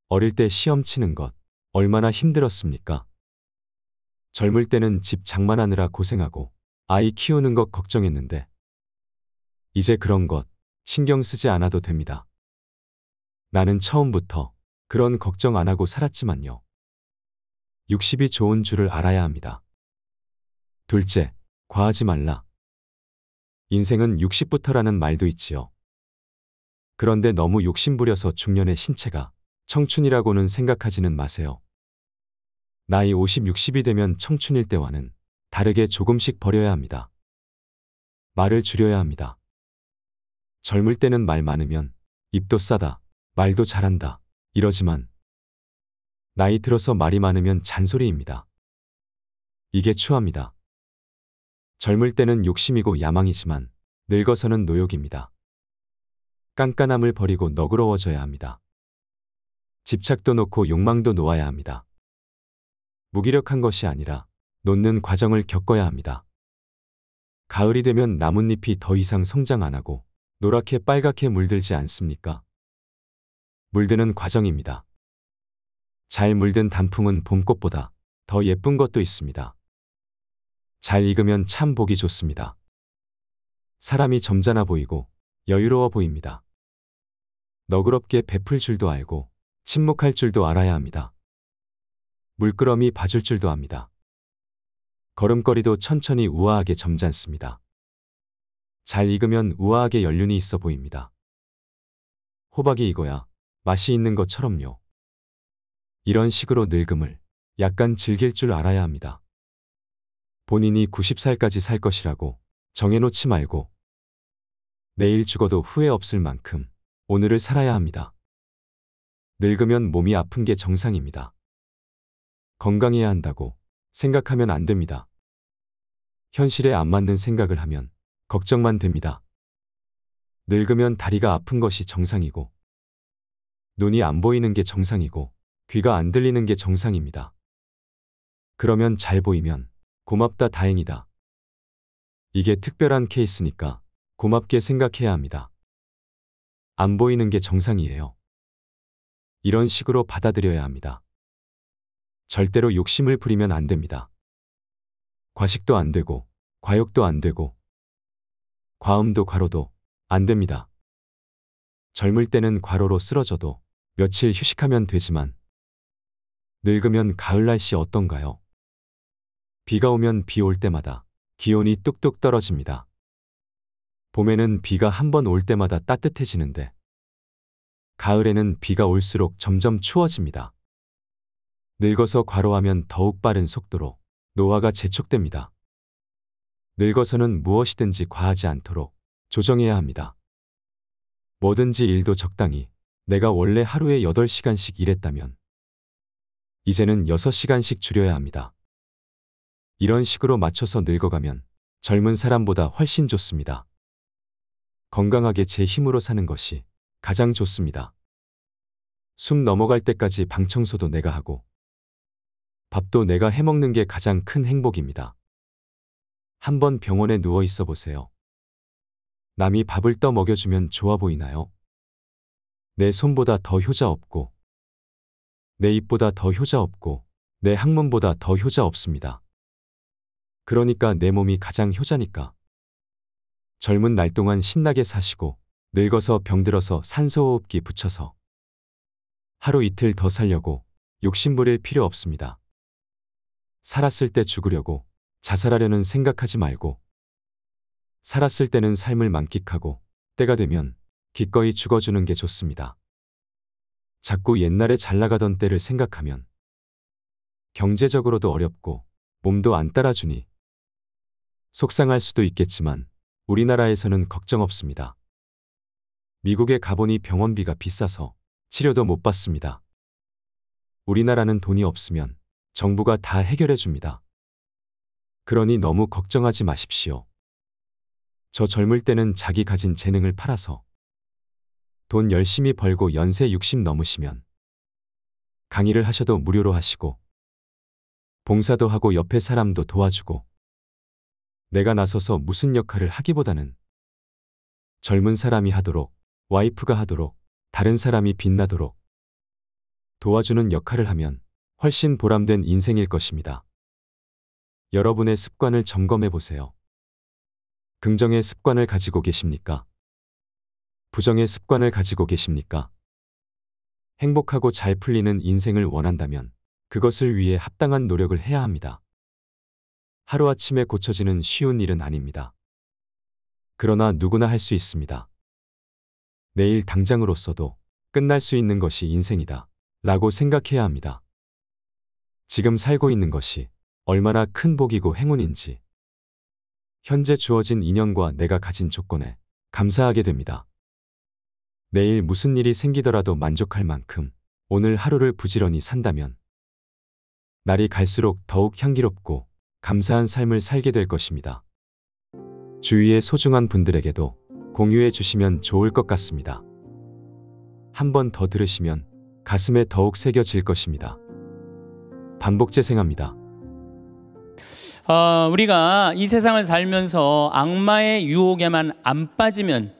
어릴 때 시험 치는 것 얼마나 힘들었습니까? 젊을 때는 집 장만하느라 고생하고 아이 키우는 것 걱정했는데 이제 그런 것 신경 쓰지 않아도 됩니다. 나는 처음부터 그런 걱정 안 하고 살았지만요. 60이 좋은 줄을 알아야 합니다. 둘째, 과하지 말라. 인생은 60부터라는 말도 있지요. 그런데 너무 욕심부려서 중년의 신체가 청춘이라고는 생각하지는 마세요. 나이 50, 60이 되면 청춘일 때와는 다르게 조금씩 버려야 합니다. 말을 줄여야 합니다. 젊을 때는 말 많으면 입도 싸다, 말도 잘한다, 이러지만 나이 들어서 말이 많으면 잔소리입니다. 이게 추합니다. 젊을 때는 욕심이고 야망이지만 늙어서는 노욕입니다. 깐깐함을 버리고 너그러워져야 합니다. 집착도 놓고 욕망도 놓아야 합니다. 무기력한 것이 아니라 놓는 과정을 겪어야 합니다. 가을이 되면 나뭇잎이 더 이상 성장 안 하고 노랗게 빨갛게 물들지 않습니까? 물드는 과정입니다. 잘 물든 단풍은 봄꽃보다 더 예쁜 것도 있습니다. 잘 익으면 참 보기 좋습니다. 사람이 점잖아 보이고 여유로워 보입니다. 너그럽게 베풀 줄도 알고 침묵할 줄도 알아야 합니다. 물끄러미 봐줄 줄도 압니다. 걸음걸이도 천천히 우아하게 점잖습니다. 잘 익으면 우아하게 연륜이 있어 보입니다. 호박이 이거야 맛이 있는 것처럼요. 이런 식으로 늙음을 약간 즐길 줄 알아야 합니다. 본인이 90살까지 살 것이라고 정해놓지 말고 내일 죽어도 후회 없을 만큼 오늘을 살아야 합니다. 늙으면 몸이 아픈 게 정상입니다. 건강해야 한다고 생각하면 안 됩니다. 현실에 안 맞는 생각을 하면 걱정만 됩니다. 늙으면 다리가 아픈 것이 정상이고, 눈이 안 보이는 게 정상이고, 귀가 안 들리는 게 정상입니다. 그러면 잘 보이면 고맙다 다행이다. 이게 특별한 케이스니까 고맙게 생각해야 합니다. 안 보이는 게 정상이에요. 이런 식으로 받아들여야 합니다. 절대로 욕심을 부리면 안 됩니다. 과식도 안 되고 과욕도 안 되고 과음도 과로도 안 됩니다. 젊을 때는 과로로 쓰러져도 며칠 휴식하면 되지만 늙으면 가을 날씨 어떤가요? 비가 오면 비 올 때마다 기온이 뚝뚝 떨어집니다. 봄에는 비가 한 번 올 때마다 따뜻해지는데 가을에는 비가 올수록 점점 추워집니다. 늙어서 과로하면 더욱 빠른 속도로 노화가 재촉됩니다. 늙어서는 무엇이든지 과하지 않도록 조정해야 합니다. 뭐든지 일도 적당히 내가 원래 하루에 8시간씩 일했다면 이제는 6시간씩 줄여야 합니다. 이런 식으로 맞춰서 늙어가면 젊은 사람보다 훨씬 좋습니다. 건강하게 제 힘으로 사는 것이 가장 좋습니다. 숨 넘어갈 때까지 방 청소도 내가 하고 밥도 내가 해먹는 게 가장 큰 행복입니다. 한번 병원에 누워 있어 보세요. 남이 밥을 떠 먹여주면 좋아 보이나요? 내 손보다 더 효자 없고, 내 입보다 더 효자 없고, 내 학문보다 더 효자 없습니다. 그러니까 내 몸이 가장 효자니까. 젊은 날 동안 신나게 사시고, 늙어서 병들어서 산소호흡기 붙여서 하루 이틀 더 살려고 욕심부릴 필요 없습니다. 살았을 때 죽으려고 자살하려는 생각하지 말고 살았을 때는 삶을 만끽하고 때가 되면 기꺼이 죽어주는 게 좋습니다. 자꾸 옛날에 잘 나가던 때를 생각하면 경제적으로도 어렵고 몸도 안 따라주니 속상할 수도 있겠지만 우리나라에서는 걱정 없습니다. 미국에 가보니 병원비가 비싸서 치료도 못 받습니다. 우리나라는 돈이 없으면 정부가 다 해결해 줍니다. 그러니 너무 걱정하지 마십시오. 저 젊을 때는 자기 가진 재능을 팔아서 돈 열심히 벌고 연세 60 넘으시면 강의를 하셔도 무료로 하시고 봉사도 하고 옆에 사람도 도와주고 내가 나서서 무슨 역할을 하기보다는 젊은 사람이 하도록 와이프가 하도록 다른 사람이 빛나도록 도와주는 역할을 하면 훨씬 보람된 인생일 것입니다. 여러분의 습관을 점검해 보세요. 긍정의 습관을 가지고 계십니까? 부정의 습관을 가지고 계십니까? 행복하고 잘 풀리는 인생을 원한다면 그것을 위해 합당한 노력을 해야 합니다. 하루아침에 고쳐지는 쉬운 일은 아닙니다. 그러나 누구나 할 수 있습니다. 내일 당장으로서도 끝날 수 있는 것이 인생이다. 라고 생각해야 합니다. 지금 살고 있는 것이 얼마나 큰 복이고 행운인지 현재 주어진 인연과 내가 가진 조건에 감사하게 됩니다. 내일 무슨 일이 생기더라도 만족할 만큼 오늘 하루를 부지런히 산다면 날이 갈수록 더욱 향기롭고 감사한 삶을 살게 될 것입니다. 주위의 소중한 분들에게도 공유해 주시면 좋을 것 같습니다. 한 번 더 들으시면 가슴에 더욱 새겨질 것입니다. 반복 재생합니다. 어, 우리가 이 세상을 살면서 악마의 유혹에만 안 빠지면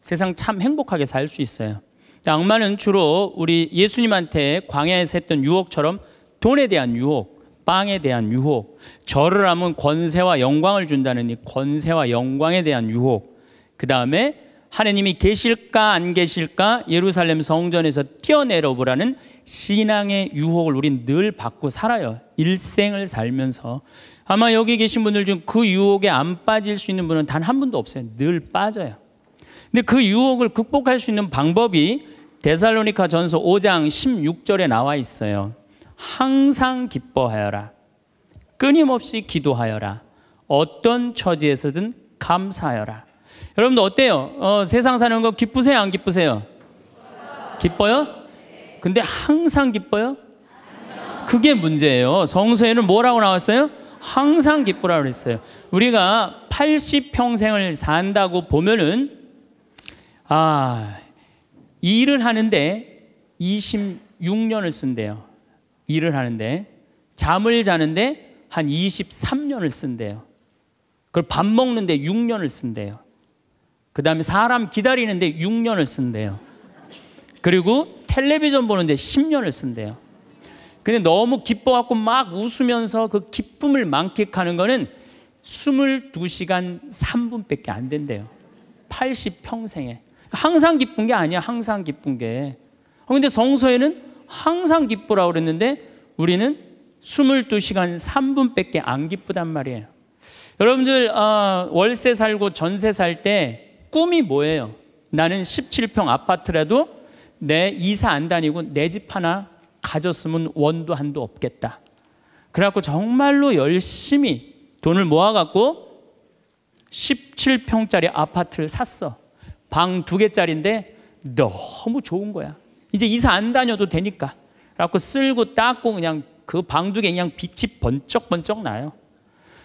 세상 참 행복하게 살 수 있어요. 악마는 주로 우리 예수님한테 광야에서 했던 유혹처럼 돈에 대한 유혹, 빵에 대한 유혹, 절을 하면 권세와 영광을 준다는 이 권세와 영광에 대한 유혹, 그 다음에 하느님이 계실까 안 계실까 예루살렘 성전에서 뛰어내려 보라는 신앙의 유혹을 우린 늘 받고 살아요. 일생을 살면서. 아마 여기 계신 분들 중 그 유혹에 안 빠질 수 있는 분은 단 한 분도 없어요. 늘 빠져요. 근데 그 유혹을 극복할 수 있는 방법이 데살로니카 전서 5장 16절에 나와 있어요. 항상 기뻐하여라. 끊임없이 기도하여라. 어떤 처지에서든 감사하여라. 여러분들 어때요? 어, 세상 사는 거 기쁘세요? 안 기쁘세요? 기뻐요? 근데 항상 기뻐요? 그게 문제예요. 성서에는 뭐라고 나왔어요? 항상 기쁘라 그랬어요. 우리가 80평생을 산다고 보면은 아, 일을 하는데 26년을 쓴대요. 일을 하는데 잠을 자는데 한 23년을 쓴대요. 그걸 밥 먹는데 6년을 쓴대요. 그다음에 사람 기다리는데 6년을 쓴대요. 그리고 텔레비전 보는데 10년을 쓴대요. 근데 너무 기뻐갖고 막 웃으면서 그 기쁨을 만끽하는 거는 22시간 3분밖에 안 된대요. 80평생에. 그러니까 항상 기쁜 게 아니야. 항상 기쁜 게. 어, 근데 성서에는 항상 기쁘라고 그랬는데 우리는 22시간 3분밖에 안 기쁘단 말이에요. 여러분들 어, 월세 살고 전세 살 때 꿈이 뭐예요? 나는 17평 아파트라도 내 이사 안 다니고 내 집 하나 가졌으면 원도 한도 없겠다. 그래갖고 정말로 열심히 돈을 모아갖고 17평짜리 아파트를 샀어. 방 두 개짜리인데 너무 좋은 거야. 이제 이사 안 다녀도 되니까. 그래갖고 쓸고 닦고 그냥 그 방 두 개 그냥 빛이 번쩍번쩍 나요.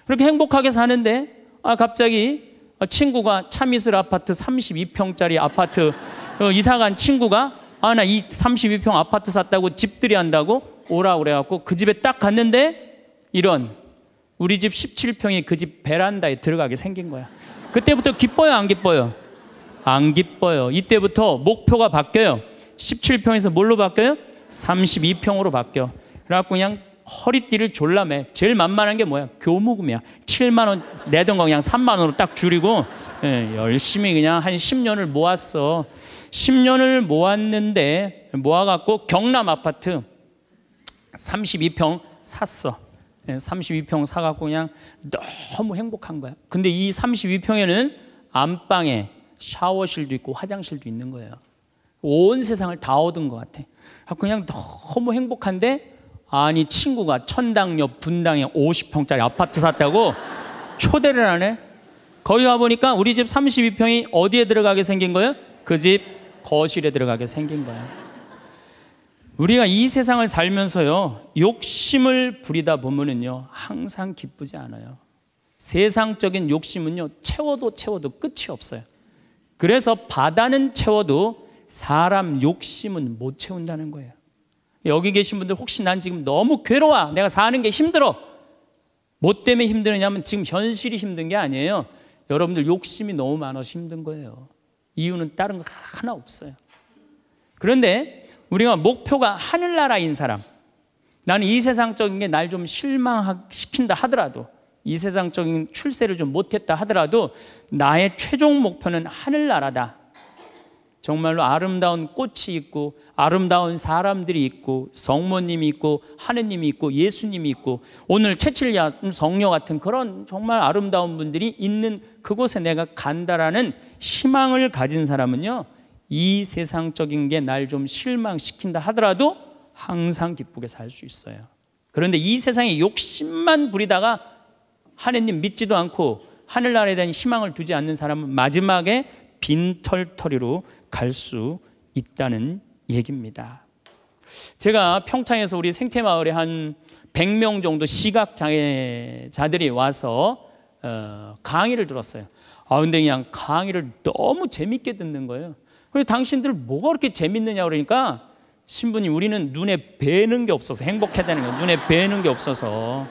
그렇게 행복하게 사는데 아 갑자기 친구가 참이슬 아파트 32평짜리 아파트 어, 이사간 친구가 아나이 32평 아파트 샀다고 집들이 한다고 오라 그래갖고 그 집에 딱 갔는데 이런 우리 집 17평이 그 집 베란다에 들어가게 생긴 거야. 그때부터 기뻐요, 안 기뻐요? 안 기뻐요. 이때부터 목표가 바뀌어요. 17평에서 뭘로 바뀌어요? 32평으로 바뀌어. 그래갖고 그냥 허리띠를 졸라매. 제일 만만한 게 뭐야? 교무금이야. 7만 원 내던 거 그냥 3만 원으로 딱 줄이고 예, 열심히 그냥 한 10년을 모았어. 10년을 모았는데 모아갖고 경남 아파트 32평 샀어. 32평 예, 사갖고 그냥 너무 행복한 거야. 근데 이 32평에는 안방에 샤워실도 있고 화장실도 있는 거예요. 온 세상을 다 얻은 것 같아. 아, 그냥 너무 행복한데 아니 친구가 천당 옆 분당에 50평짜리 아파트 샀다고 초대를 안 해. 거기 가보니까 우리 집 32평이 어디에 들어가게 생긴 거예요? 그집 거실에 들어가게 생긴 거야. 우리가 이 세상을 살면서요, 욕심을 부리다 보면은요, 항상 기쁘지 않아요. 세상적인 욕심은요, 채워도 채워도 끝이 없어요. 그래서 바다는 채워도 사람 욕심은 못 채운다는 거예요. 여기 계신 분들 혹시 난 지금 너무 괴로워. 내가 사는 게 힘들어. 뭐 때문에 힘드느냐면 지금 현실이 힘든 게 아니에요. 여러분들 욕심이 너무 많아서 힘든 거예요. 이유는 다른 거 하나 없어요. 그런데 우리가 목표가 하늘나라인 사람, 나는 이 세상적인 게 날 좀 실망시킨다 하더라도, 이 세상적인 출세를 좀 못했다 하더라도, 나의 최종 목표는 하늘나라다. 정말로 아름다운 꽃이 있고 아름다운 사람들이 있고 성모님이 있고 하느님이 있고 예수님이 있고 오늘 채칠야 성녀 같은 그런 정말 아름다운 분들이 있는 그곳에 내가 간다라는 희망을 가진 사람은요 이 세상적인 게 날 좀 실망시킨다 하더라도 항상 기쁘게 살 수 있어요. 그런데 이 세상에 욕심만 부리다가 하느님 믿지도 않고 하늘나라에 대한 희망을 두지 않는 사람은 마지막에 빈털터리로 갈수 있다는 얘기입니다. 제가 평창에서 우리 생태 마을에 한 100명 정도 시각 장애자들이 와서 어, 강의를 들었어요. 아 근데 그냥 강의를 너무 재밌게 듣는 거예요. 그래 당신들 뭐가 그렇게 재밌느냐 그러니까 신부님 우리는 눈에 뵈는 게 없어서 행복하다는 거예요. 눈에 뵈는 게 없어서.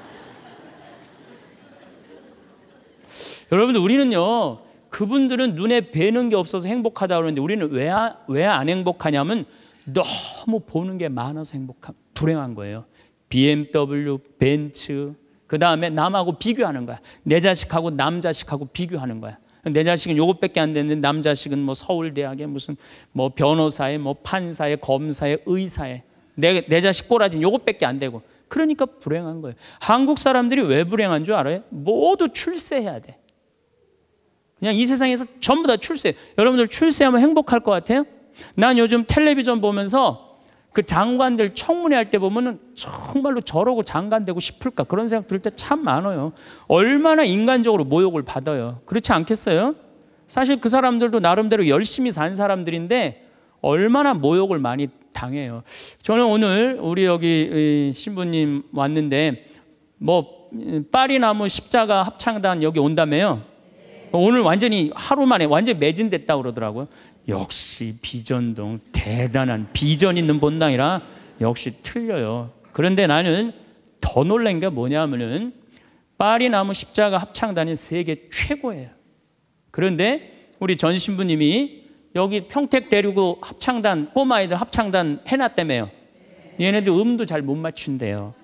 여러분들 우리는요 그분들은 눈에 뵈는 게 없어서 행복하다 그러는데 우리는 왜 왜안 아, 행복하냐면 너무 보는 게 많아서 행복함 불행한 거예요. BMW, 벤츠 그 다음에 남하고 비교하는 거야. 내 자식하고 남 자식하고 비교하는 거야. 내 자식은 요것밖에 안 되는데 남 자식은 뭐 서울대학에 무슨 뭐 변호사에 뭐 판사에 검사에 의사에 내, 내 자식 꼬라진 요것밖에 안 되고 그러니까 불행한 거예요. 한국 사람들이 왜 불행한 줄 알아요? 모두 출세해야 돼. 그냥 이 세상에서 전부 다 출세. 여러분들 출세하면 행복할 것 같아요? 난 요즘 텔레비전 보면서 그 장관들 청문회 할 때 보면은 정말로 저러고 장관 되고 싶을까 그런 생각 들 때 참 많아요. 얼마나 인간적으로 모욕을 받아요. 그렇지 않겠어요? 사실 그 사람들도 나름대로 열심히 산 사람들인데 얼마나 모욕을 많이 당해요. 저는 오늘 우리 여기 신부님 왔는데 뭐 음, 파리나무 십자가 합창단 여기 온다며요. 오늘 완전히 하루 만에 완전히 매진됐다 그러더라고요. 역시 비전동 대단한 비전 있는 본당이라 역시 틀려요. 그런데 나는 더 놀란 게 뭐냐면은 파리나무 십자가 합창단이 세계 최고예요. 그런데 우리 전 신부님이 여기 평택 데리고 합창단 꼬마이들 합창단 해놨다며요. 얘네들 음도 잘 못 맞춘대요.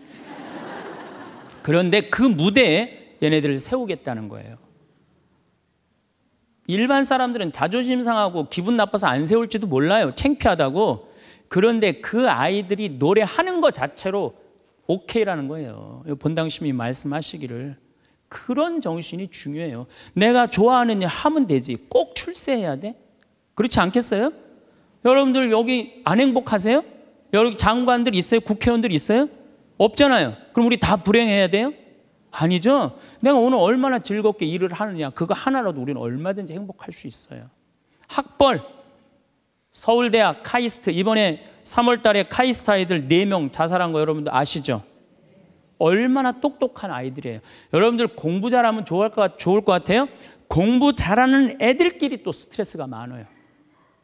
그런데 그 무대에 얘네들을 세우겠다는 거예요. 일반 사람들은 자존심 상하고 기분 나빠서 안 세울지도 몰라요. 창피하다고. 그런데 그 아이들이 노래하는 것 자체로 오케이라는 거예요. 본당심이 말씀하시기를. 그런 정신이 중요해요. 내가 좋아하는 일 하면 되지. 꼭 출세해야 돼? 그렇지 않겠어요? 여러분들 여기 안 행복하세요? 여기 장관들 있어요? 국회의원들 있어요? 없잖아요. 그럼 우리 다 불행해야 돼요? 아니죠. 내가 오늘 얼마나 즐겁게 일을 하느냐. 그거 하나라도 우리는 얼마든지 행복할 수 있어요. 학벌. 서울대학 카이스트. 이번에 3월 달에 카이스트 아이들 4명 자살한 거 여러분들 아시죠? 얼마나 똑똑한 아이들이에요. 여러분들 공부 잘하면 좋을 것, 좋을 것 같아요? 공부 잘하는 애들끼리 또 스트레스가 많아요.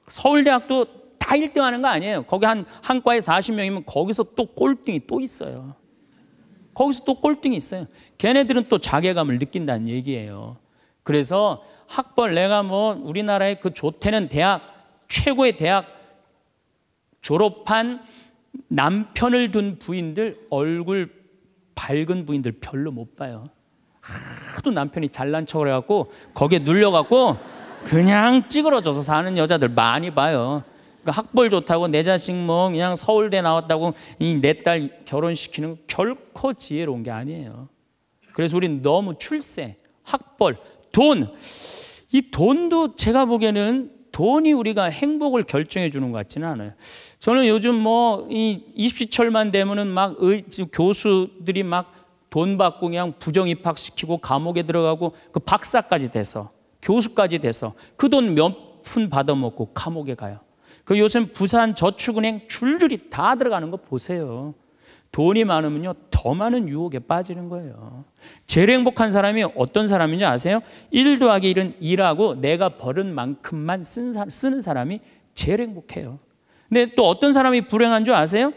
서울대학도 다 1등 하는 거 아니에요. 거기 한, 한 과에 40명이면 거기서 또 꼴등이 또 있어요. 거기서 또 꼴등이 있어요. 걔네들은 또 자괴감을 느낀다는 얘기예요. 그래서 학벌 내가 뭐 우리나라의 그 좋대는 대학 최고의 대학 졸업한 남편을 둔 부인들 얼굴 밝은 부인들 별로 못 봐요. 하도 남편이 잘난 척을 해갖고 거기에 눌려갖고 그냥 찌그러져서 사는 여자들 많이 봐요. 그러니까 학벌 좋다고 내 자식 뭐 그냥 서울대 나왔다고 이 내 딸 결혼시키는 결코 지혜로운 게 아니에요. 그래서 우린 너무 출세, 학벌, 돈. 이 돈도 제가 보기에는 돈이 우리가 행복을 결정해 주는 것 같지는 않아요. 저는 요즘 뭐 이 입시철만 되면은 막 의, 교수들이 막 돈 받고 그냥 부정 입학시키고 감옥에 들어가고 그 박사까지 돼서 교수까지 돼서 그 돈 몇 푼 받아먹고 감옥에 가요. 그 요즘 부산 저축은행 줄줄이 다 들어가는 거 보세요. 돈이 많으면요, 더 많은 유혹에 빠지는 거예요. 제일 행복한 사람이 어떤 사람인지 아세요? 1 더하기 1은 2라고 내가 버는 만큼만 쓴, 쓰는 사람이 제일 행복해요. 근데 또 어떤 사람이 불행한 줄 아세요?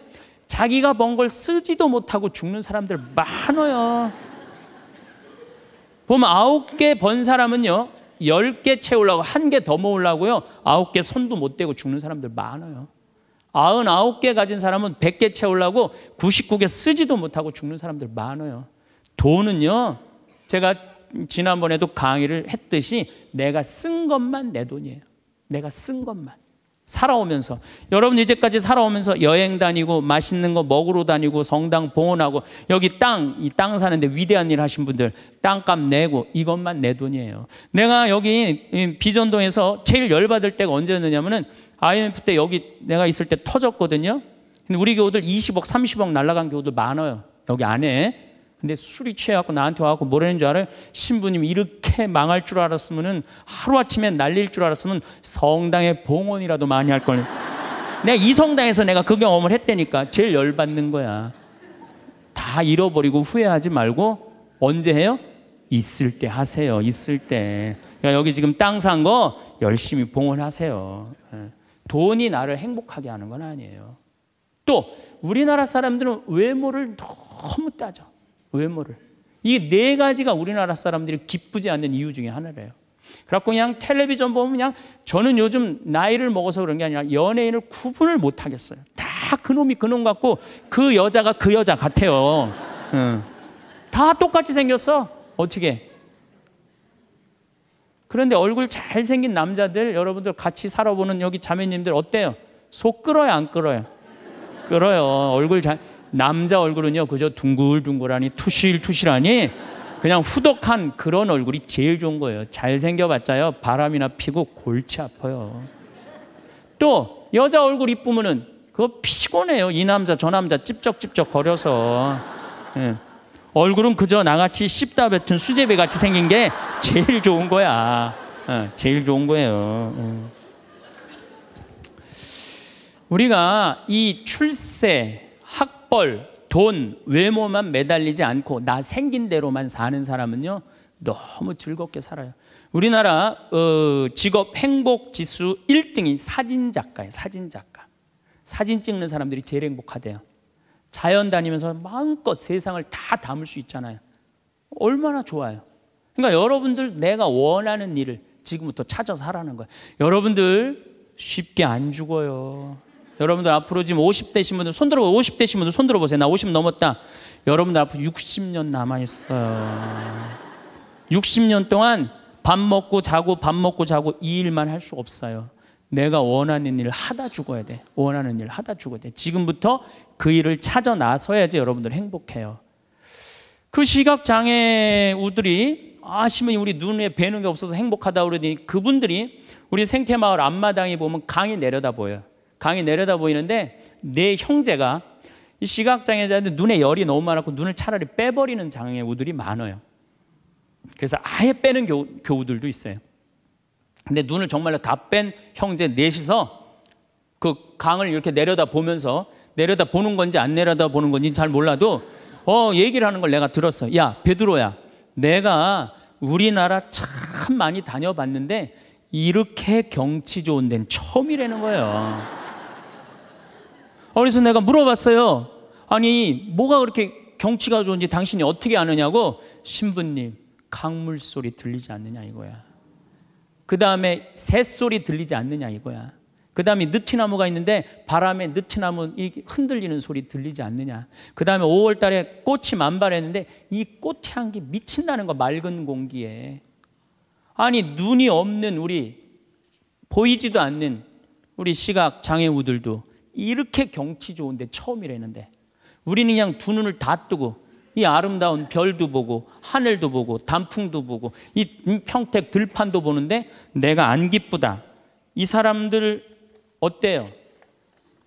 자기가 번 걸 쓰지도 못하고 죽는 사람들 많아요. 보면 아홉 개 번 사람은요, 10개 채우려고 한 개 더 모으려고요. 9개 손도 못 대고 죽는 사람들 많아요. 99개 가진 사람은 100개 채우려고 99개 쓰지도 못하고 죽는 사람들 많아요. 돈은요. 제가 지난번에도 강의를 했듯이 내가 쓴 것만 내 돈이에요. 내가 쓴 것만. 살아오면서 여러분 이제까지 살아오면서 여행 다니고 맛있는 거 먹으러 다니고 성당 봉헌하고 여기 땅 이 땅 사는데 위대한 일 하신 분들 땅값 내고 이것만 내 돈이에요. 내가 여기 비전동에서 제일 열받을 때가 언제였느냐면은 IMF 때 여기 내가 있을 때 터졌거든요. 근데 우리 교우들 20억 30억 날라간 교우들 많아요. 여기 안에 근데 술이 취해갖고 나한테 와갖고 뭐라는 줄 알아요? 신부님 이렇게 망할 줄 알았으면은 하루아침에 날릴 줄 알았으면 성당에 봉헌이라도 많이 할 걸. 내가 이 성당에서 내가 그 경험을 했다니까 제일 열받는 거야. 다 잃어버리고 후회하지 말고 언제 해요? 있을 때 하세요. 있을 때. 그러니까 여기 지금 땅 산 거 열심히 봉헌하세요. 예. 돈이 나를 행복하게 하는 건 아니에요. 또 우리나라 사람들은 외모를 너무 따져. 외모를. 이 네 가지가 우리나라 사람들이 기쁘지 않는 이유 중에 하나래요. 그래갖고 그냥 텔레비전 보면 그냥 저는 요즘 나이를 먹어서 그런 게 아니라 연예인을 구분을 못 하겠어요. 다 그놈이 그놈 같고 그 여자가 그 여자 같아요. 응. 다 똑같이 생겼어. 어떻게? 그런데 얼굴 잘생긴 남자들 여러분들 같이 살아보는 여기 자매님들 어때요? 속 끌어요 안 끌어요? 끌어요. 얼굴 잘 남자 얼굴은요 그저 둥글둥글하니 투실투실하니 그냥 후덕한 그런 얼굴이 제일 좋은 거예요. 잘생겨봤자요 바람이나 피고 골치 아파요. 또 여자 얼굴 이쁘면은 그거 피곤해요. 이 남자 저 남자 찝쩍찝쩍 거려서 예. 얼굴은 그저 나같이 씹다 뱉은 수제비 같이 생긴 게 제일 좋은 거야. 예. 제일 좋은 거예요. 예. 우리가 이 출세 학벌, 돈, 외모만 매달리지 않고 나 생긴 대로만 사는 사람은요 너무 즐겁게 살아요. 우리나라 어, 직업 행복 지수 1등이 사진 작가예요. 사진 작가. 사진 찍는 사람들이 제일 행복하대요. 자연 다니면서 마음껏 세상을 다 담을 수 있잖아요. 얼마나 좋아요. 그러니까 여러분들 내가 원하는 일을 지금부터 찾아서 하라는 거예요. 여러분들 쉽게 안 죽어요. 여러분들 앞으로 지금 50대신 분들 손 들어 보세요 50대신 분들 손 들어 보세요. 나 50 넘었다. 여러분들 앞으로 60년 남아 있어요. 60년 동안 밥 먹고 자고 밥 먹고 자고 이 일만 할 수 없어요. 내가 원하는 일을 하다 죽어야 돼. 원하는 일 하다 죽어야 돼. 지금부터 그 일을 찾아 나서야지 여러분들 행복해요. 그 시각 장애우들이 아시면 우리 눈에 뵈는 게 없어서 행복하다 그러더니 그분들이 우리 생태마을 앞마당에 보면 강이 내려다 보여요. 강이 내려다 보이는데 내 네 형제가 시각장애자인데 눈에 열이 너무 많았고 눈을 차라리 빼버리는 장애우들이 많아요. 그래서 아예 빼는 교 교우들도 있어요. 근데 눈을 정말로 다 뺀 형제 넷이서 그 강을 이렇게 내려다 보면서 내려다 보는 건지 안 내려다 보는 건지 잘 몰라도 어 얘기를 하는 걸 내가 들었어. 야 베드로야, 내가 우리나라 참 많이 다녀봤는데 이렇게 경치 좋은 데는 처음이라는 거예요. 그래서 내가 물어봤어요. 아니, 뭐가 그렇게 경치가 좋은지 당신이 어떻게 아느냐고 신부님, 강물 소리 들리지 않느냐 이거야. 그 다음에 새소리 들리지 않느냐 이거야. 그 다음에 느티나무가 있는데 바람에 느티나무 흔들리는 소리 들리지 않느냐. 그 다음에 5월 달에 꽃이 만발했는데 이 꽃향기 미친다는 거 맑은 공기에. 아니, 눈이 없는 우리, 보이지도 않는 우리 시각 장애우들도 이렇게 경치 좋은데 처음이라는데 우리는 그냥 두 눈을 다 뜨고 이 아름다운 별도 보고 하늘도 보고 단풍도 보고 이 평택 들판도 보는데 내가 안 기쁘다. 이 사람들 어때요?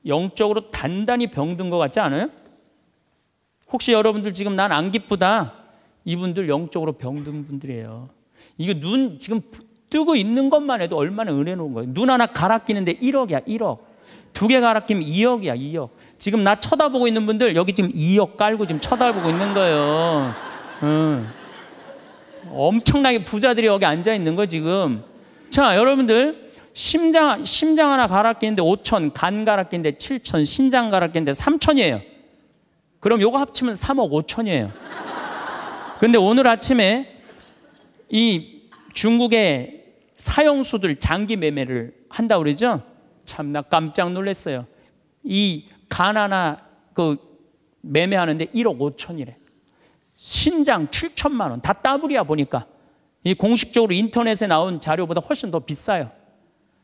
영적으로 단단히 병든 것 같지 않아요? 혹시 여러분들 지금 난 안 기쁘다. 이분들 영적으로 병든 분들이에요. 이거 눈 지금 뜨고 있는 것만 해도 얼마나 은혜로운 거예요. 눈 하나 갈아 끼는데 1억이야, 1억. 두개 갈아 기면 2억이야, 2억. 지금 나 쳐다보고 있는 분들 여기 지금 2억 깔고 지금 쳐다보고 있는 거예요. 음. 엄청나게 부자들이 여기 앉아 있는 거 지금. 자, 여러분들 심장 심장 하나 갈아끼는데 5천, 간 갈아끼는데 7천, 신장 갈아끼는데 3천이에요. 그럼 요거 합치면 3억 5천이에요. 근데 오늘 아침에 이 중국의 사형수들 장기 매매를 한다 그러죠? 참나 깜짝 놀랐어요. 이 가나나 그 매매하는데 1억 5천이래. 신장 7천만 원. 다 따블이야 보니까. 이 공식적으로 인터넷에 나온 자료보다 훨씬 더 비싸요.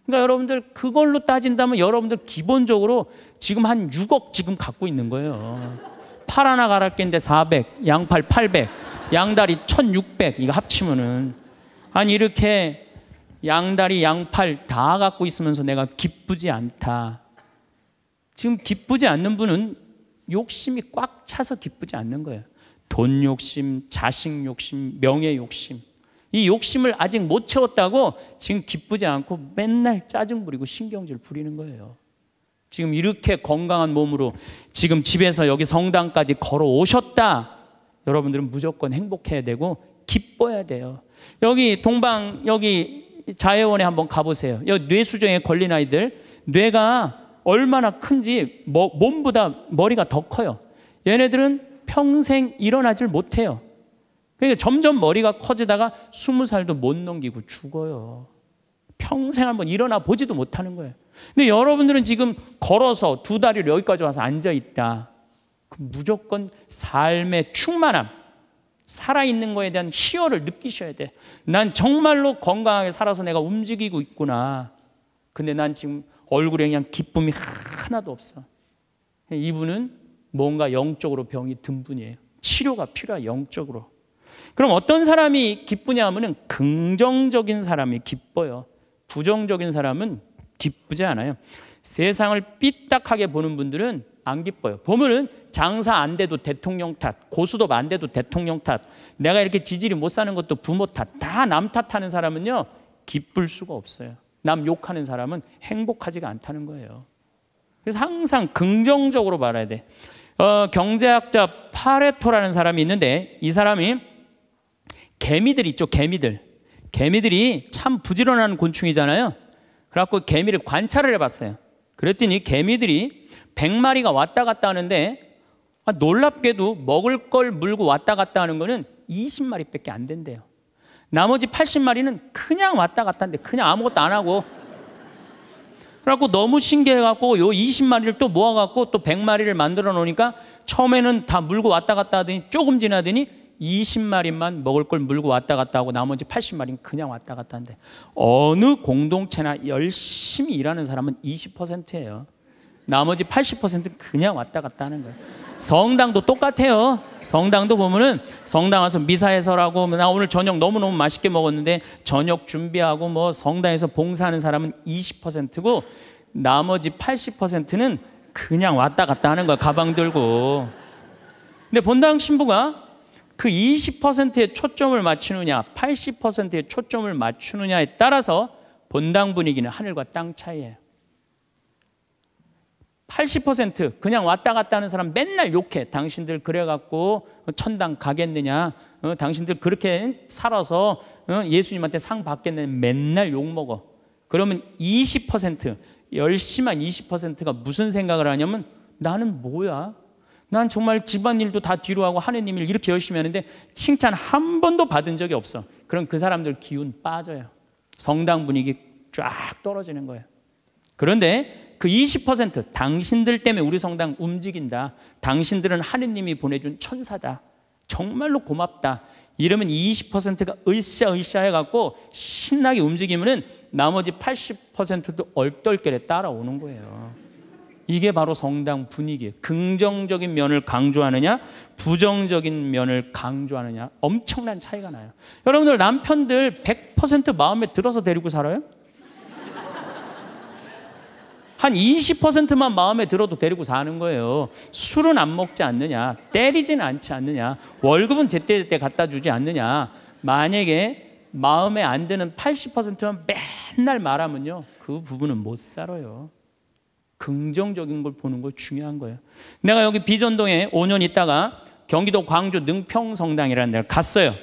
그러니까 여러분들 그걸로 따진다면 여러분들 기본적으로 지금 한 6억 지금 갖고 있는 거예요. 팔 하나 갈아낀데 400, 양팔 800, 양다리 1600 이거 합치면은 아니 이렇게 양다리, 양팔 다 갖고 있으면서 내가 기쁘지 않다. 지금 기쁘지 않는 분은 욕심이 꽉 차서 기쁘지 않는 거예요. 돈 욕심, 자식 욕심, 명예 욕심. 이 욕심을 아직 못 채웠다고 지금 기쁘지 않고 맨날 짜증 부리고 신경질 부리는 거예요. 지금 이렇게 건강한 몸으로 지금 집에서 여기 성당까지 걸어 오셨다. 여러분들은 무조건 행복해야 되고 기뻐야 돼요. 여기 동방 여기 자해원에 한번 가보세요. 여 뇌수정에 걸린 아이들 뇌가 얼마나 큰지 뭐, 몸보다 머리가 더 커요. 얘네들은 평생 일어나질 못해요. 그러니까 점점 머리가 커지다가 스무 살도 못 넘기고 죽어요. 평생 한번 일어나 보지도 못하는 거예요. 근데 여러분들은 지금 걸어서 두 다리를 여기까지 와서 앉아 있다. 무조건 삶의 충만함, 살아있는 거에 대한 희열을 느끼셔야 돼. 난 정말로 건강하게 살아서 내가 움직이고 있구나. 근데 난 지금 얼굴에 그냥 기쁨이 하나도 없어. 이분은 뭔가 영적으로 병이 든 분이에요. 치료가 필요해, 영적으로. 그럼 어떤 사람이 기쁘냐 하면은 긍정적인 사람이 기뻐요. 부정적인 사람은 기쁘지 않아요. 세상을 삐딱하게 보는 분들은 안 기뻐요. 보면은 장사 안 돼도 대통령 탓, 고수도 안 돼도 대통령 탓, 내가 이렇게 지지리못 사는 것도 부모 탓, 다 남 탓하는 사람은요, 기쁠 수가 없어요. 남 욕하는 사람은 행복하지가 않다는 거예요. 그래서 항상 긍정적으로 말해야 돼. 어, 경제학자 파레토라는 사람이 있는데 이 사람이 개미들 있죠, 개미들. 개미들이 참 부지런한 곤충이잖아요. 그래갖고 개미를 관찰을 해봤어요. 그랬더니 개미들이 100마리가 왔다 갔다 하는데 아, 놀랍게도 먹을 걸 물고 왔다 갔다 하는 거는 20마리밖에 안 된대요. 나머지 80마리는 그냥 왔다 갔다 하는데 그냥 아무것도 안 하고 그래갖고 너무 신기해갖고 요 20마리를 또 모아갖고 또 100마리를 만들어 놓으니까 처음에는 다 물고 왔다 갔다 하더니 조금 지나더니 20마리만 먹을 걸 물고 왔다 갔다 하고 나머지 80마리는 그냥 왔다 갔다 하는데 어느 공동체나 열심히 일하는 사람은 20%예요. 나머지 80%는 그냥 왔다 갔다 하는 거예요. 성당도 똑같아요. 성당도 보면은 성당 와서 미사해서라고 뭐 나 오늘 저녁 너무너무 맛있게 먹었는데 저녁 준비하고 뭐 성당에서 봉사하는 사람은 20%고 나머지 80%는 그냥 왔다 갔다 하는 거야. 가방 들고. 근데 본당 신부가 그 20%에 초점을 맞추느냐, 80%에 초점을 맞추느냐에 따라서 본당 분위기는 하늘과 땅 차이예요. 80% 그냥 왔다 갔다 하는 사람 맨날 욕해. 당신들 그래갖고 어, 천당 가겠느냐. 어, 당신들 그렇게 살아서 어, 예수님한테 상 받겠느냐. 맨날 욕먹어. 그러면 20%, 열심한 20%가 무슨 생각을 하냐면 나는 뭐야? 난 정말 집안일도 다 뒤로 하고 하느님 일 이렇게 열심히 하는데 칭찬 한 번도 받은 적이 없어. 그럼 그 사람들 기운 빠져요. 성당 분위기 쫙 떨어지는 거예요. 그런데 그20% 당신들 때문에 우리 성당 움직인다. 당신들은 하느님이 보내준 천사다. 정말로 고맙다. 이러면 20%가 으쌰으쌰 해갖고 신나게 움직이면은 나머지 80%도 얼떨결에 따라오는 거예요. 이게 바로 성당 분위기. 긍정적인 면을 강조하느냐, 부정적인 면을 강조하느냐. 엄청난 차이가 나요. 여러분들 남편들 100% 마음에 들어서 데리고 살아요? 한 20%만 마음에 들어도 데리고 사는 거예요. 술은 안 먹지 않느냐, 때리진 않지 않느냐, 월급은 제때 제때 갖다 주지 않느냐. 만약에 마음에 안 드는 80%만 맨날 말하면요, 그 부분은 못 살아요. 긍정적인 걸 보는 거 중요한 거예요. 내가 여기 비전동에 5년 있다가 경기도 광주 능평성당이라는 데를 갔어요.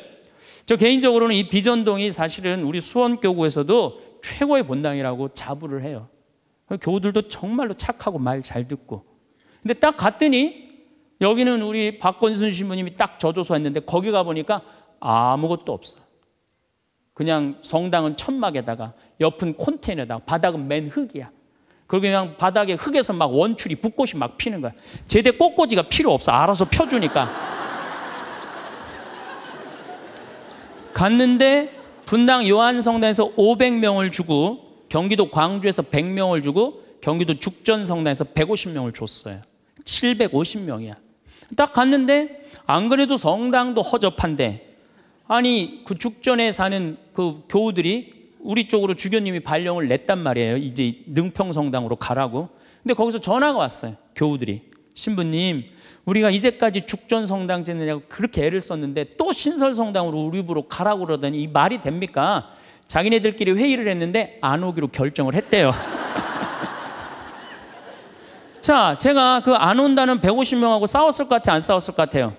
저 개인적으로는 이 비전동이 사실은 우리 수원교구에서도 최고의 본당이라고 자부를 해요. 교우들도 정말로 착하고 말 잘 듣고. 근데 딱 갔더니 여기는 우리 박건순 신부님이 딱 저조소 했는데 거기 가보니까 아무것도 없어. 그냥 성당은 천막에다가 옆은 콘테이너에다가 바닥은 맨 흙이야. 그리고 그냥 바닥에 흙에서 막원추이 붓꽃이 막 피는 거야. 제대 꽃꽂이가 필요 없어. 알아서 펴주니까. 갔는데 분당 요한성당에서 500명을 주고 경기도 광주에서 100명을 주고 경기도 죽전성당에서 150명을 줬어요. 750명이야. 딱 갔는데 안 그래도 성당도 허접한데 아니 그 죽전에 사는 그 교우들이 우리 쪽으로 주교님이 발령을 냈단 말이에요. 이제 능평성당으로 가라고. 근데 거기서 전화가 왔어요. 교우들이. 신부님, 우리가 이제까지 죽전성당 지내냐고 그렇게 애를 썼는데 또 신설성당으로 우리 부로 가라고 그러더니 이 말이 됩니까? 자기네들끼리 회의를 했는데 안 오기로 결정을 했대요. 자, 제가 그 안 온다는 150명하고 싸웠을 것 같아요? 안 싸웠을 것 같아요?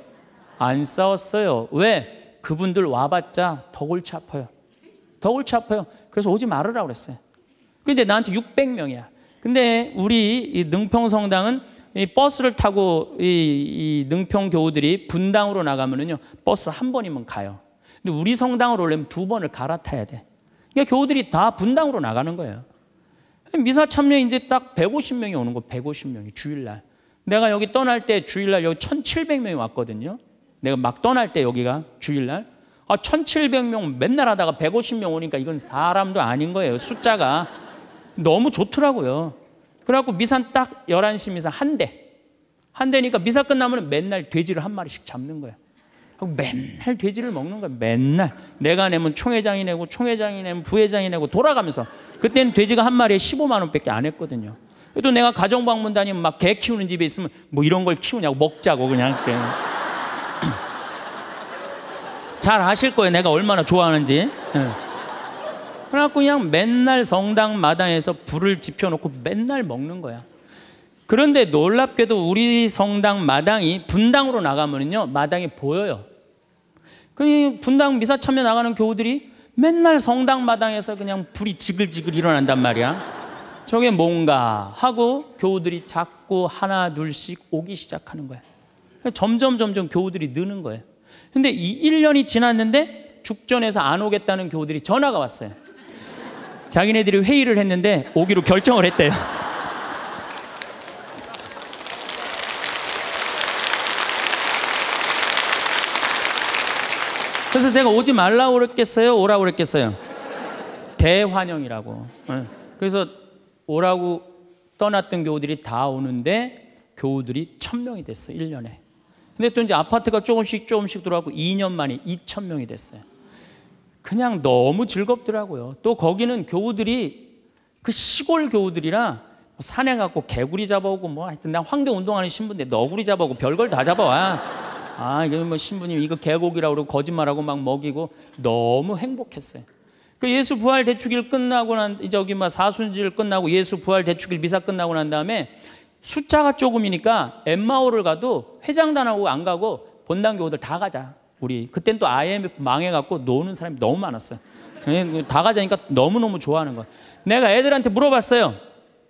안 싸웠어요. 왜? 그분들 와봤자 더 골치 아파요. 더 골치 아파요. 그래서 오지 말으라 그랬어요. 근데 나한테 600명이야. 근데 우리 능평성당은 버스를 타고 이, 이 능평 교우들이 분당으로 나가면은요 버스 한 번이면 가요. 근데 우리 성당으로 올려면 두 번을 갈아타야 돼. 그러니까 교우들이 다 분당으로 나가는 거예요. 미사 참여 이제 딱 150명이 오는 거 150명이 주일날. 내가 여기 떠날 때 주일날 여기 1,700명이 왔거든요. 내가 막 떠날 때 여기가 주일날. 아, 1,700명 맨날 하다가 150명 오니까 이건 사람도 아닌 거예요. 숫자가 너무 좋더라고요. 그래갖고 미산 딱 11시 미사 한 대. 한 대니까 미사 끝나면 맨날 돼지를 한 마리씩 잡는 거야. 맨날 돼지를 먹는 거야. 맨날 내가 내면 총회장이 내고 총회장이 내면 부회장이 내고 돌아가면서 그때는 돼지가 한 마리에 15만 원밖에 안 했거든요. 그래도 내가 가정 방문 다니면 막 개 키우는 집에 있으면 뭐 이런 걸 키우냐고 먹자고 그냥 잘 아실 거예요. 내가 얼마나 좋아하는지. 네. 그래갖고 그냥 맨날 성당 마당에서 불을 지펴놓고 맨날 먹는 거야. 그런데 놀랍게도 우리 성당 마당이 분당으로 나가면요 마당이 보여요. 그 분당 미사 참여 나가는 교우들이 맨날 성당 마당에서 그냥 불이 지글지글 일어난단 말이야. 저게 뭔가 하고 교우들이 자꾸 하나 둘씩 오기 시작하는 거야. 점점 점점 교우들이 느는 거예요. 근데 이 1년이 지났는데 죽전에서 안 오겠다는 교우들이 전화가 왔어요. 자기네들이 회의를 했는데 오기로 결정을 했대요. 그래서 제가 오지 말라 고 그랬겠어요? 오라 고 그랬겠어요? 대환영이라고. 예. 그래서 오라고 떠났던 교우들이 다 오는데 교우들이 천명이 됐어요. 1년에. 근데 또 이제 아파트가 조금씩 조금씩 들어가고 2년 만에 2천명이 됐어요. 그냥 너무 즐겁더라고요. 또 거기는 교우들이 그 시골 교우들이라 뭐 산에 갖고 개구리 잡아오고 뭐 하여튼 난 환경 운동하는 신부인데 너구리 잡아오고 별걸 다 잡아와. 아, 이거 뭐 신부님 이거 개고기라고 그러고 거짓말하고 막 먹이고 너무 행복했어요. 그 예수 부활 대축일 끝나고 난 저기 막 사순절 끝나고 예수 부활 대축일 미사 끝나고 난 다음에 숫자가 조금이니까 엠마오를 가도 회장단하고 안 가고 본당 교우들 다 가자. 우리 그땐 또 IMF 망해갖고 노는 사람이 너무 많았어요. 예, 그 다 가자니까 너무너무 좋아하는 거. 내가 애들한테 물어봤어요.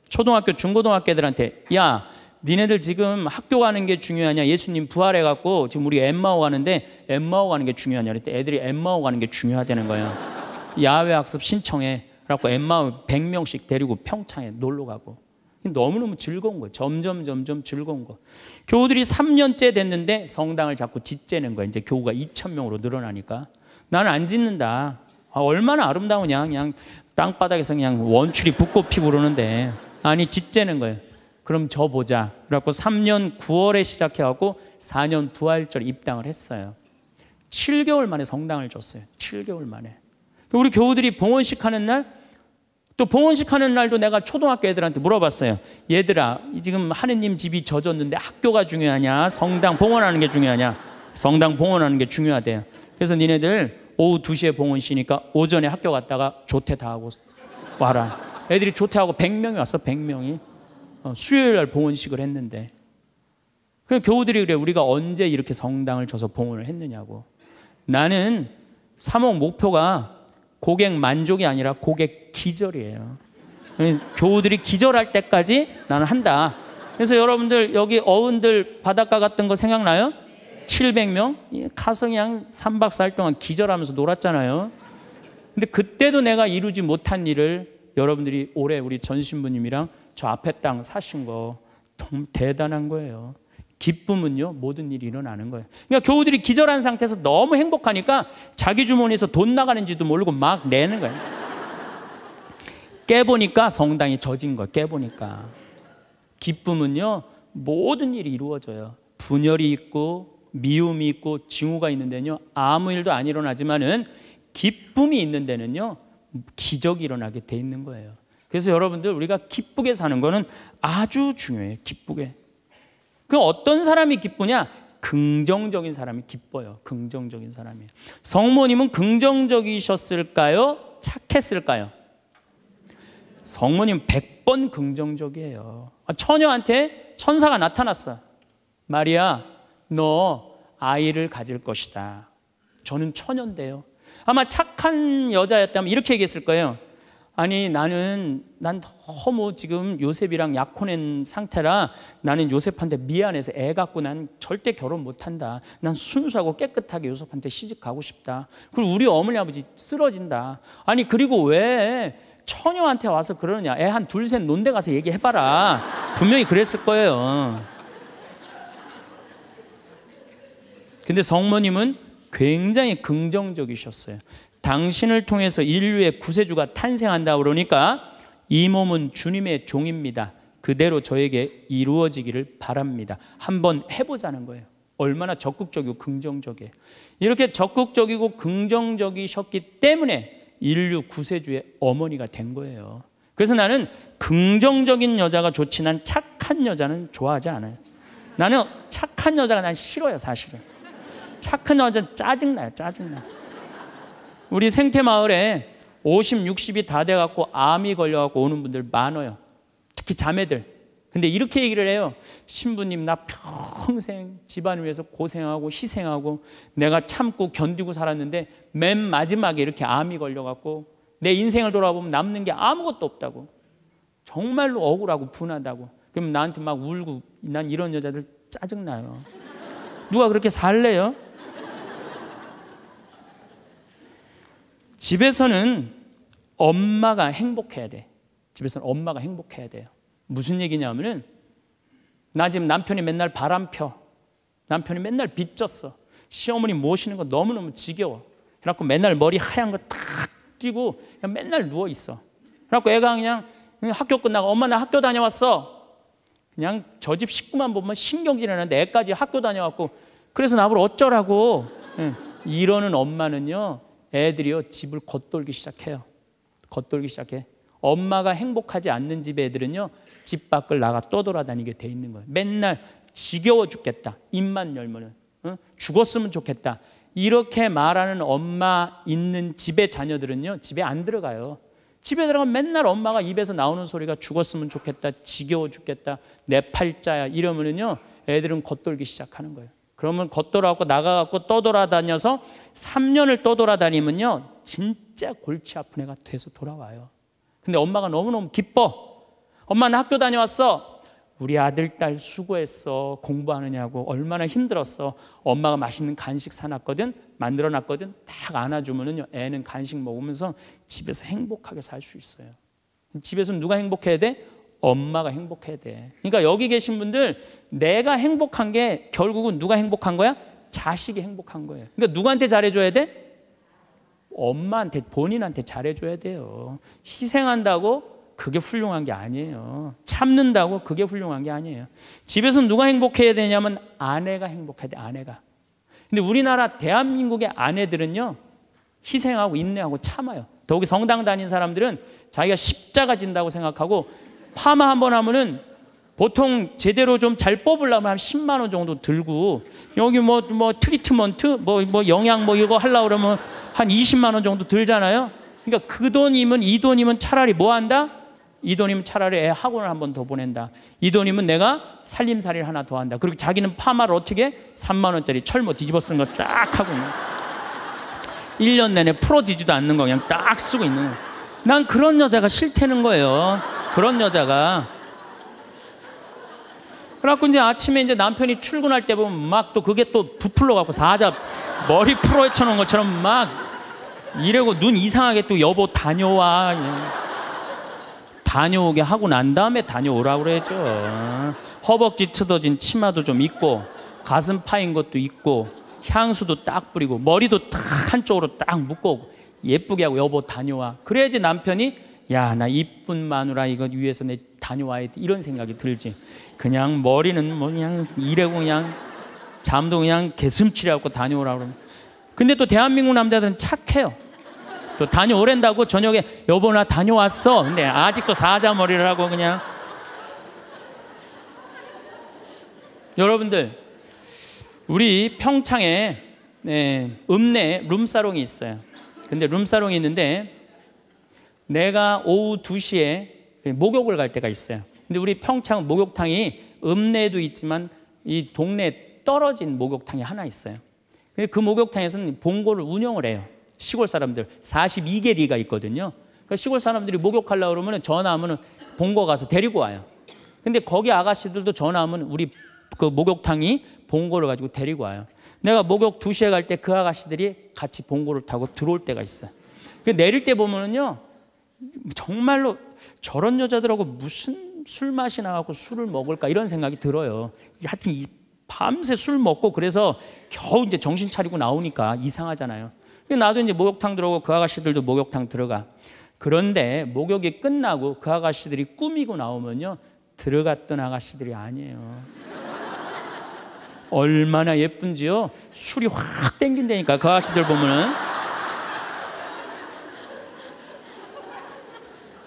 초등학교, 중고등학교 애들한테. 야, 니네들 지금 학교 가는 게 중요하냐? 예수님 부활해 갖고 지금 우리 엠마오 가는데 엠마오 가는 게 중요하냐? 그랬더 애들이 엠마오 가는 게 중요하다는 거예요 야외 학습 신청해. 라고 엠마오 100명씩 데리고 평창에 놀러 가고. 너무너무 즐거운 거예요. 점점 점점 즐거운 거. 교우들이 3년째 됐는데 성당을 자꾸 짓재는 거예요 이제 교우가 2 0 0 0 명으로 늘어나니까. 나는 안 짓는다. 아, 얼마나 아름다우냐. 그냥 땅바닥에서 그냥 원출이 붓꽃 피고 그러는데. 아니 짓재는 거예요. 그럼 저 보자. 그래갖고 3년 9월에 시작해갖고 4년 부활절 입당을 했어요. 7개월 만에 성당을 줬어요. 7개월 만에. 그 우리 교우들이 봉헌식 하는 날, 또 봉헌식 하는 날도 내가 초등학교 애들한테 물어봤어요. 얘들아, 지금 하느님 집이 젖었는데 학교가 중요하냐? 성당 봉헌하는 게 중요하냐? 성당 봉헌하는 게 중요하대요. 그래서 니네들 오후 2시에 봉헌시니까 오전에 학교 갔다가 조퇴 다 하고 와라. 애들이 조퇴하고 100명이 왔어, 100명이. 어, 수요일 날 봉헌식을 했는데 그 교우들이 그래 우리가 언제 이렇게 성당을 줘서 봉헌을 했느냐고 나는 3억 목표가 고객 만족이 아니라 고객 기절이에요 교우들이 기절할 때까지 나는 한다 그래서 여러분들 여기 어른들 바닷가 같은 거 생각나요? 700명 가성이 한 3박 4일 동안 기절하면서 놀았잖아요 근데 그때도 내가 이루지 못한 일을 여러분들이 올해 우리 전신부님이랑 저 앞에 땅 사신 거 대단한 거예요. 기쁨은요, 모든 일이 일어나는 거예요. 그러니까 교우들이 기절한 상태에서 너무 행복하니까 자기 주머니에서 돈 나가는지도 모르고 막 내는 거예요. 깨보니까 성당이 젖은 거예요. 깨보니까. 기쁨은요, 모든 일이 이루어져요. 분열이 있고, 미움이 있고, 징후가 있는 데는요, 아무 일도 안 일어나지만은 기쁨이 있는 데는요, 기적이 일어나게 돼 있는 거예요. 그래서 여러분들 우리가 기쁘게 사는 거는 아주 중요해요. 기쁘게. 그 어떤 사람이 기쁘냐? 긍정적인 사람이 기뻐요. 긍정적인 사람이. 성모님은 긍정적이셨을까요? 착했을까요? 성모님 100번 긍정적이에요. 아, 처녀한테 천사가 나타났어. 마리아, 너 아이를 가질 것이다. 저는 처녀인데요. 아마 착한 여자였다면 이렇게 얘기했을 거예요. 아니 나는 난 너무 지금 요셉이랑 약혼한 상태라 나는 요셉한테 미안해서 애 갖고 난 절대 결혼 못한다. 난 순수하고 깨끗하게 요셉한테 시집 가고 싶다. 그리고 우리 어머니 아버지 쓰러진다. 아니 그리고 왜 처녀한테 와서 그러느냐. 애 한 둘 셋 논대 가서 얘기해봐라. 분명히 그랬을 거예요. 근데 성모님은 굉장히 긍정적이셨어요. 당신을 통해서 인류의 구세주가 탄생한다 그러니까 이 몸은 주님의 종입니다. 그대로 저에게 이루어지기를 바랍니다. 한번 해보자는 거예요. 얼마나 적극적이고 긍정적이에요. 이렇게 적극적이고 긍정적이셨기 때문에 인류 구세주의 어머니가 된 거예요. 그래서 나는 긍정적인 여자가 좋지 난 착한 여자는 좋아하지 않아요. 나는 착한 여자가 난 싫어요, 사실은. 착한 여자는 짜증나요, 짜증나. 요 우리 생태 마을에 50, 60이 다 돼갖고 암이 걸려갖고 오는 분들 많아요. 특히 자매들. 근데 이렇게 얘기를 해요. 신부님, 나 평생 집안 을 위해서 고생하고 희생하고 내가 참고 견디고 살았는데 맨 마지막에 이렇게 암이 걸려갖고 내 인생을 돌아보면 남는 게 아무것도 없다고. 정말로 억울하고 분하다고. 그럼 나한테 막 울고 난 이런 여자들 짜증나요. 누가 그렇게 살래요? 집에서는 엄마가 행복해야 돼. 집에서는 엄마가 행복해야 돼요. 무슨 얘기냐면은 나 지금 남편이 맨날 바람 펴. 남편이 맨날 빚졌어. 시어머니 모시는 거 너무너무 지겨워. 그래갖고 맨날 머리 하얀 거탁 띄고 그냥 맨날 누워 있어. 그래갖고 애가 그냥 학교 끝나고 엄마 나 학교 다녀왔어. 그냥 저 집 식구만 보면 신경질 나는데 애까지 학교 다녀왔고 그래서 나보고 어쩌라고 이러는 엄마는요 애들이요 집을 겉돌기 시작해요. 겉돌기 시작해. 엄마가 행복하지 않는 집 애들은요 집 밖을 나가 떠돌아다니게 돼 있는 거예요. 맨날 지겨워 죽겠다. 입만 열면은 어? 죽었으면 좋겠다. 이렇게 말하는 엄마 있는 집의 자녀들은요 집에 안 들어가요. 집에 들어가면 맨날 엄마가 입에서 나오는 소리가 죽었으면 좋겠다, 지겨워 죽겠다, 내 팔자야 이러면은요 애들은 겉돌기 시작하는 거예요. 그러면 걷돌아갖고 나가갖고 떠돌아다녀서 3년을 떠돌아다니면요. 진짜 골치 아픈 애가 돼서 돌아와요. 근데 엄마가 너무너무 기뻐. 엄마는 학교 다녀왔어. 우리 아들, 딸 수고했어. 공부하느냐고. 얼마나 힘들었어. 엄마가 맛있는 간식 사놨거든. 만들어놨거든. 딱 안아주면은요. 애는 간식 먹으면서 집에서 행복하게 살 수 있어요. 집에서 누가 행복해야 돼? 엄마가 행복해야 돼. 그러니까 여기 계신 분들 내가 행복한 게 결국은 누가 행복한 거야? 자식이 행복한 거예요. 그러니까 누구한테 잘해줘야 돼? 엄마한테 본인한테 잘해줘야 돼요. 희생한다고 그게 훌륭한 게 아니에요. 참는다고 그게 훌륭한 게 아니에요. 집에서 누가 행복해야 되냐면 아내가 행복해야 돼. 아내가. 근데 우리나라 대한민국의 아내들은요 희생하고 인내하고 참아요. 더욱이 성당 다닌 사람들은 자기가 십자가 진다고 생각하고 파마 한 번 하면은 보통 제대로 좀 잘 뽑으려면 한 10만 원 정도 들고 여기 뭐뭐 뭐 트리트먼트 뭐뭐 뭐 영양 뭐 이거 하려고 그러면 한 20만 원 정도 들잖아요. 그러니까 그 돈이면 이 돈이면 차라리 뭐 한다? 이 돈이면 차라리 애 학원을 한 번 더 보낸다. 이 돈이면 내가 살림살이를 하나 더 한다. 그리고 자기는 파마를 어떻게 3만 원짜리 철모 뒤집어 쓴 거 딱 하고 있는 1년 내내 풀어지지도 않는 거 그냥 딱 쓰고 있는 거난 그런 여자가 싫다는 거예요. 그런 여자가. 그래갖고 이제 아침에 이제 남편이 출근할 때 보면 막 또 그게 또 부풀러 갖고 사자 머리 풀어 헤쳐놓은 것처럼 막 이러고 눈 이상하게 또 여보 다녀와 다녀오게 하고 난 다음에 다녀오라고 그래죠 허벅지 트어진 치마도 좀 있고 가슴 파인 것도 있고 향수도 딱 뿌리고 머리도 딱 한쪽으로 딱 묶고 예쁘게 하고 여보 다녀와 그래야지 남편이 야, 나이쁜 마누라 이거 위해서 내 다녀와야 돼. 이런 생각이 들지. 그냥 머리는 뭐 그냥 이래고 그냥 잠도 그냥 개슴치레고 다녀오라 고 그러면. 근데 또 대한민국 남자들은 착해요. 또 다녀오랜다고 저녁에 여보 나 다녀왔어. 근데 아직도 사자머리를 하고 그냥. 여러분들 우리 평창에 네, 읍내 룸사롱이 있어요. 근데 룸사롱이 있는데 내가 오후 2시에 목욕을 갈 때가 있어요. 근데 우리 평창 목욕탕이 읍내에도 있지만 이 동네에 떨어진 목욕탕이 하나 있어요. 그 목욕탕에서는 봉고를 운영을 해요. 시골 사람들 42개 리가 있거든요. 그러니까 시골 사람들이 목욕하려고 그러면 전화 하면 봉고 가서 데리고 와요. 근데 거기 아가씨들도 전화 하면 우리 그 목욕탕이 봉고를 가지고 데리고 와요. 내가 목욕 2시에 갈 때 그 아가씨들이 같이 봉고를 타고 들어올 때가 있어요. 그 내릴 때 보면은요. 정말로 저런 여자들하고 무슨 술 맛이 나갖고 술을 먹을까 이런 생각이 들어요. 하여튼 이 밤새 술 먹고 그래서 겨우 이제 정신 차리고 나오니까 이상하잖아요. 그러니까 나도 이제 목욕탕 들어가고 그 아가씨들도 목욕탕 들어가. 그런데 목욕이 끝나고 그 아가씨들이 꾸미고 나오면요. 들어갔던 아가씨들이 아니에요. 얼마나 예쁜지요. 술이 확 땡긴다니까 그 아가씨들 보면은.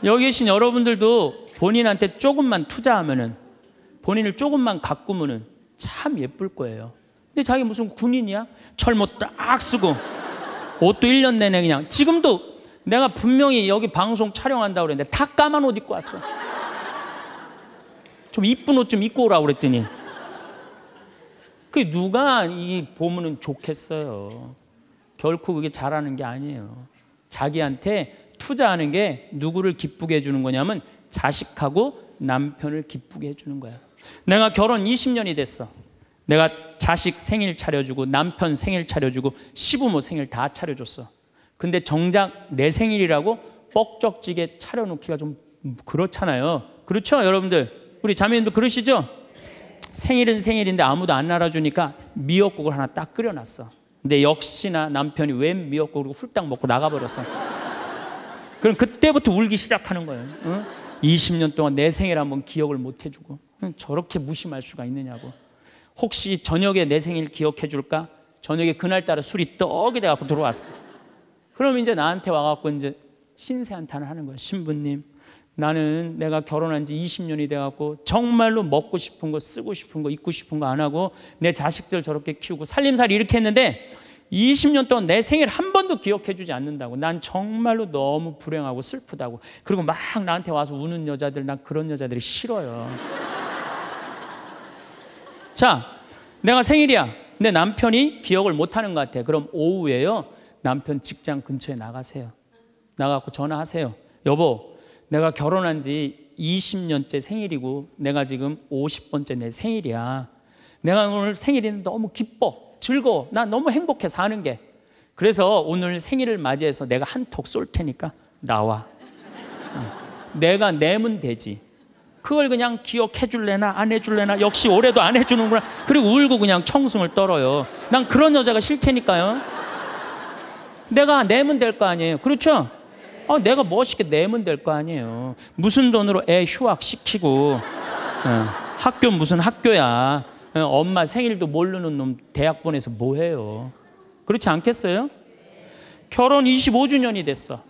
여기 계신 여러분들도 본인한테 조금만 투자하면은 본인을 조금만 가꾸면은 참 예쁠 거예요. 근데 자기 무슨 군인이야? 철모 딱 쓰고 옷도 1년 내내 그냥 지금도 내가 분명히 여기 방송 촬영한다 그랬는데 다 까만 옷 입고 왔어. 좀 이쁜 옷 좀 입고 오라 그랬더니 그 누가 이 보면은 좋겠어요. 결코 그게 잘하는 게 아니에요. 자기한테 투자하는 게 누구를 기쁘게 해주는 거냐면 자식하고 남편을 기쁘게 해주는 거야. 내가 결혼 20년이 됐어. 내가 자식 생일 차려주고 남편 생일 차려주고 시부모 생일 다 차려줬어. 근데 정작 내 생일이라고 뻑적지게 차려놓기가 좀 그렇잖아요. 그렇죠, 여러분들? 우리 자매님도 그러시죠? 생일은 생일인데 아무도 안 알아주니까 미역국을 하나 딱 끓여놨어. 근데 역시나 남편이 웬미역국으 훌딱 먹고 나가버렸어. 그럼 그때부터 울기 시작하는 거예요. 응? 20년 동안 내 생일 한번 기억을 못 해주고 저렇게 무심할 수가 있느냐고. 혹시 저녁에 내 생일 기억해 줄까? 저녁에 그날따라 술이 떡이 돼갖고 들어왔어. 그럼 이제 나한테 와갖고 이제 신세 한탄을 하는 거예 신부님, 나는 내가 결혼한 지 20년이 돼갖고 정말로 먹고 싶은 거, 쓰고 싶은 거, 입고 싶은 거 안 하고 내 자식들 저렇게 키우고 살림살이 이렇게 했는데 20년 동안 내 생일 한 번도 기억해 주지 않는다고. 난 정말로 너무 불행하고 슬프다고. 그리고 막 나한테 와서 우는 여자들, 난 그런 여자들이 싫어요. 자, 내가 생일이야. 근데 남편이 기억을 못 하는 것 같아. 그럼 오후에요. 남편 직장 근처에 나가세요. 나가고 전화하세요. 여보, 내가 결혼한 지 20년째 생일이고 내가 지금 50번째 내 생일이야. 내가 오늘 생일인데 너무 기뻐. 즐거워. 나 너무 행복해, 사는 게. 그래서 오늘 생일을 맞이해서 내가 한턱 쏠 테니까 나와. 내가 내면 되지. 그걸 그냥 기억해 줄래나 안 해 줄래나 역시 올해도 안 해주는구나. 그리고 울고 그냥 청승을 떨어요. 난 그런 여자가 싫테니까요. 내가 내면 될 거 아니에요. 그렇죠? 아, 내가 멋있게 내면 될 거 아니에요. 무슨 돈으로 애 휴학 시키고 어, 학교 무슨 학교야. 예, 엄마 생일도 모르는 놈 대학 보내서 뭐 해요? 그렇지 않겠어요? 결혼 25주년이 됐어.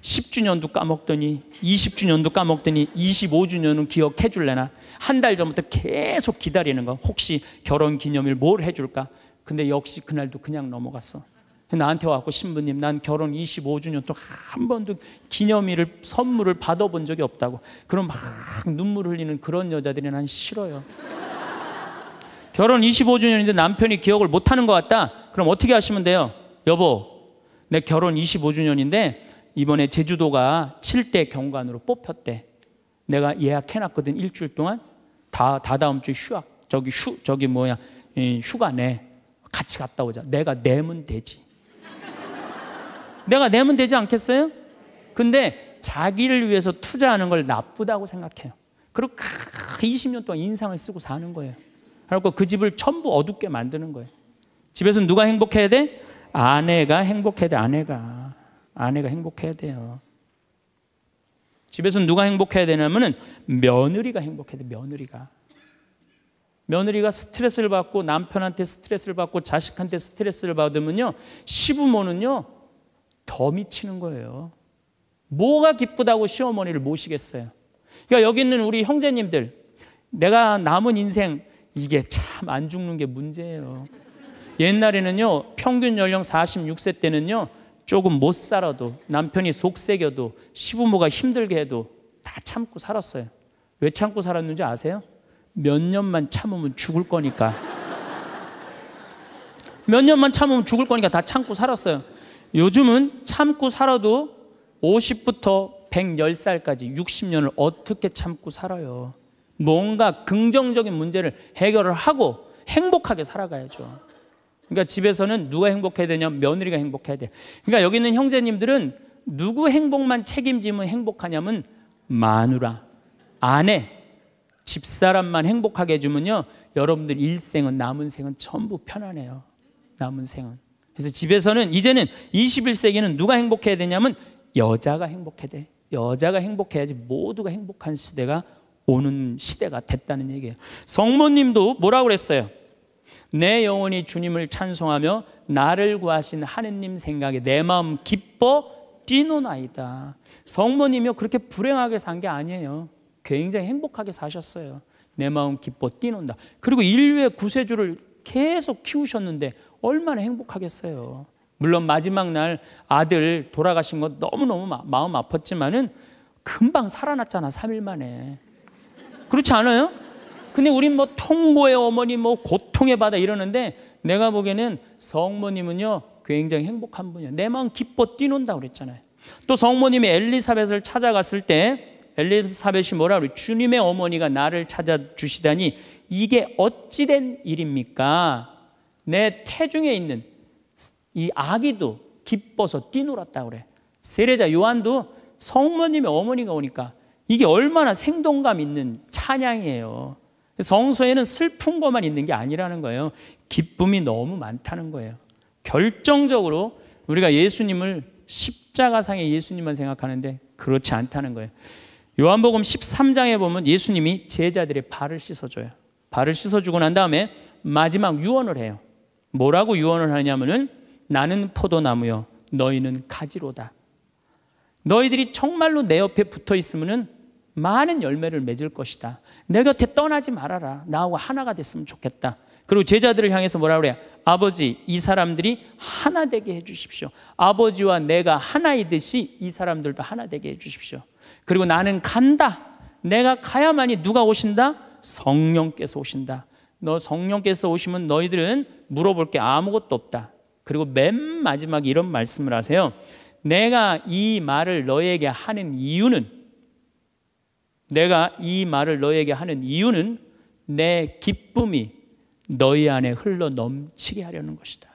10주년도 까먹더니 20주년도 까먹더니 25주년은 기억해 줄래나? 한 달 전부터 계속 기다리는 거. 혹시 결혼 기념일 뭘 해줄까? 근데 역시 그날도 그냥 넘어갔어. 나한테 와갖고 신부님 난 결혼 25주년 또 한 번도 기념일을 선물을 받아본 적이 없다고 그럼 막 눈물 흘리는 그런 여자들이 난 싫어요 결혼 25주년인데 남편이 기억을 못하는 것 같다. 그럼 어떻게 하시면 돼요? 여보, 내 결혼 25주년인데 이번에 제주도가 7대 경관으로 뽑혔대. 내가 예약해놨거든 일주일 동안 다 다다음 주에 휴학 저기 휴 저기 뭐야 휴가 내 같이 갔다 오자. 내가 내면 되지. 내가 내면 되지 않겠어요? 근데 자기를 위해서 투자하는 걸 나쁘다고 생각해요. 그리고 20년 동안 인상을 쓰고 사는 거예요. 그고그 집을 전부 어둡게 만드는 거예요. 집에서 누가 행복해야 돼? 아내가 행복해야 돼, 아내가. 아내가 행복해야 돼요. 집에서 누가 행복해야 되냐면은 며느리가 행복해야 돼, 며느리가. 며느리가 스트레스를 받고 남편한테 스트레스를 받고 자식한테 스트레스를 받으면요. 시부모는요. 더 미치는 거예요. 뭐가 기쁘다고 시어머니를 모시겠어요. 그러니까 여기 있는 우리 형제님들 내가 남은 인생 이게 참 안 죽는 게 문제예요. 옛날에는요, 평균 연령 46세 때는요, 조금 못 살아도 남편이 속새겨도 시부모가 힘들게 해도 다 참고 살았어요. 왜 참고 살았는지 아세요? 몇 년만 참으면 죽을 거니까. 몇 년만 참으면 죽을 거니까 다 참고 살았어요. 요즘은 참고 살아도 50부터 110살까지 60년을 어떻게 참고 살아요. 뭔가 긍정적인 문제를 해결을 하고 행복하게 살아가야죠. 그러니까 집에서는 누가 행복해야 되냐면 며느리가 행복해야 돼. 그러니까 여기 있는 형제님들은 누구 행복만 책임지면 행복하냐면 마누라, 아내, 집사람만 행복하게 해주면요. 여러분들 일생은 남은 생은 전부 편안해요. 남은 생은. 그래서 집에서는 이제는 21세기는 누가 행복해야 되냐면 여자가 행복해야 돼. 여자가 행복해야지 모두가 행복한 시대가 오는 시대가 됐다는 얘기예요. 성모님도 뭐라고 그랬어요? 내 영혼이 주님을 찬송하며 나를 구하신 하느님 생각에 내 마음 기뻐 뛰노나이다. 성모님이요 그렇게 불행하게 산 게 아니에요. 굉장히 행복하게 사셨어요. 내 마음 기뻐 뛰는다. 그리고 인류의 구세주를 계속 키우셨는데 얼마나 행복하겠어요. 물론 마지막 날 아들 돌아가신 것 너무너무 마음 아팠지만은 금방 살아났잖아. 3일 만에. 그렇지 않아요? 근데 우린 뭐 통고의 어머니, 뭐 고통의 바다 이러는데 내가 보기에는 성모님은요 굉장히 행복한 분이에내 마음 기뻐 뛰는다 그랬잖아요. 또 성모님이 엘리사벳을 찾아갔을 때 엘리사벳이 뭐라 그래? 주님의 어머니가 나를 찾아주시다니 이게 어찌된 일입니까? 내 태중에 있는 이 아기도 기뻐서 뛰놀았다 그래. 세례자 요한도 성모님의 어머니가 오니까 이게 얼마나 생동감 있는 찬양이에요. 성소에는 슬픈 것만 있는 게 아니라는 거예요. 기쁨이 너무 많다는 거예요. 결정적으로 우리가 예수님을 십자가상의 예수님만 생각하는데 그렇지 않다는 거예요. 요한복음 13장에 보면 예수님이 제자들의 발을 씻어줘요. 발을 씻어주고 난 다음에 마지막 유언을 해요. 뭐라고 유언을 하냐면은 나는 포도나무요, 너희는 가지로다. 너희들이 정말로 내 옆에 붙어 있으면은 많은 열매를 맺을 것이다. 내 곁에 떠나지 말아라. 나하고 하나가 됐으면 좋겠다. 그리고 제자들을 향해서 뭐라 그래요? 아버지, 이 사람들이 하나 되게 해 주십시오. 아버지와 내가 하나이듯이 이 사람들도 하나 되게 해 주십시오. 그리고 나는 간다. 내가 가야만이 누가 오신다? 성령께서 오신다. 너 성령께서 오시면 너희들은 물어볼 게 아무것도 없다. 그리고 맨 마지막에 이런 말씀을 하세요. 내가 이 말을 너에게 하는 이유는 내가 이 말을 너에게 하는 이유는 내 기쁨이 너희 안에 흘러 넘치게 하려는 것이다.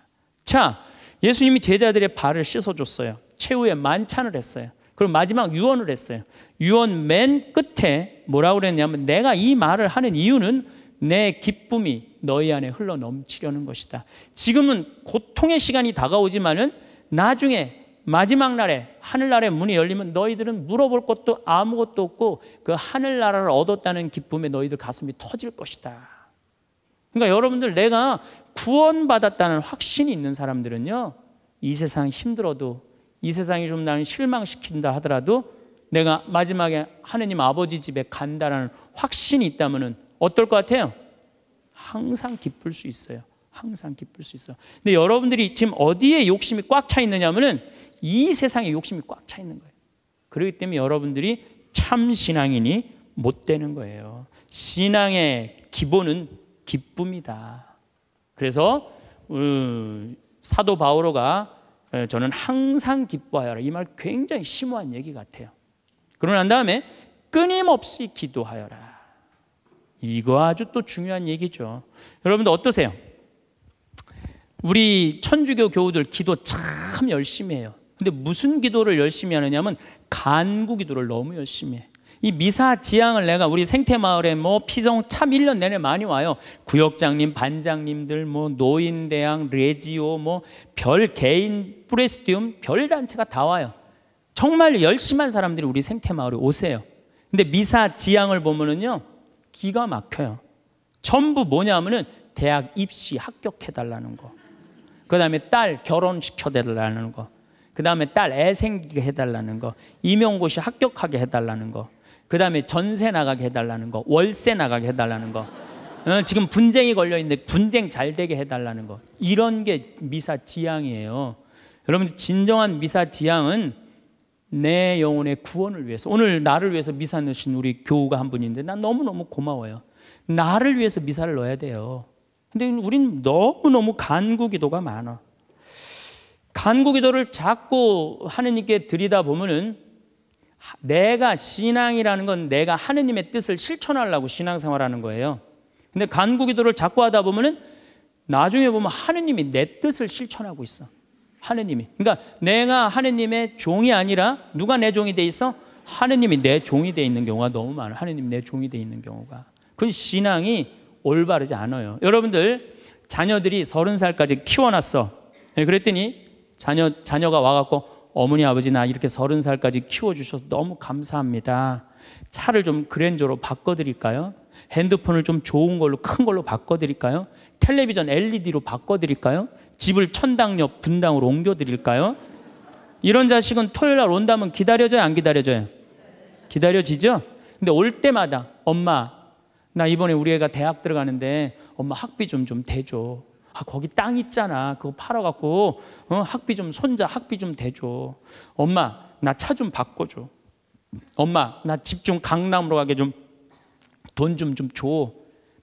자, 예수님이 제자들의 발을 씻어줬어요. 최후에 만찬을 했어요. 그리고 마지막 유언을 했어요. 유언 맨 끝에 뭐라고 그랬냐면 내가 이 말을 하는 이유는 내 기쁨이 너희 안에 흘러 넘치려는 것이다. 지금은 고통의 시간이 다가오지만은 나중에 마지막 날에 하늘나라의 문이 열리면 너희들은 물어볼 것도 아무것도 없고 그 하늘나라를 얻었다는 기쁨에 너희들 가슴이 터질 것이다. 그러니까 여러분들 내가 구원받았다는 확신이 있는 사람들은요. 이 세상 힘들어도 이 세상이 좀 나를 실망시킨다 하더라도 내가 마지막에 하느님 아버지 집에 간다라는 확신이 있다면 어떨 것 같아요? 항상 기쁠 수 있어요. 항상 기쁠 수 있어. 근데 여러분들이 지금 어디에 욕심이 꽉 차 있느냐면은 이 세상에 욕심이 꽉 차 있는 거예요. 그렇기 때문에 여러분들이 참 신앙인이 못 되는 거예요. 신앙의 기본은 기쁨이다. 그래서 음, 사도 바오로가 어, 저는 항상 기뻐하여라 이 말 굉장히 심오한 얘기 같아요. 그러고 난 다음에 끊임없이 기도하여라. 이거 아주 또 중요한 얘기죠. 여러분들 어떠세요? 우리 천주교 교우들 기도 참 열심히 해요. 근데 무슨 기도를 열심히 하느냐면 간구 기도를 너무 열심히 해. 이 미사 지향을 내가 우리 생태 마을에 뭐 피정 참 1년 내내 많이 와요. 구역장님, 반장님들 뭐 노인 대학, 레지오 뭐 별 개인 프레스티움 별 단체가 다 와요. 정말 열심한 사람들이 우리 생태 마을에 오세요. 근데 미사 지향을 보면은요. 기가 막혀요. 전부 뭐냐면은 대학 입시 합격해 달라는 거. 그다음에 딸 결혼시켜 달라는 거. 그 다음에 딸 애 생기게 해달라는 거, 임용고시 합격하게 해달라는 거, 그 다음에 전세 나가게 해달라는 거, 월세 나가게 해달라는 거, 어, 지금 분쟁이 걸려 있는데 분쟁 잘 되게 해달라는 거, 이런 게 미사 지향이에요. 여러분 진정한 미사 지향은 내 영혼의 구원을 위해서 오늘 나를 위해서 미사 넣으신 우리 교우가 한 분인데 난 너무너무 고마워요. 나를 위해서 미사를 넣어야 돼요. 근데 우린 너무너무 간구 기도가 많아. 간구 기도를 자꾸 하느님께 드리다 보면은 내가 신앙이라는 건 내가 하느님의 뜻을 실천하려고 신앙생활하는 거예요. 근데 간구 기도를 자꾸 하다 보면은 나중에 보면 하느님이 내 뜻을 실천하고 있어. 하느님이. 그러니까 내가 하느님의 종이 아니라 누가 내 종이 돼 있어? 하느님이 내 종이 돼 있는 경우가 너무 많아. 하느님 내 종이 돼 있는 경우가. 그 신앙이 올바르지 않아요. 여러분들 자녀들이 서른 살까지 키워놨어. 네, 그랬더니 자녀, 자녀가 와갖고 어머니 아버지 나 이렇게 서른 살까지 키워주셔서 너무 감사합니다. 차를 좀 그랜저로 바꿔드릴까요? 핸드폰을 좀 좋은 걸로 큰 걸로 바꿔드릴까요? 텔레비전 LED로 바꿔드릴까요? 집을 천당 옆 분당으로 옮겨드릴까요? 이런 자식은 토요일 날 온다면 기다려져요? 안 기다려져요? 기다려지죠? 근데 올 때마다 엄마 나 이번에 우리 애가 대학 들어가는데 엄마 학비 좀 좀 대줘. 아, 거기 땅 있잖아. 그거 팔아갖고 어, 학비 좀 손자 학비 좀 대줘. 엄마 나 차 좀 바꿔줘. 엄마 나 집 좀 강남으로 가게 좀 돈 좀 좀 줘.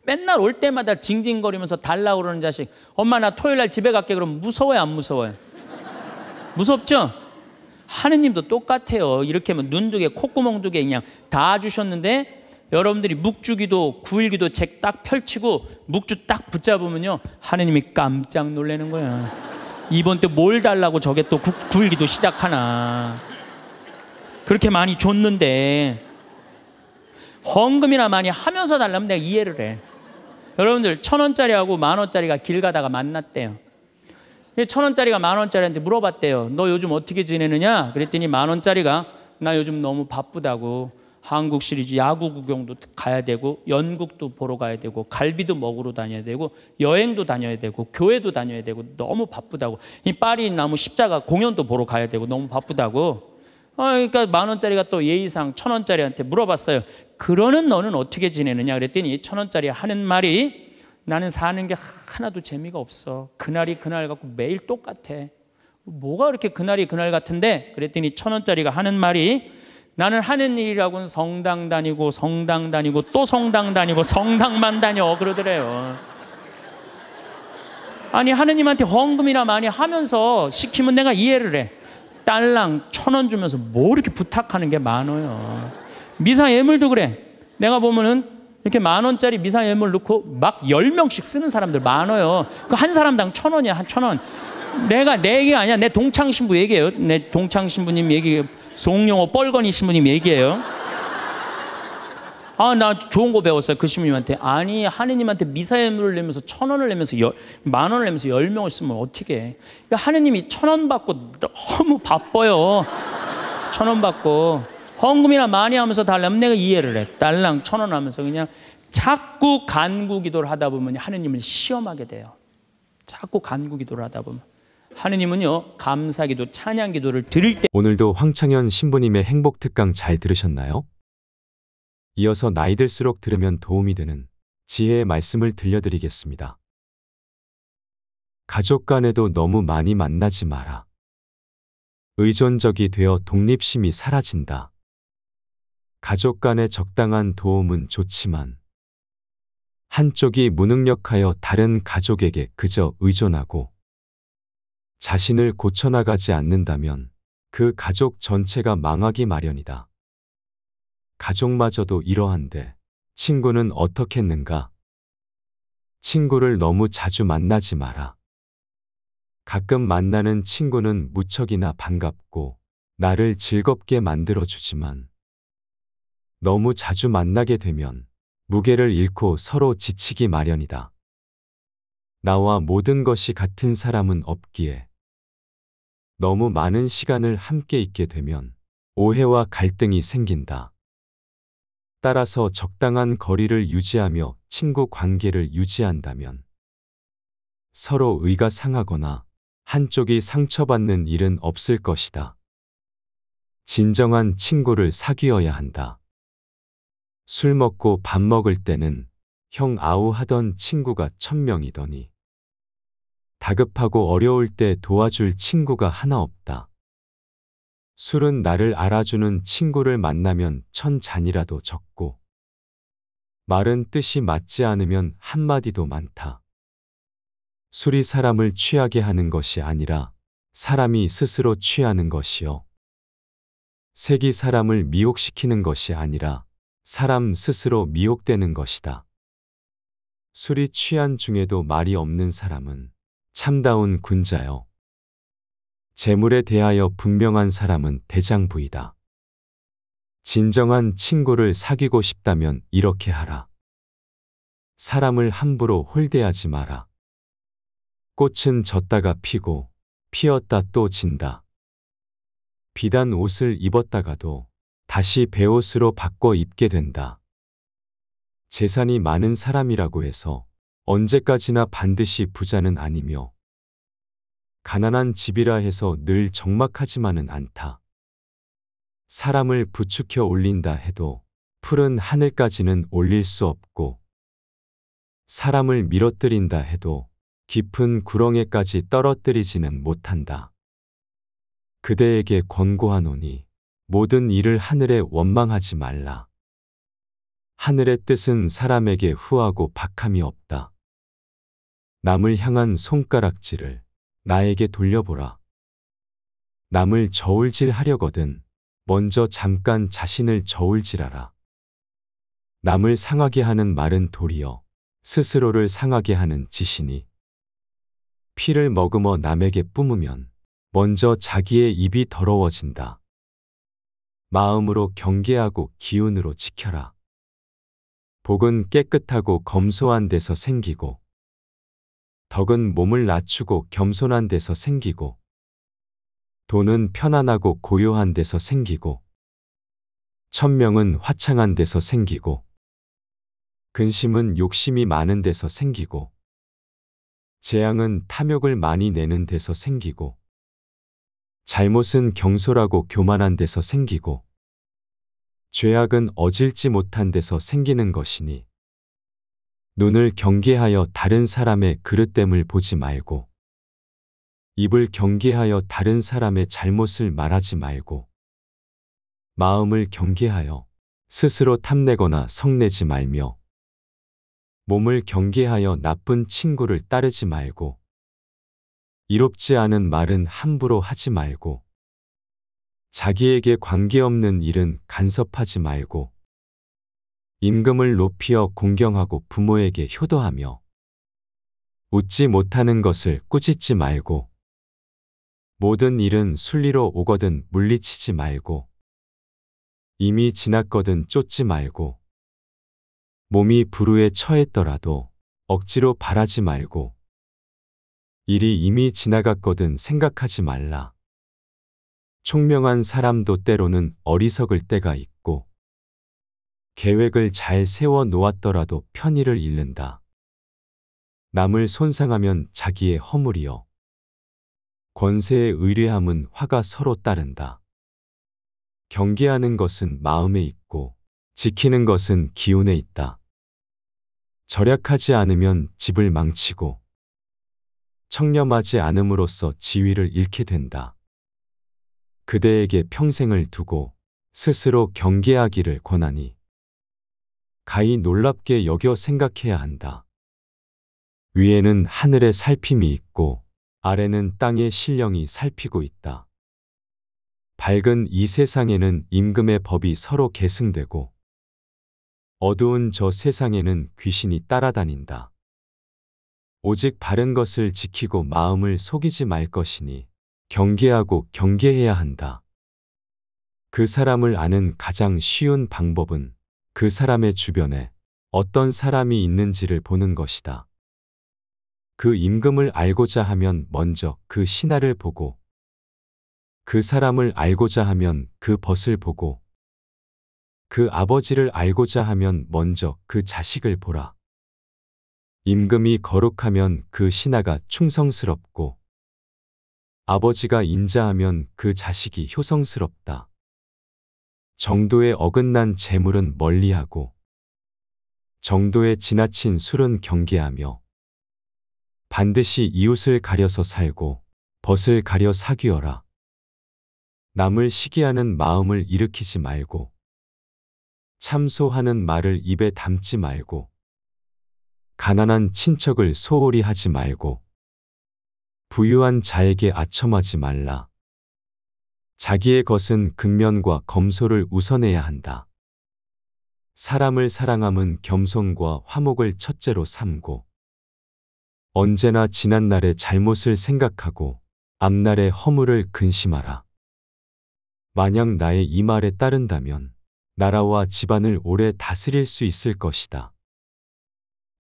맨날 올 때마다 징징거리면서 달라 그러는 자식. 엄마 나 토요일 날 집에 갈게 그럼 무서워요 안 무서워요? 무섭죠? 하느님도 똑같아요. 이렇게 하면 눈두 개, 콧구멍 두개 그냥 다 주셨는데 여러분들이 묵주기도 구일기도책 딱 펼치고 묵주 딱 붙잡으면요 하느님이 깜짝 놀라는 거야 이번 때 뭘 달라고 저게 또 9, 9일기도 시작하나 그렇게 많이 줬는데 헌금이나 많이 하면서 달라면 내가 이해를 해 여러분들 천 원짜리하고 만 원짜리가 길 가다가 만났대요 천 원짜리가 만 원짜리한테 물어봤대요 너 요즘 어떻게 지내느냐 그랬더니 만 원짜리가 나 요즘 너무 바쁘다고 한국 시리즈 야구 구경도 가야 되고 연극도 보러 가야 되고 갈비도 먹으러 다녀야 되고 여행도 다녀야 되고 교회도 다녀야 되고 너무 바쁘다고 이 파리 나무 십자가 공연도 보러 가야 되고 너무 바쁘다고 아, 그러니까 만 원짜리가 또 예의상 천 원짜리한테 물어봤어요 그러는 너는 어떻게 지내느냐 그랬더니 천 원짜리 하는 말이 나는 사는 게 하나도 재미가 없어 그날이 그날 같고 매일 똑같아 뭐가 그렇게 그날이 그날 같은데 그랬더니 천 원짜리가 하는 말이 나는 하는 일이라고는 성당 다니고 성당 다니고 또 성당 다니고 성당만 다녀 그러더래요. 아니 하느님한테 헌금이나 많이 하면서 시키면 내가 이해를 해. 딸랑 천 원 주면서 뭐 이렇게 부탁하는 게 많아요. 미사 예물도 그래. 내가 보면은 이렇게 만 원짜리 미사 예물 넣고 막 열 명씩 쓰는 사람들 많아요. 그 한 사람당 천 원이야 한 천 원. 내가 내 얘기 아니야. 내 동창 신부 얘기예요. 내 동창 신부님 얘기. 송영호 뻘건이 신부님 얘기예요. 아, 나 좋은 거 배웠어요. 그 신부님한테. 아니, 하느님한테 미사예물을 내면서 천 원을 내면서 열, 만 원을 내면서 열 명을 쓰면 어떻게 해. 그러니까 하느님이 천 원 받고 너무 바빠요. 천 원 받고. 헌금이나 많이 하면서 달라 내가 이해를 해. 달랑 천 원 하면서 그냥 자꾸 간구 기도를 하다 보면 하느님을 시험하게 돼요. 자꾸 간구 기도를 하다 보면. 하느님은요 감사기도 찬양기도를 드릴 때 오늘도 황창현 신부님의 행복 특강 잘 들으셨나요? 이어서 나이 들수록 들으면 도움이 되는 지혜의 말씀을 들려드리겠습니다. 가족 간에도 너무 많이 만나지 마라. 의존적이 되어 독립심이 사라진다. 가족 간의 적당한 도움은 좋지만 한쪽이 무능력하여 다른 가족에게 그저 의존하고 자신을 고쳐나가지 않는다면 그 가족 전체가 망하기 마련이다. 가족마저도 이러한데 친구는 어떻겠는가? 친구를 너무 자주 만나지 마라. 가끔 만나는 친구는 무척이나 반갑고 나를 즐겁게 만들어주지만 너무 자주 만나게 되면 무게를 잃고 서로 지치기 마련이다. 나와 모든 것이 같은 사람은 없기에 너무 많은 시간을 함께 있게 되면 오해와 갈등이 생긴다. 따라서 적당한 거리를 유지하며 친구 관계를 유지한다면 서로 의가 상하거나 한쪽이 상처받는 일은 없을 것이다. 진정한 친구를 사귀어야 한다. 술 먹고 밥 먹을 때는 형 아우 하던 친구가 천명이더니 다급하고 어려울 때 도와줄 친구가 하나 없다. 술은 나를 알아주는 친구를 만나면 천 잔이라도 적고, 말은 뜻이 맞지 않으면 한마디도 많다. 술이 사람을 취하게 하는 것이 아니라 사람이 스스로 취하는 것이요. 색이 사람을 미혹시키는 것이 아니라 사람 스스로 미혹되는 것이다. 술이 취한 중에도 말이 없는 사람은 참다운 군자여. 재물에 대하여 분명한 사람은 대장부이다. 진정한 친구를 사귀고 싶다면 이렇게 하라. 사람을 함부로 홀대하지 마라. 꽃은 졌다가 피고 피었다 또 진다. 비단 옷을 입었다가도 다시 배옷으로 바꿔 입게 된다. 재산이 많은 사람이라고 해서 언제까지나 반드시 부자는 아니며 가난한 집이라 해서 늘 적막하지만은 않다. 사람을 부축혀 올린다 해도 푸른 하늘까지는 올릴 수 없고 사람을 밀어뜨린다 해도 깊은 구렁에까지 떨어뜨리지는 못한다. 그대에게 권고하노니 모든 일을 하늘에 원망하지 말라. 하늘의 뜻은 사람에게 후하고 박함이 없다. 남을 향한 손가락질을 나에게 돌려보라. 남을 저울질 하려거든 먼저 잠깐 자신을 저울질하라. 남을 상하게 하는 말은 도리어 스스로를 상하게 하는 짓이니 피를 머금어 남에게 뿜으면 먼저 자기의 입이 더러워진다. 마음으로 경계하고 기운으로 지켜라. 복은 깨끗하고 검소한 데서 생기고 덕은 몸을 낮추고 겸손한 데서 생기고 돈은 편안하고 고요한 데서 생기고 천명은 화창한 데서 생기고 근심은 욕심이 많은 데서 생기고 재앙은 탐욕을 많이 내는 데서 생기고 잘못은 경솔하고 교만한 데서 생기고 죄악은 어질지 못한 데서 생기는 것이니 눈을 경계하여 다른 사람의 그릇됨을 보지 말고 입을 경계하여 다른 사람의 잘못을 말하지 말고 마음을 경계하여 스스로 탐내거나 성내지 말며 몸을 경계하여 나쁜 친구를 따르지 말고 이롭지 않은 말은 함부로 하지 말고 자기에게 관계없는 일은 간섭하지 말고 임금을 높이어 공경하고 부모에게 효도하며 웃지 못하는 것을 꾸짖지 말고 모든 일은 순리로 오거든 물리치지 말고 이미 지났거든 쫓지 말고 몸이 불우에 처했더라도 억지로 바라지 말고 일이 이미 지나갔거든 생각하지 말라. 총명한 사람도 때로는 어리석을 때가 있고 계획을 잘 세워 놓았더라도 편의를 잃는다. 남을 손상하면 자기의 허물이요. 권세의 의뢰함은 화가 서로 따른다. 경계하는 것은 마음에 있고 지키는 것은 기운에 있다. 절약하지 않으면 집을 망치고 청렴하지 않음으로써 지위를 잃게 된다. 그대에게 평생을 두고 스스로 경계하기를 권하니 가히 놀랍게 여겨 생각해야 한다. 위에는 하늘의 살핌이 있고 아래는 땅의 신령이 살피고 있다. 밝은 이 세상에는 임금의 법이 서로 계승되고 어두운 저 세상에는 귀신이 따라다닌다. 오직 바른 것을 지키고 마음을 속이지 말 것이니 경계하고 경계해야 한다. 그 사람을 아는 가장 쉬운 방법은 그 사람의 주변에 어떤 사람이 있는지를 보는 것이다. 그 임금을 알고자 하면 먼저 그 신하를 보고 그 사람을 알고자 하면 그 벗을 보고 그 아버지를 알고자 하면 먼저 그 자식을 보라. 임금이 거룩하면 그 신하가 충성스럽고 아버지가 인자하면 그 자식이 효성스럽다. 정도의 어긋난 재물은 멀리하고 정도의 지나친 술은 경계하며 반드시 이웃을 가려서 살고 벗을 가려 사귀어라. 남을 시기하는 마음을 일으키지 말고 참소하는 말을 입에 담지 말고 가난한 친척을 소홀히 하지 말고 부유한 자에게 아첨하지 말라. 자기의 것은 근면과 검소를 우선해야 한다. 사람을 사랑함은 겸손과 화목을 첫째로 삼고 언제나 지난 날의 잘못을 생각하고 앞날의 허물을 근심하라. 만약 나의 이 말에 따른다면 나라와 집안을 오래 다스릴 수 있을 것이다.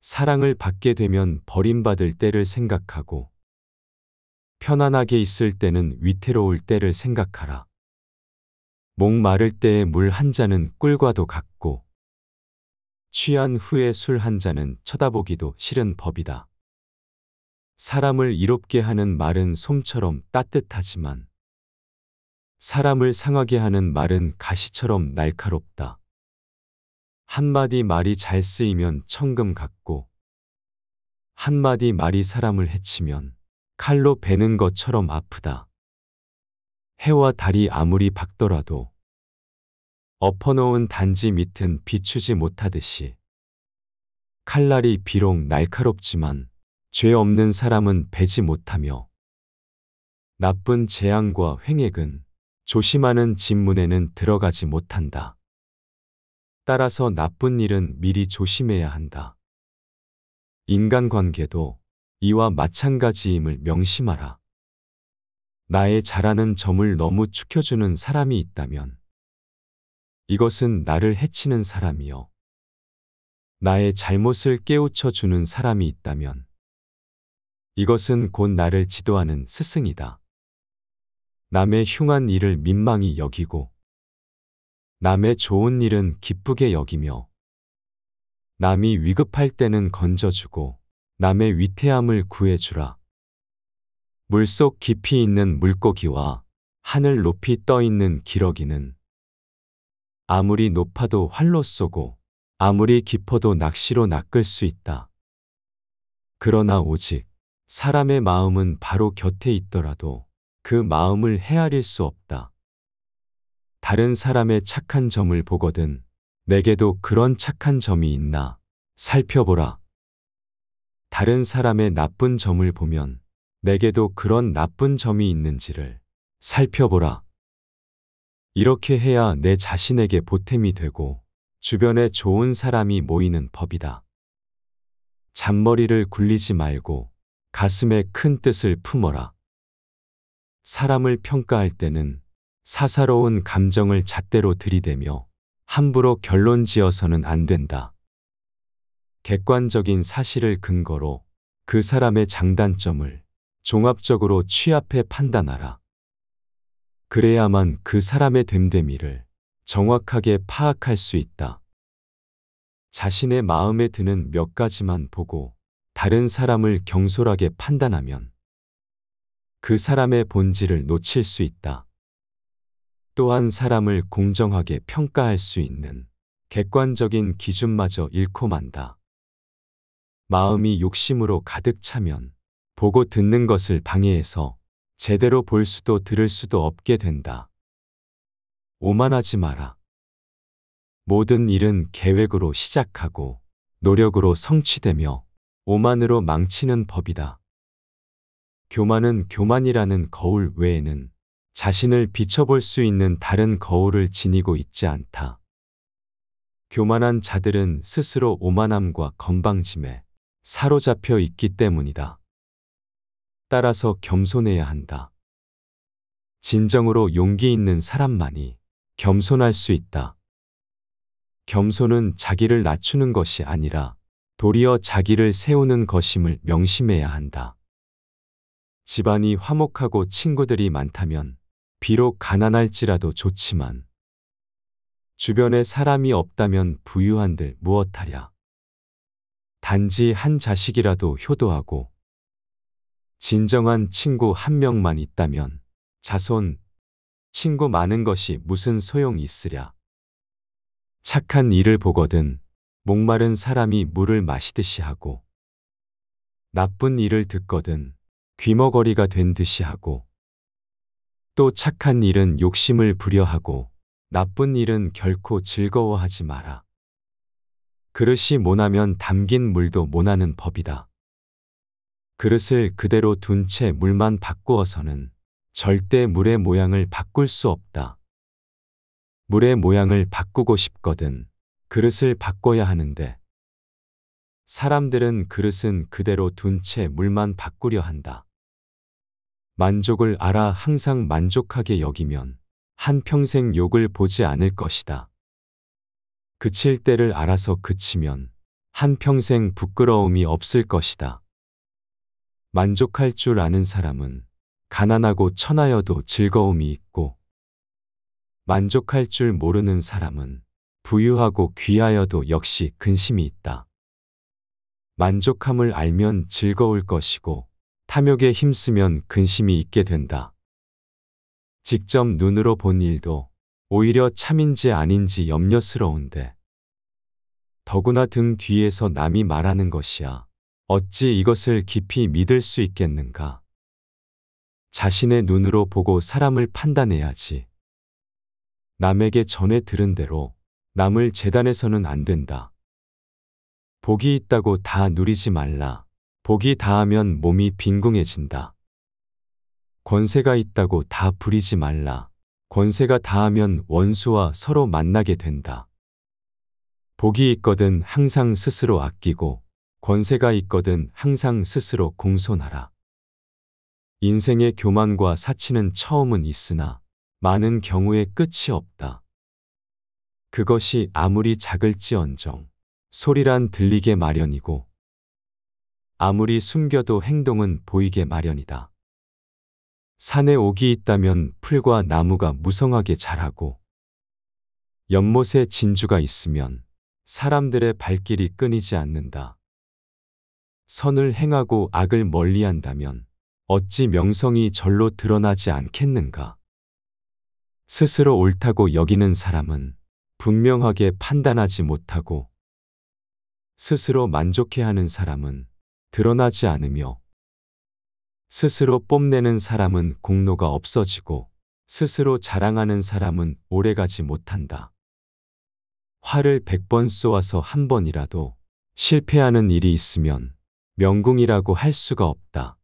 사랑을 받게 되면 버림받을 때를 생각하고 편안하게 있을 때는 위태로울 때를 생각하라. 목마를 때의 물 한 잔은 꿀과도 같고 취한 후에 술한 잔은 쳐다보기도 싫은 법이다. 사람을 이롭게 하는 말은 솜처럼 따뜻하지만 사람을 상하게 하는 말은 가시처럼 날카롭다. 한마디 말이 잘 쓰이면 천금 같고 한마디 말이 사람을 해치면 칼로 베는 것처럼 아프다. 해와 달이 아무리 밝더라도 엎어놓은 단지 밑은 비추지 못하듯이 칼날이 비록 날카롭지만 죄 없는 사람은 베지 못하며 나쁜 재앙과 횡액은 조심하는 집문에는 들어가지 못한다. 따라서 나쁜 일은 미리 조심해야 한다. 인간관계도 이와 마찬가지임을 명심하라. 나의 잘하는 점을 너무 축혀주는 사람이 있다면 이것은 나를 해치는 사람이요. 나의 잘못을 깨우쳐 주는 사람이 있다면 이것은 곧 나를 지도하는 스승이다. 남의 흉한 일을 민망히 여기고 남의 좋은 일은 기쁘게 여기며 남이 위급할 때는 건져주고 남의 위태함을 구해주라. 물속 깊이 있는 물고기와 하늘 높이 떠 있는 기러기는 아무리 높아도 활로 쏘고 아무리 깊어도 낚시로 낚을 수 있다. 그러나 오직 사람의 마음은 바로 곁에 있더라도 그 마음을 헤아릴 수 없다. 다른 사람의 착한 점을 보거든 내게도 그런 착한 점이 있나 살펴보라. 다른 사람의 나쁜 점을 보면 내게도 그런 나쁜 점이 있는지를 살펴보라. 이렇게 해야 내 자신에게 보탬이 되고 주변에 좋은 사람이 모이는 법이다. 잔머리를 굴리지 말고 가슴에 큰 뜻을 품어라. 사람을 평가할 때는 사사로운 감정을 잣대로 들이대며 함부로 결론 지어서는 안 된다. 객관적인 사실을 근거로 그 사람의 장단점을 종합적으로 취합해 판단하라. 그래야만 그 사람의 됨됨이를 정확하게 파악할 수 있다. 자신의 마음에 드는 몇 가지만 보고 다른 사람을 경솔하게 판단하면 그 사람의 본질을 놓칠 수 있다. 또한 사람을 공정하게 평가할 수 있는 객관적인 기준마저 잃고 만다. 마음이 욕심으로 가득 차면 보고 듣는 것을 방해해서 제대로 볼 수도 들을 수도 없게 된다. 오만하지 마라. 모든 일은 계획으로 시작하고 노력으로 성취되며 오만으로 망치는 법이다. 교만은 교만이라는 거울 외에는 자신을 비춰볼 수 있는 다른 거울을 지니고 있지 않다. 교만한 자들은 스스로 오만함과 건방짐에 사로잡혀 있기 때문이다. 따라서 겸손해야 한다. 진정으로 용기 있는 사람만이 겸손할 수 있다. 겸손은 자기를 낮추는 것이 아니라 도리어 자기를 세우는 것임을 명심해야 한다. 집안이 화목하고 친구들이 많다면 비록 가난할지라도 좋지만 주변에 사람이 없다면 부유한들 무엇하랴. 단지 한 자식이라도 효도하고 진정한 친구 한 명만 있다면 자손, 친구 많은 것이 무슨 소용이 있으랴. 착한 일을 보거든 목마른 사람이 물을 마시듯이 하고 나쁜 일을 듣거든 귀머거리가 된 듯이 하고 또 착한 일은 욕심을 부려하고 나쁜 일은 결코 즐거워하지 마라. 그릇이 모나면 담긴 물도 모나는 법이다. 그릇을 그대로 둔 채 물만 바꾸어서는 절대 물의 모양을 바꿀 수 없다. 물의 모양을 바꾸고 싶거든 그릇을 바꿔야 하는데 사람들은 그릇은 그대로 둔 채 물만 바꾸려 한다. 만족을 알아 항상 만족하게 여기면 한평생 욕을 보지 않을 것이다. 그칠 때를 알아서 그치면 한평생 부끄러움이 없을 것이다. 만족할 줄 아는 사람은 가난하고 천하여도 즐거움이 있고 만족할 줄 모르는 사람은 부유하고 귀하여도 역시 근심이 있다. 만족함을 알면 즐거울 것이고 탐욕에 힘쓰면 근심이 있게 된다. 직접 눈으로 본 일도 오히려 참인지 아닌지 염려스러운데. 더구나 등 뒤에서 남이 말하는 것이야. 어찌 이것을 깊이 믿을 수 있겠는가? 자신의 눈으로 보고 사람을 판단해야지. 남에게 전해 들은 대로 남을 재단해서는 안 된다. 복이 있다고 다 누리지 말라. 복이 다하면 몸이 빈궁해진다. 권세가 있다고 다 부리지 말라. 권세가 다하면 원수와 서로 만나게 된다. 복이 있거든 항상 스스로 아끼고 권세가 있거든 항상 스스로 공손하라. 인생의 교만과 사치는 처음은 있으나 많은 경우에 끝이 없다. 그것이 아무리 작을지언정 소리란 들리게 마련이고 아무리 숨겨도 행동은 보이게 마련이다. 산에 옥이 있다면 풀과 나무가 무성하게 자라고 연못에 진주가 있으면 사람들의 발길이 끊이지 않는다. 선을 행하고 악을 멀리한다면 어찌 명성이 절로 드러나지 않겠는가? 스스로 옳다고 여기는 사람은 분명하게 판단하지 못하고 스스로 만족해하는 사람은 드러나지 않으며 스스로 뽐내는 사람은 공로가 없어지고 스스로 자랑하는 사람은 오래가지 못한다. 화를 100번 쏘아서 한 번이라도 실패하는 일이 있으면 명궁이라고 할 수가 없다.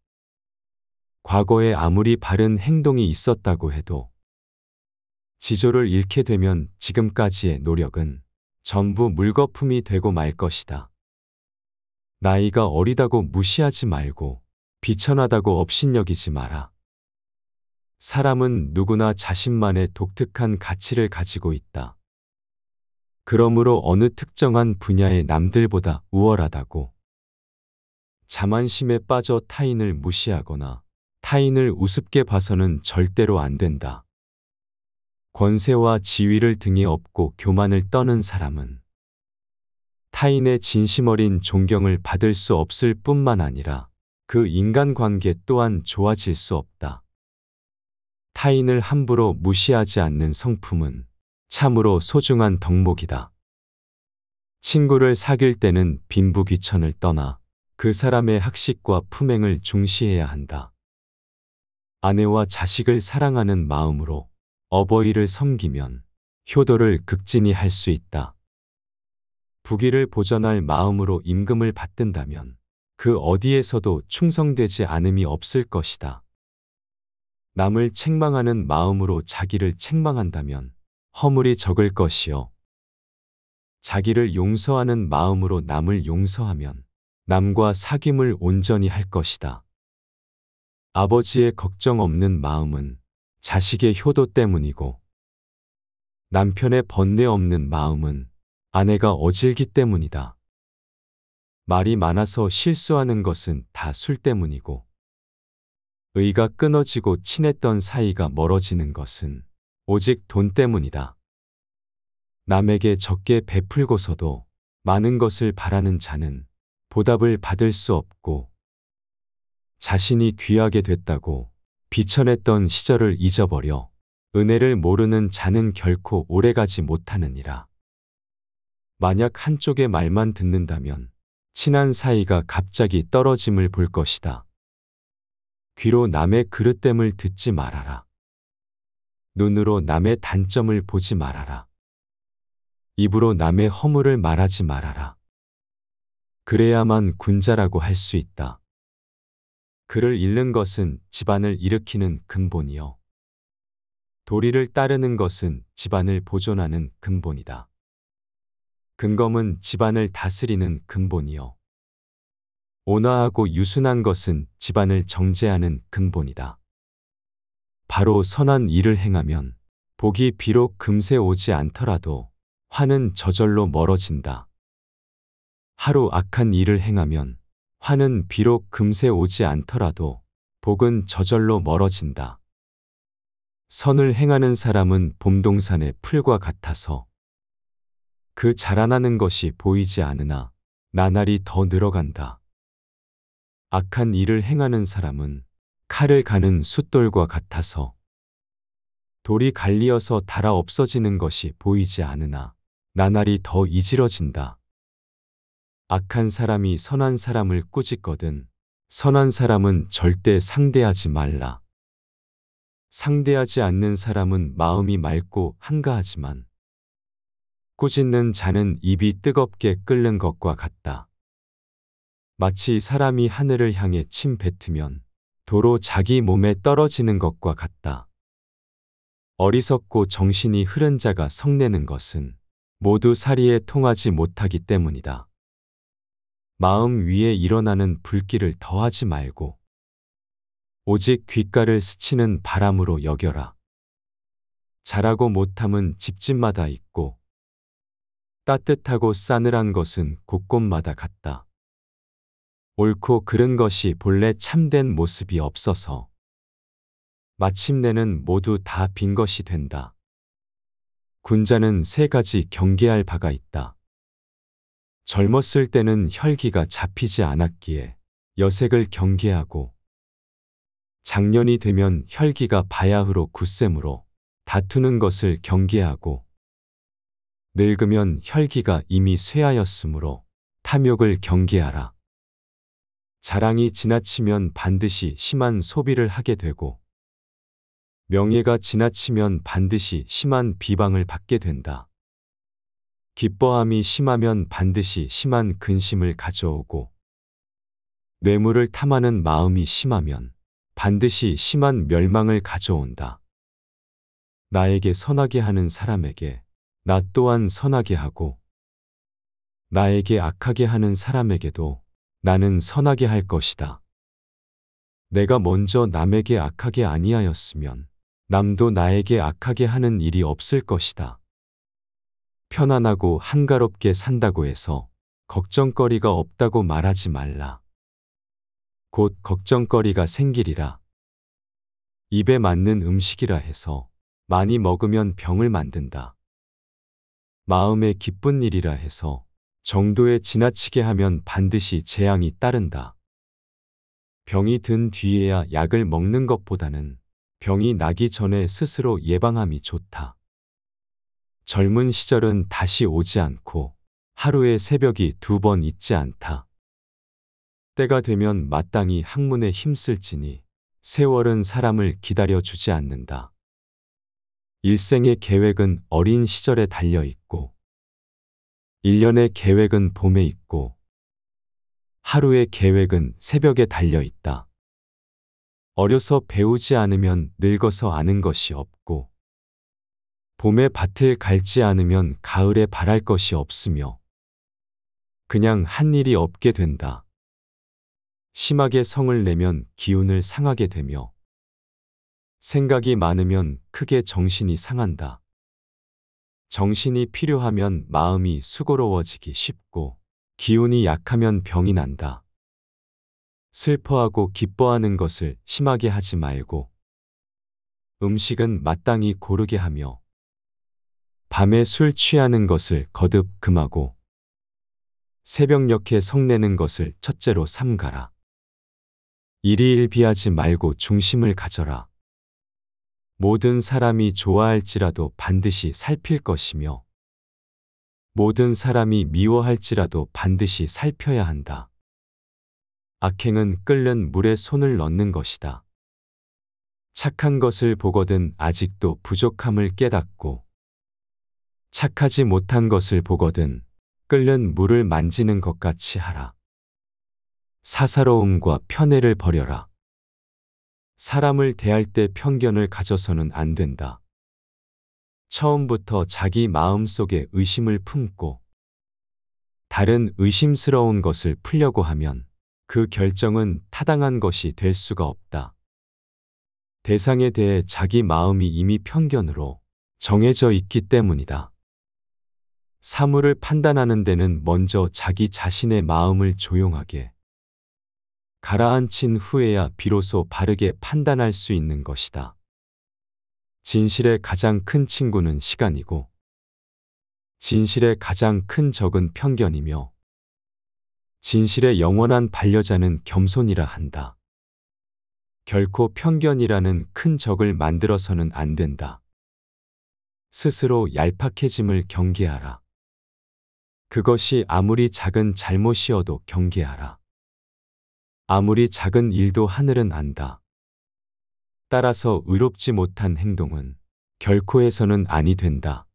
과거에 아무리 바른 행동이 있었다고 해도 지조를 잃게 되면 지금까지의 노력은 전부 물거품이 되고 말 것이다. 나이가 어리다고 무시하지 말고 비천하다고 업신여기지 마라. 사람은 누구나 자신만의 독특한 가치를 가지고 있다. 그러므로 어느 특정한 분야의 남들보다 우월하다고 자만심에 빠져 타인을 무시하거나 타인을 우습게 봐서는 절대로 안 된다. 권세와 지위를 등에 업고 교만을 떠는 사람은 타인의 진심 어린 존경을 받을 수 없을 뿐만 아니라 그 인간관계 또한 좋아질 수 없다. 타인을 함부로 무시하지 않는 성품은 참으로 소중한 덕목이다. 친구를 사귈 때는 빈부귀천을 떠나 그 사람의 학식과 품행을 중시해야 한다. 아내와 자식을 사랑하는 마음으로 어버이를 섬기면 효도를 극진히 할 수 있다. 부귀를 보전할 마음으로 임금을 받든다면 그 어디에서도 충성되지 않음이 없을 것이다. 남을 책망하는 마음으로 자기를 책망한다면 허물이 적을 것이요. 자기를 용서하는 마음으로 남을 용서하면 남과 사귐을 온전히 할 것이다. 아버지의 걱정 없는 마음은 자식의 효도 때문이고 남편의 번뇌 없는 마음은 아내가 어질기 때문이다. 말이 많아서 실수하는 것은 다 술 때문이고 의가 끊어지고 친했던 사이가 멀어지는 것은 오직 돈 때문이다. 남에게 적게 베풀고서도 많은 것을 바라는 자는 보답을 받을 수 없고 자신이 귀하게 됐다고 비천했던 시절을 잊어버려 은혜를 모르는 자는 결코 오래가지 못하느니라. 만약 한쪽의 말만 듣는다면 친한 사이가 갑자기 떨어짐을 볼 것이다. 귀로 남의 그릇됨을 듣지 말아라. 눈으로 남의 단점을 보지 말아라. 입으로 남의 허물을 말하지 말아라. 그래야만 군자라고 할 수 있다. 그를 잃는 것은 집안을 일으키는 근본이요. 도리를 따르는 것은 집안을 보존하는 근본이다. 근검은 집안을 다스리는 근본이요. 온화하고 유순한 것은 집안을 정제하는 근본이다. 바로 선한 일을 행하면 복이 비록 금세 오지 않더라도 화는 저절로 멀어진다. 하루 악한 일을 행하면 화는 비록 금세 오지 않더라도 복은 저절로 멀어진다. 선을 행하는 사람은 봄동산의 풀과 같아서 그 자라나는 것이 보이지 않으나 나날이 더 늘어간다. 악한 일을 행하는 사람은 칼을 가는 숫돌과 같아서 돌이 갈리어서 달아 없어지는 것이 보이지 않으나 나날이 더 이질어진다. 악한 사람이 선한 사람을 꾸짖거든 선한 사람은 절대 상대하지 말라. 상대하지 않는 사람은 마음이 맑고 한가하지만 꾸짖는 자는 입이 뜨겁게 끓는 것과 같다. 마치 사람이 하늘을 향해 침 뱉으면 도로 자기 몸에 떨어지는 것과 같다. 어리석고 정신이 흐른 자가 성내는 것은 모두 사리에 통하지 못하기 때문이다. 마음 위에 일어나는 불길을 더하지 말고 오직 귓가를 스치는 바람으로 여겨라. 잘하고 못함은 집집마다 있고 따뜻하고 싸늘한 것은 곳곳마다 같다. 옳고 그른 것이 본래 참된 모습이 없어서 마침내는 모두 다 빈 것이 된다. 군자는 세 가지 경계할 바가 있다. 젊었을 때는 혈기가 잡히지 않았기에 여색을 경계하고 장년이 되면 혈기가 바야흐로 굳셈으로 다투는 것을 경계하고 늙으면 혈기가 이미 쇠하였으므로 탐욕을 경계하라. 자랑이 지나치면 반드시 심한 소비를 하게 되고 명예가 지나치면 반드시 심한 비방을 받게 된다. 기뻐함이 심하면 반드시 심한 근심을 가져오고 뇌물을 탐하는 마음이 심하면 반드시 심한 멸망을 가져온다. 나에게 선하게 하는 사람에게 나 또한 선하게 하고 나에게 악하게 하는 사람에게도 나는 선하게 할 것이다. 내가 먼저 남에게 악하게 아니하였으면 남도 나에게 악하게 하는 일이 없을 것이다. 편안하고 한가롭게 산다고 해서 걱정거리가 없다고 말하지 말라. 곧 걱정거리가 생기리라. 입에 맞는 음식이라 해서 많이 먹으면 병을 만든다. 마음의 기쁜 일이라 해서 정도에 지나치게 하면 반드시 재앙이 따른다. 병이 든 뒤에야 약을 먹는 것보다는 병이 나기 전에 스스로 예방함이 좋다. 젊은 시절은 다시 오지 않고 하루에 새벽이 두 번 있지 않다. 때가 되면 마땅히 학문에 힘쓸지니 세월은 사람을 기다려 주지 않는다. 일생의 계획은 어린 시절에 달려 있고, 1년의 계획은 봄에 있고, 하루의 계획은 새벽에 달려 있다. 어려서 배우지 않으면 늙어서 아는 것이 없고, 봄에 밭을 갈지 않으면 가을에 바랄 것이 없으며, 그냥 한 일이 없게 된다. 심하게 성을 내면 기운을 상하게 되며, 생각이 많으면 크게 정신이 상한다. 정신이 필요하면 마음이 수고로워지기 쉽고 기운이 약하면 병이 난다. 슬퍼하고 기뻐하는 것을 심하게 하지 말고 음식은 마땅히 고르게 하며 밤에 술 취하는 것을 거듭 금하고 새벽녘에 성내는 것을 첫째로 삼가라. 일이일비하지 말고 중심을 가져라. 모든 사람이 좋아할지라도 반드시 살필 것이며 모든 사람이 미워할지라도 반드시 살펴야 한다. 악행은 끓는 물에 손을 넣는 것이다. 착한 것을 보거든 아직도 부족함을 깨닫고 착하지 못한 것을 보거든 끓는 물을 만지는 것 같이 하라. 사사로움과 편애를 버려라. 사람을 대할 때 편견을 가져서는 안 된다. 처음부터 자기 마음 속에 의심을 품고 다른 의심스러운 것을 풀려고 하면 그 결정은 타당한 것이 될 수가 없다. 대상에 대해 자기 마음이 이미 편견으로 정해져 있기 때문이다. 사물을 판단하는 데는 먼저 자기 자신의 마음을 조용하게 가라앉힌 후에야 비로소 바르게 판단할 수 있는 것이다. 진실의 가장 큰 친구는 시간이고, 진실의 가장 큰 적은 편견이며, 진실의 영원한 반려자는 겸손이라 한다. 결코 편견이라는 큰 적을 만들어서는 안 된다. 스스로 얄팍해짐을 경계하라. 그것이 아무리 작은 잘못이어도 경계하라. 아무리 작은 일도 하늘은 안다. 따라서 의롭지 못한 행동은 결코 해서는 아니 된다.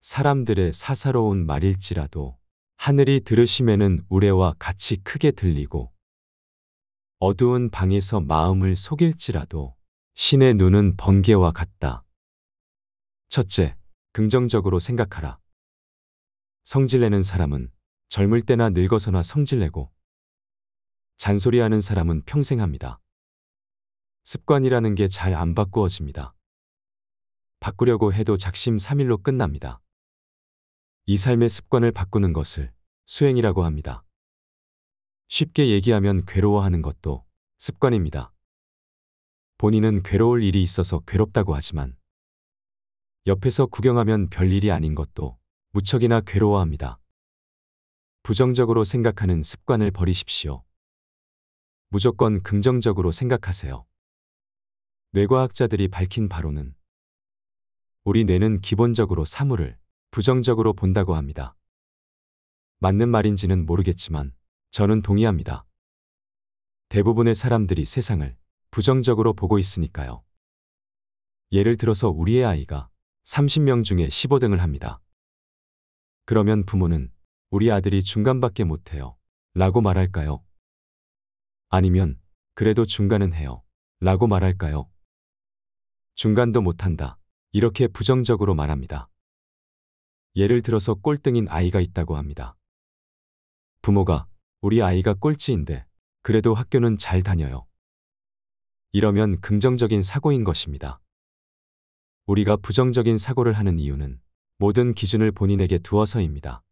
사람들의 사사로운 말일지라도 하늘이 들으심에는 우레와 같이 크게 들리고 어두운 방에서 마음을 속일지라도 신의 눈은 번개와 같다. 첫째, 긍정적으로 생각하라. 성질내는 사람은 젊을 때나 늙어서나 성질내고 잔소리하는 사람은 평생 합니다. 습관이라는 게 잘 안 바꾸어집니다. 바꾸려고 해도 작심3일로 끝납니다. 이 삶의 습관을 바꾸는 것을 수행이라고 합니다. 쉽게 얘기하면 괴로워하는 것도 습관입니다. 본인은 괴로울 일이 있어서 괴롭다고 하지만 옆에서 구경하면 별일이 아닌 것도 무척이나 괴로워합니다. 부정적으로 생각하는 습관을 버리십시오. 무조건 긍정적으로 생각하세요. 뇌과학자들이 밝힌 바로는 우리 뇌는 기본적으로 사물을 부정적으로 본다고 합니다. 맞는 말인지는 모르겠지만 저는 동의합니다. 대부분의 사람들이 세상을 부정적으로 보고 있으니까요. 예를 들어서 우리의 아이가 30명 중에 15등을 합니다. 그러면 부모는 우리 아들이 중간밖에 못해요. 라고 말할까요? 아니면 그래도 중간은 해요. 라고 말할까요? 중간도 못한다. 이렇게 부정적으로 말합니다. 예를 들어서 꼴등인 아이가 있다고 합니다. 부모가 우리 아이가 꼴찌인데 그래도 학교는 잘 다녀요. 이러면 긍정적인 사고인 것입니다. 우리가 부정적인 사고를 하는 이유는 모든 기준을 본인에게 두어서입니다.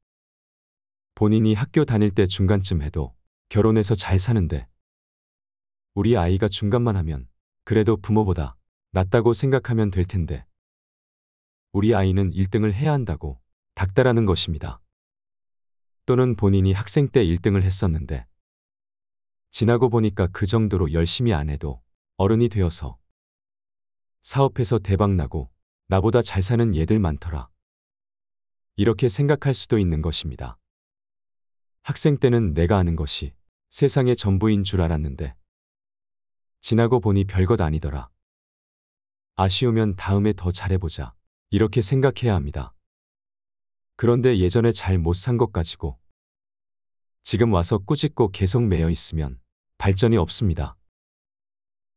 본인이 학교 다닐 때 중간쯤 해도 결혼해서 잘 사는데 우리 아이가 중간만 하면 그래도 부모보다 낫다고 생각하면 될 텐데 우리 아이는 1등을 해야 한다고 닥달하는 것입니다. 또는 본인이 학생 때 1등을 했었는데 지나고 보니까 그 정도로 열심히 안 해도 어른이 되어서 사업해서 대박나고 나보다 잘 사는 얘들 많더라. 이렇게 생각할 수도 있는 것입니다. 학생 때는 내가 아는 것이 세상의 전부인 줄 알았는데 지나고 보니 별것 아니더라. 아쉬우면 다음에 더 잘해보자. 이렇게 생각해야 합니다. 그런데 예전에 잘 못 산 것 가지고 지금 와서 꾸짖고 계속 매여 있으면 발전이 없습니다.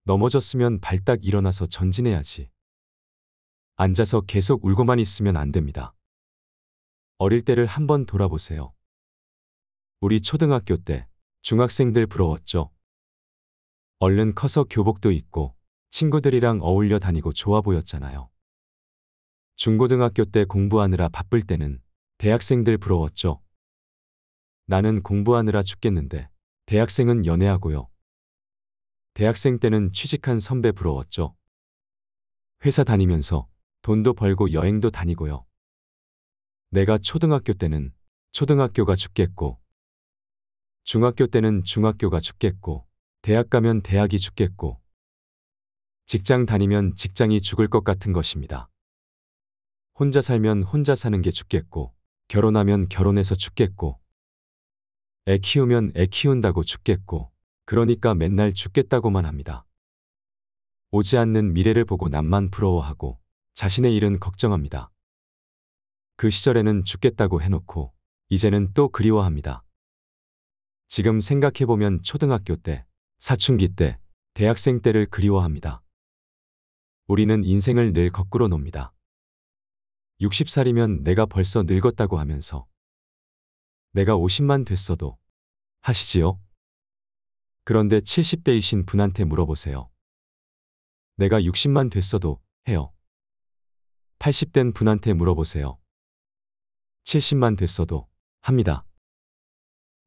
넘어졌으면 발딱 일어나서 전진해야지. 앉아서 계속 울고만 있으면 안 됩니다. 어릴 때를 한번 돌아보세요. 우리 초등학교 때 중학생들 부러웠죠. 얼른 커서 교복도 입고 친구들이랑 어울려 다니고 좋아 보였잖아요. 중고등학교 때 공부하느라 바쁠 때는 대학생들 부러웠죠. 나는 공부하느라 죽겠는데 대학생은 연애하고요. 대학생 때는 취직한 선배 부러웠죠. 회사 다니면서 돈도 벌고 여행도 다니고요. 내가 초등학교 때는 초등학교가 죽겠고, 중학교 때는 중학교가 죽겠고, 대학 가면 대학이 죽겠고, 직장 다니면 직장이 죽을 것 같은 것입니다. 혼자 살면 혼자 사는 게 죽겠고, 결혼하면 결혼해서 죽겠고, 애 키우면 애 키운다고 죽겠고, 그러니까 맨날 죽겠다고만 합니다. 오지 않는 미래를 보고 남만 부러워하고 자신의 일은 걱정합니다. 그 시절에는 죽겠다고 해놓고 이제는 또 그리워합니다. 지금 생각해보면 초등학교 때 사춘기 때, 대학생 때를 그리워합니다. 우리는 인생을 늘 거꾸로 놉니다. 60살이면 내가 벌써 늙었다고 하면서 내가 50만 됐어도 하시지요? 그런데 70대이신 분한테 물어보세요. 내가 60만 됐어도 해요. 80된 분한테 물어보세요. 70만 됐어도 합니다.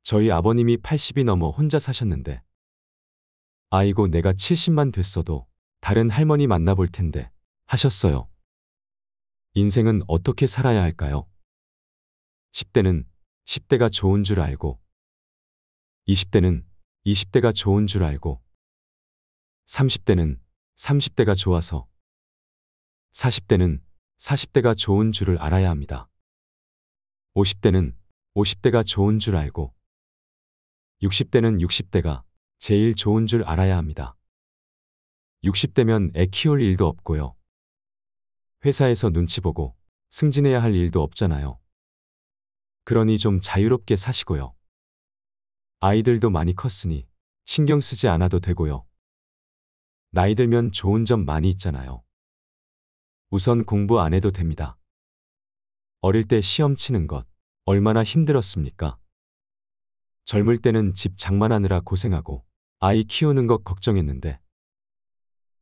저희 아버님이 80이 넘어 혼자 사셨는데 아이고 내가 70만 됐어도 다른 할머니 만나볼 텐데 하셨어요. 인생은 어떻게 살아야 할까요? 10대는 10대가 좋은 줄 알고 20대는 20대가 좋은 줄 알고 30대는 30대가 좋아서 40대는 40대가 좋은 줄을 알아야 합니다. 50대는 50대가 좋은 줄 알고 60대는 60대가 제일 좋은 줄 알아야 합니다. 60대면 애 키울 일도 없고요. 회사에서 눈치 보고 승진해야 할 일도 없잖아요. 그러니 좀 자유롭게 사시고요. 아이들도 많이 컸으니 신경 쓰지 않아도 되고요. 나이 들면 좋은 점 많이 있잖아요. 우선 공부 안 해도 됩니다. 어릴 때 시험 치는 것 얼마나 힘들었습니까? 젊을 때는 집 장만하느라 고생하고 아이 키우는 것 걱정했는데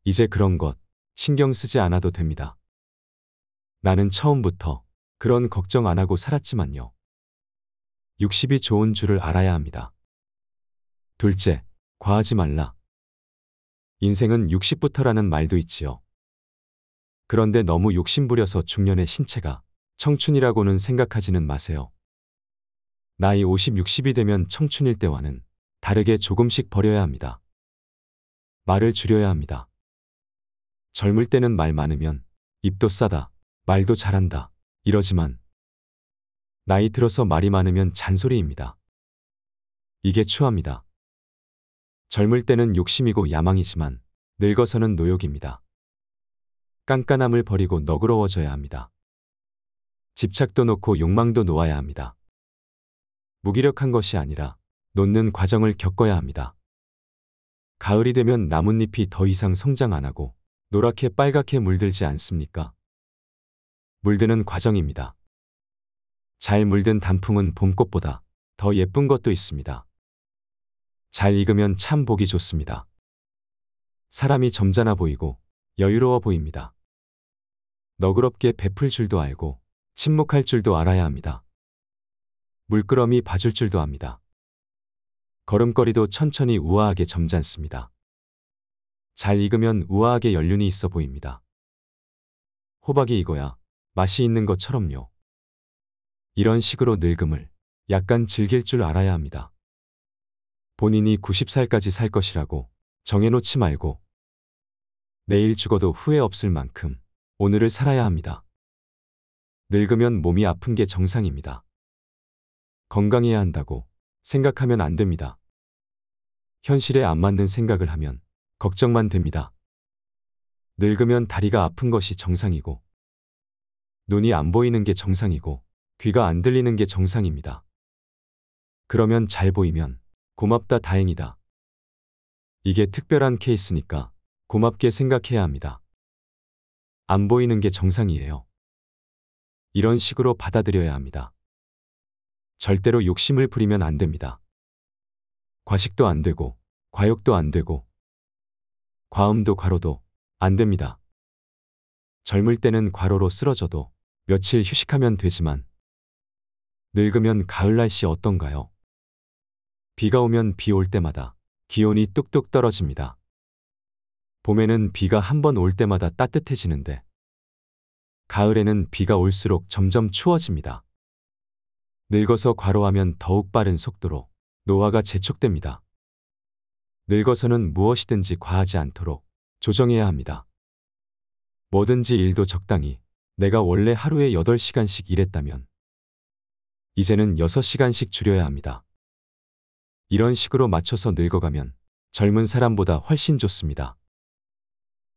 이제 그런 것 신경 쓰지 않아도 됩니다. 나는 처음부터 그런 걱정 안 하고 살았지만요. 60이 좋은 줄을 알아야 합니다. 둘째, 과하지 말라. 인생은 60부터라는 말도 있지요. 그런데 너무 욕심부려서 중년의 신체가 청춘이라고는 생각하지는 마세요. 나이 50, 60이 되면 청춘일 때와는 다르게 조금씩 버려야 합니다. 말을 줄여야 합니다. 젊을 때는 말 많으면 입도 싸다, 말도 잘한다, 이러지만 나이 들어서 말이 많으면 잔소리입니다. 이게 추합니다. 젊을 때는 욕심이고 야망이지만 늙어서는 노욕입니다. 깐깐함을 버리고 너그러워져야 합니다. 집착도 놓고 욕망도 놓아야 합니다. 무기력한 것이 아니라 놓는 과정을 겪어야 합니다. 가을이 되면 나뭇잎이 더 이상 성장 안 하고 노랗게 빨갛게 물들지 않습니까? 물드는 과정입니다. 잘 물든 단풍은 봄꽃보다 더 예쁜 것도 있습니다. 잘 익으면 참 보기 좋습니다. 사람이 점잖아 보이고 여유로워 보입니다. 너그럽게 베풀 줄도 알고 침묵할 줄도 알아야 합니다. 물끄러미 봐줄 줄도 압니다. 걸음걸이도 천천히 우아하게 점잖습니다. 잘 익으면 우아하게 연륜이 있어 보입니다. 호박이 익어야 맛이 있는 것처럼요. 이런 식으로 늙음을 약간 즐길 줄 알아야 합니다. 본인이 90살까지 살 것이라고 정해놓지 말고 내일 죽어도 후회 없을 만큼 오늘을 살아야 합니다. 늙으면 몸이 아픈 게 정상입니다. 건강해야 한다고 생각하면 안 됩니다. 현실에 안 맞는 생각을 하면 걱정만 됩니다. 늙으면 다리가 아픈 것이 정상이고, 눈이 안 보이는 게 정상이고, 귀가 안 들리는 게 정상입니다. 그러면 잘 보이면 고맙다 다행이다. 이게 특별한 케이스니까 고맙게 생각해야 합니다. 안 보이는 게 정상이에요. 이런 식으로 받아들여야 합니다. 절대로 욕심을 부리면 안 됩니다. 과식도 안 되고, 과욕도 안 되고, 과음도 과로도 안 됩니다. 젊을 때는 과로로 쓰러져도 며칠 휴식하면 되지만, 늙으면 가을 날씨 어떤가요? 비가 오면 비 올 때마다 기온이 뚝뚝 떨어집니다. 봄에는 비가 한 번 올 때마다 따뜻해지는데, 가을에는 비가 올수록 점점 추워집니다. 늙어서 과로하면 더욱 빠른 속도로 노화가 재촉됩니다. 늙어서는 무엇이든지 과하지 않도록 조정해야 합니다. 뭐든지 일도 적당히 내가 원래 하루에 8시간씩 일했다면 이제는 6시간씩 줄여야 합니다. 이런 식으로 맞춰서 늙어가면 젊은 사람보다 훨씬 좋습니다.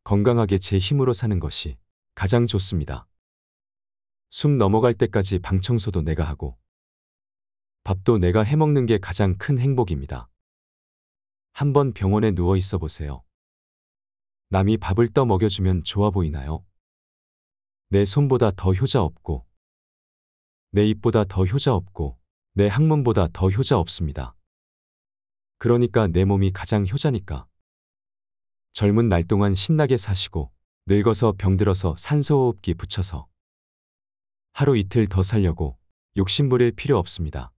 건강하게 제 힘으로 사는 것이 가장 좋습니다. 숨 넘어갈 때까지 방 청소도 내가 하고 밥도 내가 해먹는 게 가장 큰 행복입니다. 한번 병원에 누워 있어 보세요. 남이 밥을 떠 먹여주면 좋아 보이나요? 내 손보다 더 효자 없고, 내 입보다 더 효자 없고, 내 학문보다 더 효자 없습니다. 그러니까 내 몸이 가장 효자니까. 젊은 날 동안 신나게 사시고, 늙어서 병들어서 산소호흡기 붙여서 하루 이틀 더 살려고 욕심 부릴 필요 없습니다.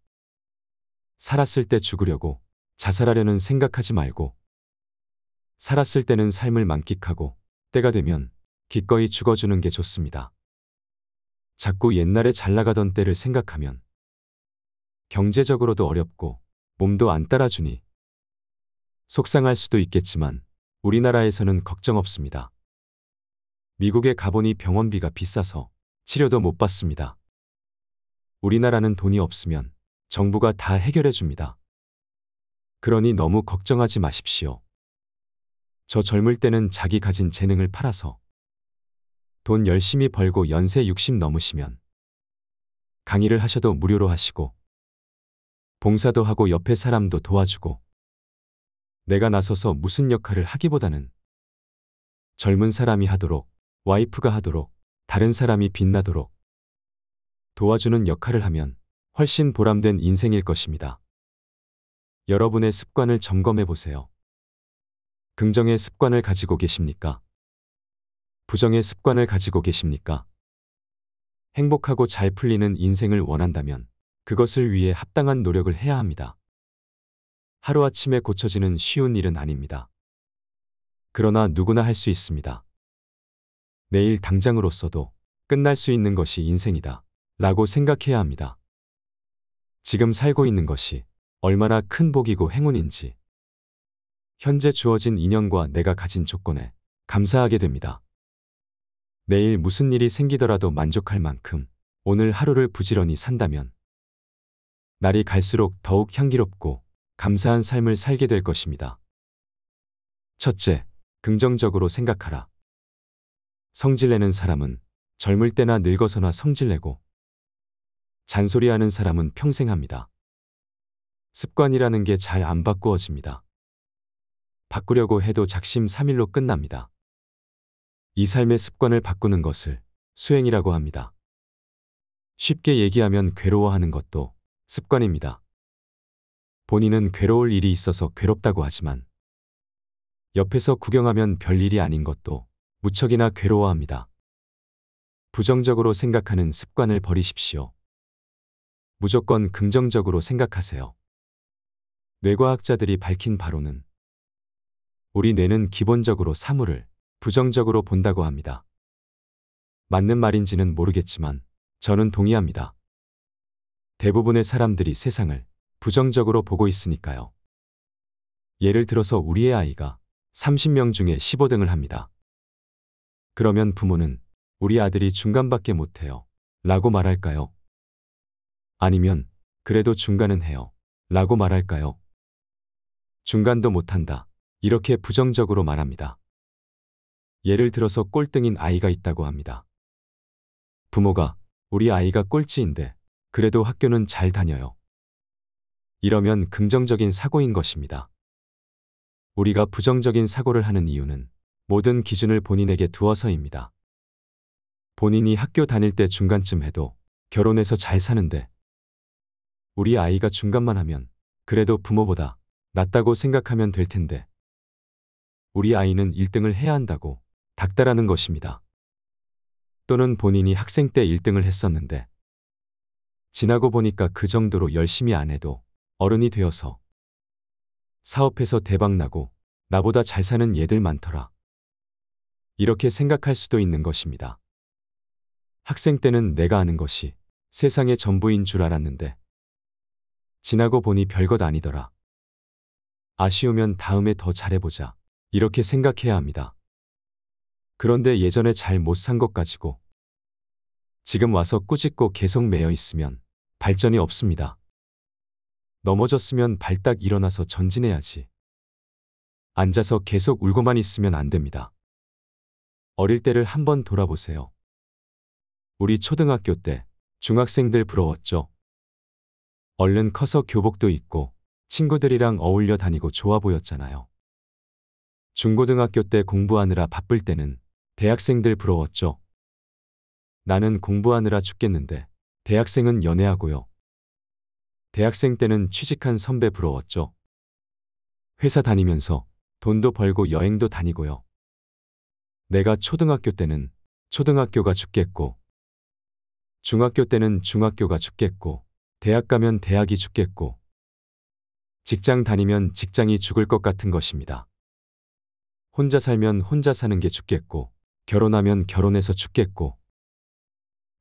살았을 때 죽으려고 자살하려는 생각하지 말고 살았을 때는 삶을 만끽하고 때가 되면 기꺼이 죽어주는 게 좋습니다. 자꾸 옛날에 잘 나가던 때를 생각하면 경제적으로도 어렵고 몸도 안 따라주니 속상할 수도 있겠지만 우리나라에서는 걱정 없습니다. 미국에 가보니 병원비가 비싸서 치료도 못 받습니다. 우리나라는 돈이 없으면 정부가 다 해결해 줍니다. 그러니 너무 걱정하지 마십시오. 저 젊을 때는 자기 가진 재능을 팔아서 돈 열심히 벌고 연세 60 넘으시면 강의를 하셔도 무료로 하시고 봉사도 하고 옆에 사람도 도와주고 내가 나서서 무슨 역할을 하기보다는 젊은 사람이 하도록 와이프가 하도록 다른 사람이 빛나도록 도와주는 역할을 하면 훨씬 보람된 인생일 것입니다. 여러분의 습관을 점검해 보세요. 긍정의 습관을 가지고 계십니까? 부정의 습관을 가지고 계십니까? 행복하고 잘 풀리는 인생을 원한다면 그것을 위해 합당한 노력을 해야 합니다. 하루아침에 고쳐지는 쉬운 일은 아닙니다. 그러나 누구나 할 수 있습니다. 내일 당장으로서도 끝날 수 있는 것이 인생이다. 라고 생각해야 합니다. 지금 살고 있는 것이 얼마나 큰 복이고 행운인지 현재 주어진 인연과 내가 가진 조건에 감사하게 됩니다. 내일 무슨 일이 생기더라도 만족할 만큼 오늘 하루를 부지런히 산다면 날이 갈수록 더욱 향기롭고 감사한 삶을 살게 될 것입니다. 첫째, 긍정적으로 생각하라. 성질내는 사람은 젊을 때나 늙어서나 성질내고 잔소리하는 사람은 평생 합니다. 습관이라는 게 잘 안 바꾸어집니다. 바꾸려고 해도 작심3일로 끝납니다. 이 삶의 습관을 바꾸는 것을 수행이라고 합니다. 쉽게 얘기하면 괴로워하는 것도 습관입니다. 본인은 괴로울 일이 있어서 괴롭다고 하지만 옆에서 구경하면 별일이 아닌 것도 무척이나 괴로워합니다. 부정적으로 생각하는 습관을 버리십시오. 무조건 긍정적으로 생각하세요. 뇌과학자들이 밝힌 바로는 우리 뇌는 기본적으로 사물을 부정적으로 본다고 합니다. 맞는 말인지는 모르겠지만 저는 동의합니다. 대부분의 사람들이 세상을 부정적으로 보고 있으니까요. 예를 들어서 우리의 아이가 30명 중에 15등을 합니다. 그러면 부모는 우리 아들이 중간밖에 못해요. 라고 말할까요? 아니면 그래도 중간은 해요. 라고 말할까요? 중간도 못한다. 이렇게 부정적으로 말합니다. 예를 들어서 꼴등인 아이가 있다고 합니다. 부모가 우리 아이가 꼴찌인데 그래도 학교는 잘 다녀요. 이러면 긍정적인 사고인 것입니다. 우리가 부정적인 사고를 하는 이유는 모든 기준을 본인에게 두어서입니다. 본인이 학교 다닐 때 중간쯤 해도 결혼해서 잘 사는데 우리 아이가 중간만 하면 그래도 부모보다 낫다고 생각하면 될 텐데 우리 아이는 1등을 해야 한다고 닥달하는 것입니다. 또는 본인이 학생 때 1등을 했었는데 지나고 보니까 그 정도로 열심히 안 해도 어른이 되어서 사업해서 대박나고 나보다 잘 사는 얘들 많더라. 이렇게 생각할 수도 있는 것입니다. 학생 때는 내가 아는 것이 세상의 전부인 줄 알았는데 지나고 보니 별것 아니더라. 아쉬우면 다음에 더 잘해보자. 이렇게 생각해야 합니다. 그런데 예전에 잘 못 산 것 가지고 지금 와서 꾸짖고 계속 매여 있으면 발전이 없습니다. 넘어졌으면 발딱 일어나서 전진해야지. 앉아서 계속 울고만 있으면 안 됩니다. 어릴 때를 한번 돌아보세요. 우리 초등학교 때 중학생들 부러웠죠. 얼른 커서 교복도 입고 친구들이랑 어울려 다니고 좋아 보였잖아요. 중고등학교 때 공부하느라 바쁠 때는 대학생들 부러웠죠. 나는 공부하느라 죽겠는데 대학생은 연애하고요. 대학생 때는 취직한 선배 부러웠죠. 회사 다니면서 돈도 벌고 여행도 다니고요. 내가 초등학교 때는 초등학교가 죽겠고 중학교 때는 중학교가 죽겠고 대학 가면 대학이 죽겠고, 직장 다니면 직장이 죽을 것 같은 것입니다. 혼자 살면 혼자 사는 게 죽겠고, 결혼하면 결혼해서 죽겠고,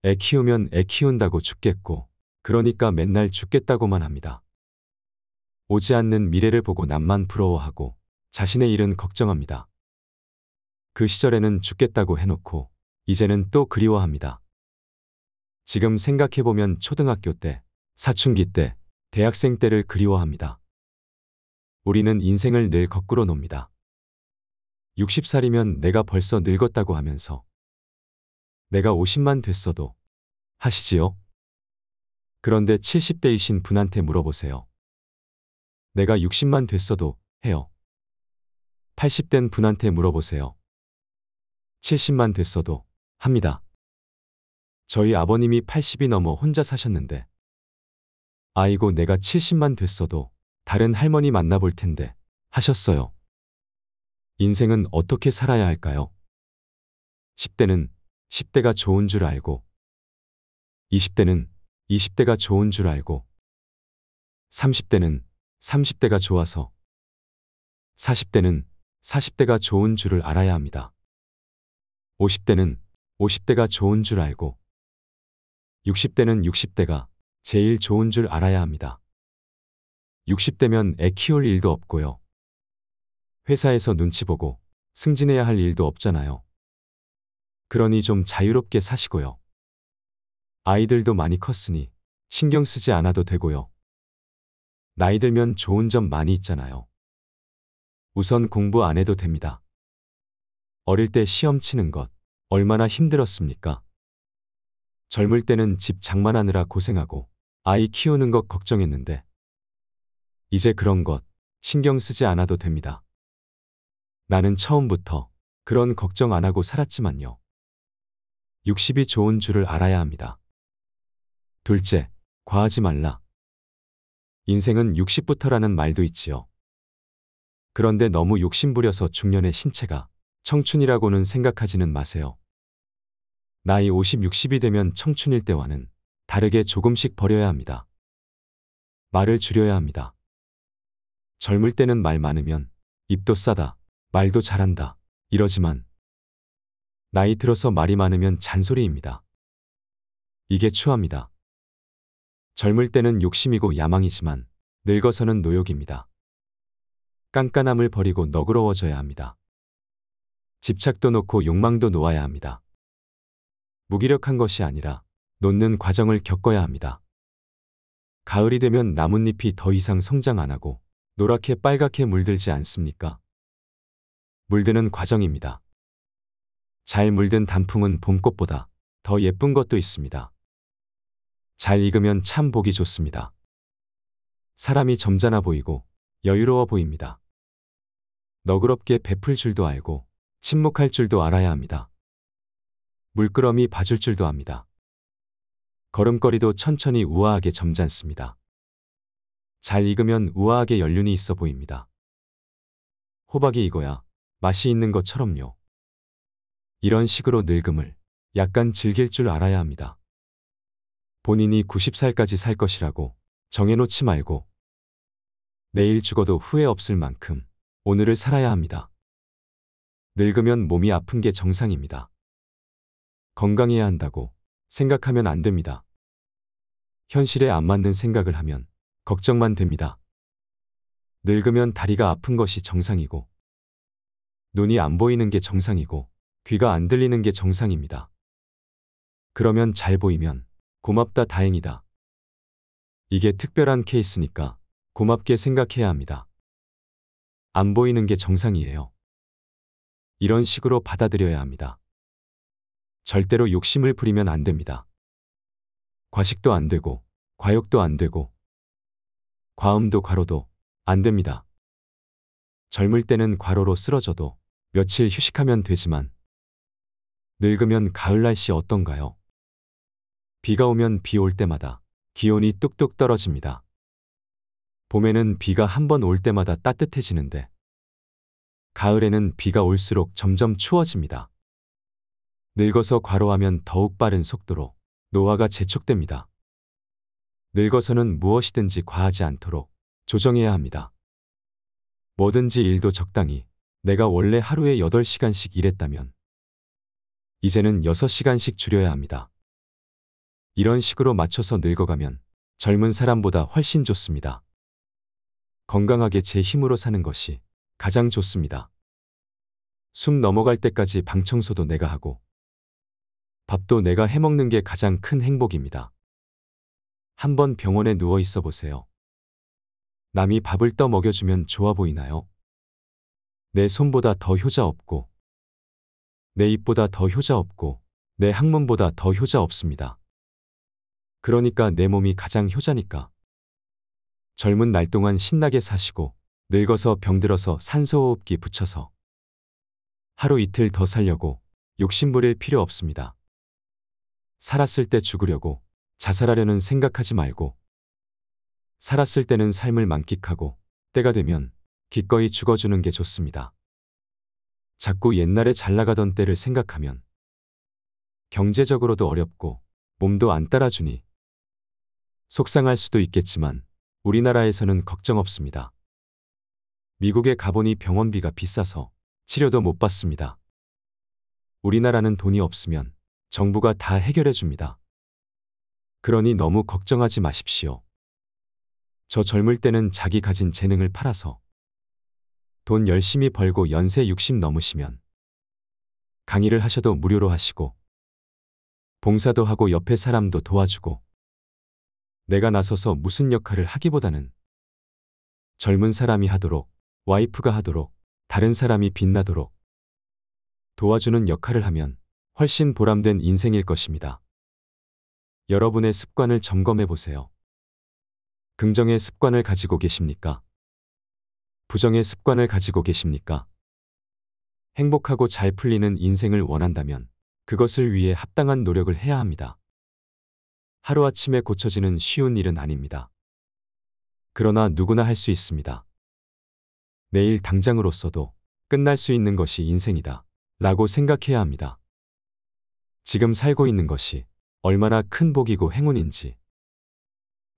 애 키우면 애 키운다고 죽겠고, 그러니까 맨날 죽겠다고만 합니다. 오지 않는 미래를 보고 남만 부러워하고 자신의 일은 걱정합니다. 그 시절에는 죽겠다고 해놓고 이제는 또 그리워합니다. 지금 생각해보면 초등학교 때 사춘기 때, 대학생 때를 그리워합니다. 우리는 인생을 늘 거꾸로 놉니다. 60살이면 내가 벌써 늙었다고 하면서 내가 50만 됐어도 하시지요? 그런데 70대이신 분한테 물어보세요. 내가 60만 됐어도 해요. 80된 분한테 물어보세요. 70만 됐어도 합니다. 저희 아버님이 80이 넘어 혼자 사셨는데 아이고 내가 70만 됐어도 다른 할머니 만나볼 텐데 하셨어요. 인생은 어떻게 살아야 할까요? 10대는 10대가 좋은 줄 알고 20대는 20대가 좋은 줄 알고 30대는 30대가 좋아서 40대는 40대가 좋은 줄을 알아야 합니다. 50대는 50대가 좋은 줄 알고 60대는 60대가 제일 좋은 줄 알아야 합니다. 60대면 애 키울 일도 없고요. 회사에서 눈치 보고 승진해야 할 일도 없잖아요. 그러니 좀 자유롭게 사시고요. 아이들도 많이 컸으니 신경 쓰지 않아도 되고요. 나이 들면 좋은 점 많이 있잖아요. 우선 공부 안 해도 됩니다. 어릴 때 시험 치는 것 얼마나 힘들었습니까? 젊을 때는 집 장만하느라 고생하고 아이 키우는 것 걱정했는데 이제 그런 것 신경 쓰지 않아도 됩니다. 나는 처음부터 그런 걱정 안 하고 살았지만요. 60이 좋은 줄을 알아야 합니다. 둘째, 과하지 말라. 인생은 60부터라는 말도 있지요. 그런데 너무 욕심부려서 중년의 신체가 청춘이라고는 생각하지는 마세요. 나이 50, 60이 되면 청춘일 때와는 다르게 조금씩 버려야 합니다. 말을 줄여야 합니다. 젊을 때는 말 많으면 입도 싸다, 말도 잘한다, 이러지만 나이 들어서 말이 많으면 잔소리입니다. 이게 추합니다. 젊을 때는 욕심이고 야망이지만 늙어서는 노욕입니다. 깐깐함을 버리고 너그러워져야 합니다. 집착도 놓고 욕망도 놓아야 합니다. 무기력한 것이 아니라 놓는 과정을 겪어야 합니다. 가을이 되면 나뭇잎이 더 이상 성장 안 하고 노랗게 빨갛게 물들지 않습니까? 물드는 과정입니다. 잘 물든 단풍은 봄꽃보다 더 예쁜 것도 있습니다. 잘 익으면 참 보기 좋습니다. 사람이 점잖아 보이고 여유로워 보입니다. 너그럽게 베풀 줄도 알고 침묵할 줄도 알아야 합니다. 물끄러미 봐줄 줄도 압니다. 걸음걸이도 천천히 우아하게 점잖습니다. 잘 익으면 우아하게 연륜이 있어 보입니다. 호박이 익어야 맛이 있는 것처럼요. 이런 식으로 늙음을 약간 즐길 줄 알아야 합니다. 본인이 90살까지 살 것이라고 정해놓지 말고 내일 죽어도 후회 없을 만큼 오늘을 살아야 합니다. 늙으면 몸이 아픈 게 정상입니다. 건강해야 한다고 생각하면 안 됩니다. 현실에 안 맞는 생각을 하면 걱정만 됩니다. 늙으면 다리가 아픈 것이 정상이고, 눈이 안 보이는 게 정상이고, 귀가 안 들리는 게 정상입니다. 그러면 잘 보이면 고맙다 다행이다. 이게 특별한 케이스니까 고맙게 생각해야 합니다. 안 보이는 게 정상이에요. 이런 식으로 받아들여야 합니다. 절대로 욕심을 부리면 안 됩니다. 과식도 안 되고, 과욕도 안 되고, 과음도 과로도 안 됩니다. 젊을 때는 과로로 쓰러져도 며칠 휴식하면 되지만, 늙으면 가을 날씨 어떤가요? 비가 오면 비 올 때마다 기온이 뚝뚝 떨어집니다. 봄에는 비가 한 번 올 때마다 따뜻해지는데, 가을에는 비가 올수록 점점 추워집니다. 늙어서 과로하면 더욱 빠른 속도로 노화가 재촉됩니다. 늙어서는 무엇이든지 과하지 않도록 조정해야 합니다. 뭐든지 일도 적당히 내가 원래 하루에 8시간씩 일했다면 이제는 6시간씩 줄여야 합니다. 이런 식으로 맞춰서 늙어가면 젊은 사람보다 훨씬 좋습니다. 건강하게 제 힘으로 사는 것이 가장 좋습니다. 숨 넘어갈 때까지 방청소도 내가 하고 밥도 내가 해먹는 게 가장 큰 행복입니다. 한번 병원에 누워 있어 보세요. 남이 밥을 떠 먹여주면 좋아 보이나요? 내 손보다 더 효자 없고, 내 입보다 더 효자 없고, 내 항문보다 더 효자 없습니다. 그러니까 내 몸이 가장 효자니까. 젊은 날 동안 신나게 사시고, 늙어서 병들어서 산소호흡기 붙여서 하루 이틀 더 살려고 욕심 부릴 필요 없습니다. 살았을 때 죽으려고 자살하려는 생각하지 말고 살았을 때는 삶을 만끽하고 때가 되면 기꺼이 죽어주는 게 좋습니다. 자꾸 옛날에 잘 나가던 때를 생각하면 경제적으로도 어렵고 몸도 안 따라주니 속상할 수도 있겠지만 우리나라에서는 걱정 없습니다. 미국에 가보니 병원비가 비싸서 치료도 못 받습니다. 우리나라는 돈이 없으면 정부가 다 해결해 줍니다. 그러니 너무 걱정하지 마십시오. 저 젊을 때는 자기 가진 재능을 팔아서 돈 열심히 벌고 연세 60 넘으시면 강의를 하셔도 무료로 하시고 봉사도 하고 옆에 사람도 도와주고 내가 나서서 무슨 역할을 하기보다는 젊은 사람이 하도록 와이프가 하도록 다른 사람이 빛나도록 도와주는 역할을 하면 훨씬 보람된 인생일 것입니다. 여러분의 습관을 점검해 보세요. 긍정의 습관을 가지고 계십니까? 부정의 습관을 가지고 계십니까? 행복하고 잘 풀리는 인생을 원한다면 그것을 위해 합당한 노력을 해야 합니다. 하루아침에 고쳐지는 쉬운 일은 아닙니다. 그러나 누구나 할 수 있습니다. 내일 당장으로서도 끝날 수 있는 것이 인생이다. 라고 생각해야 합니다. 지금 살고 있는 것이 얼마나 큰 복이고 행운인지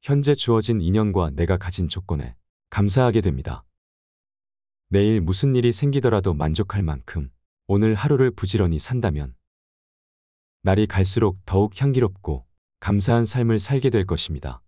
현재 주어진 인연과 내가 가진 조건에 감사하게 됩니다. 내일 무슨 일이 생기더라도 만족할 만큼 오늘 하루를 부지런히 산다면 날이 갈수록 더욱 향기롭고 감사한 삶을 살게 될 것입니다.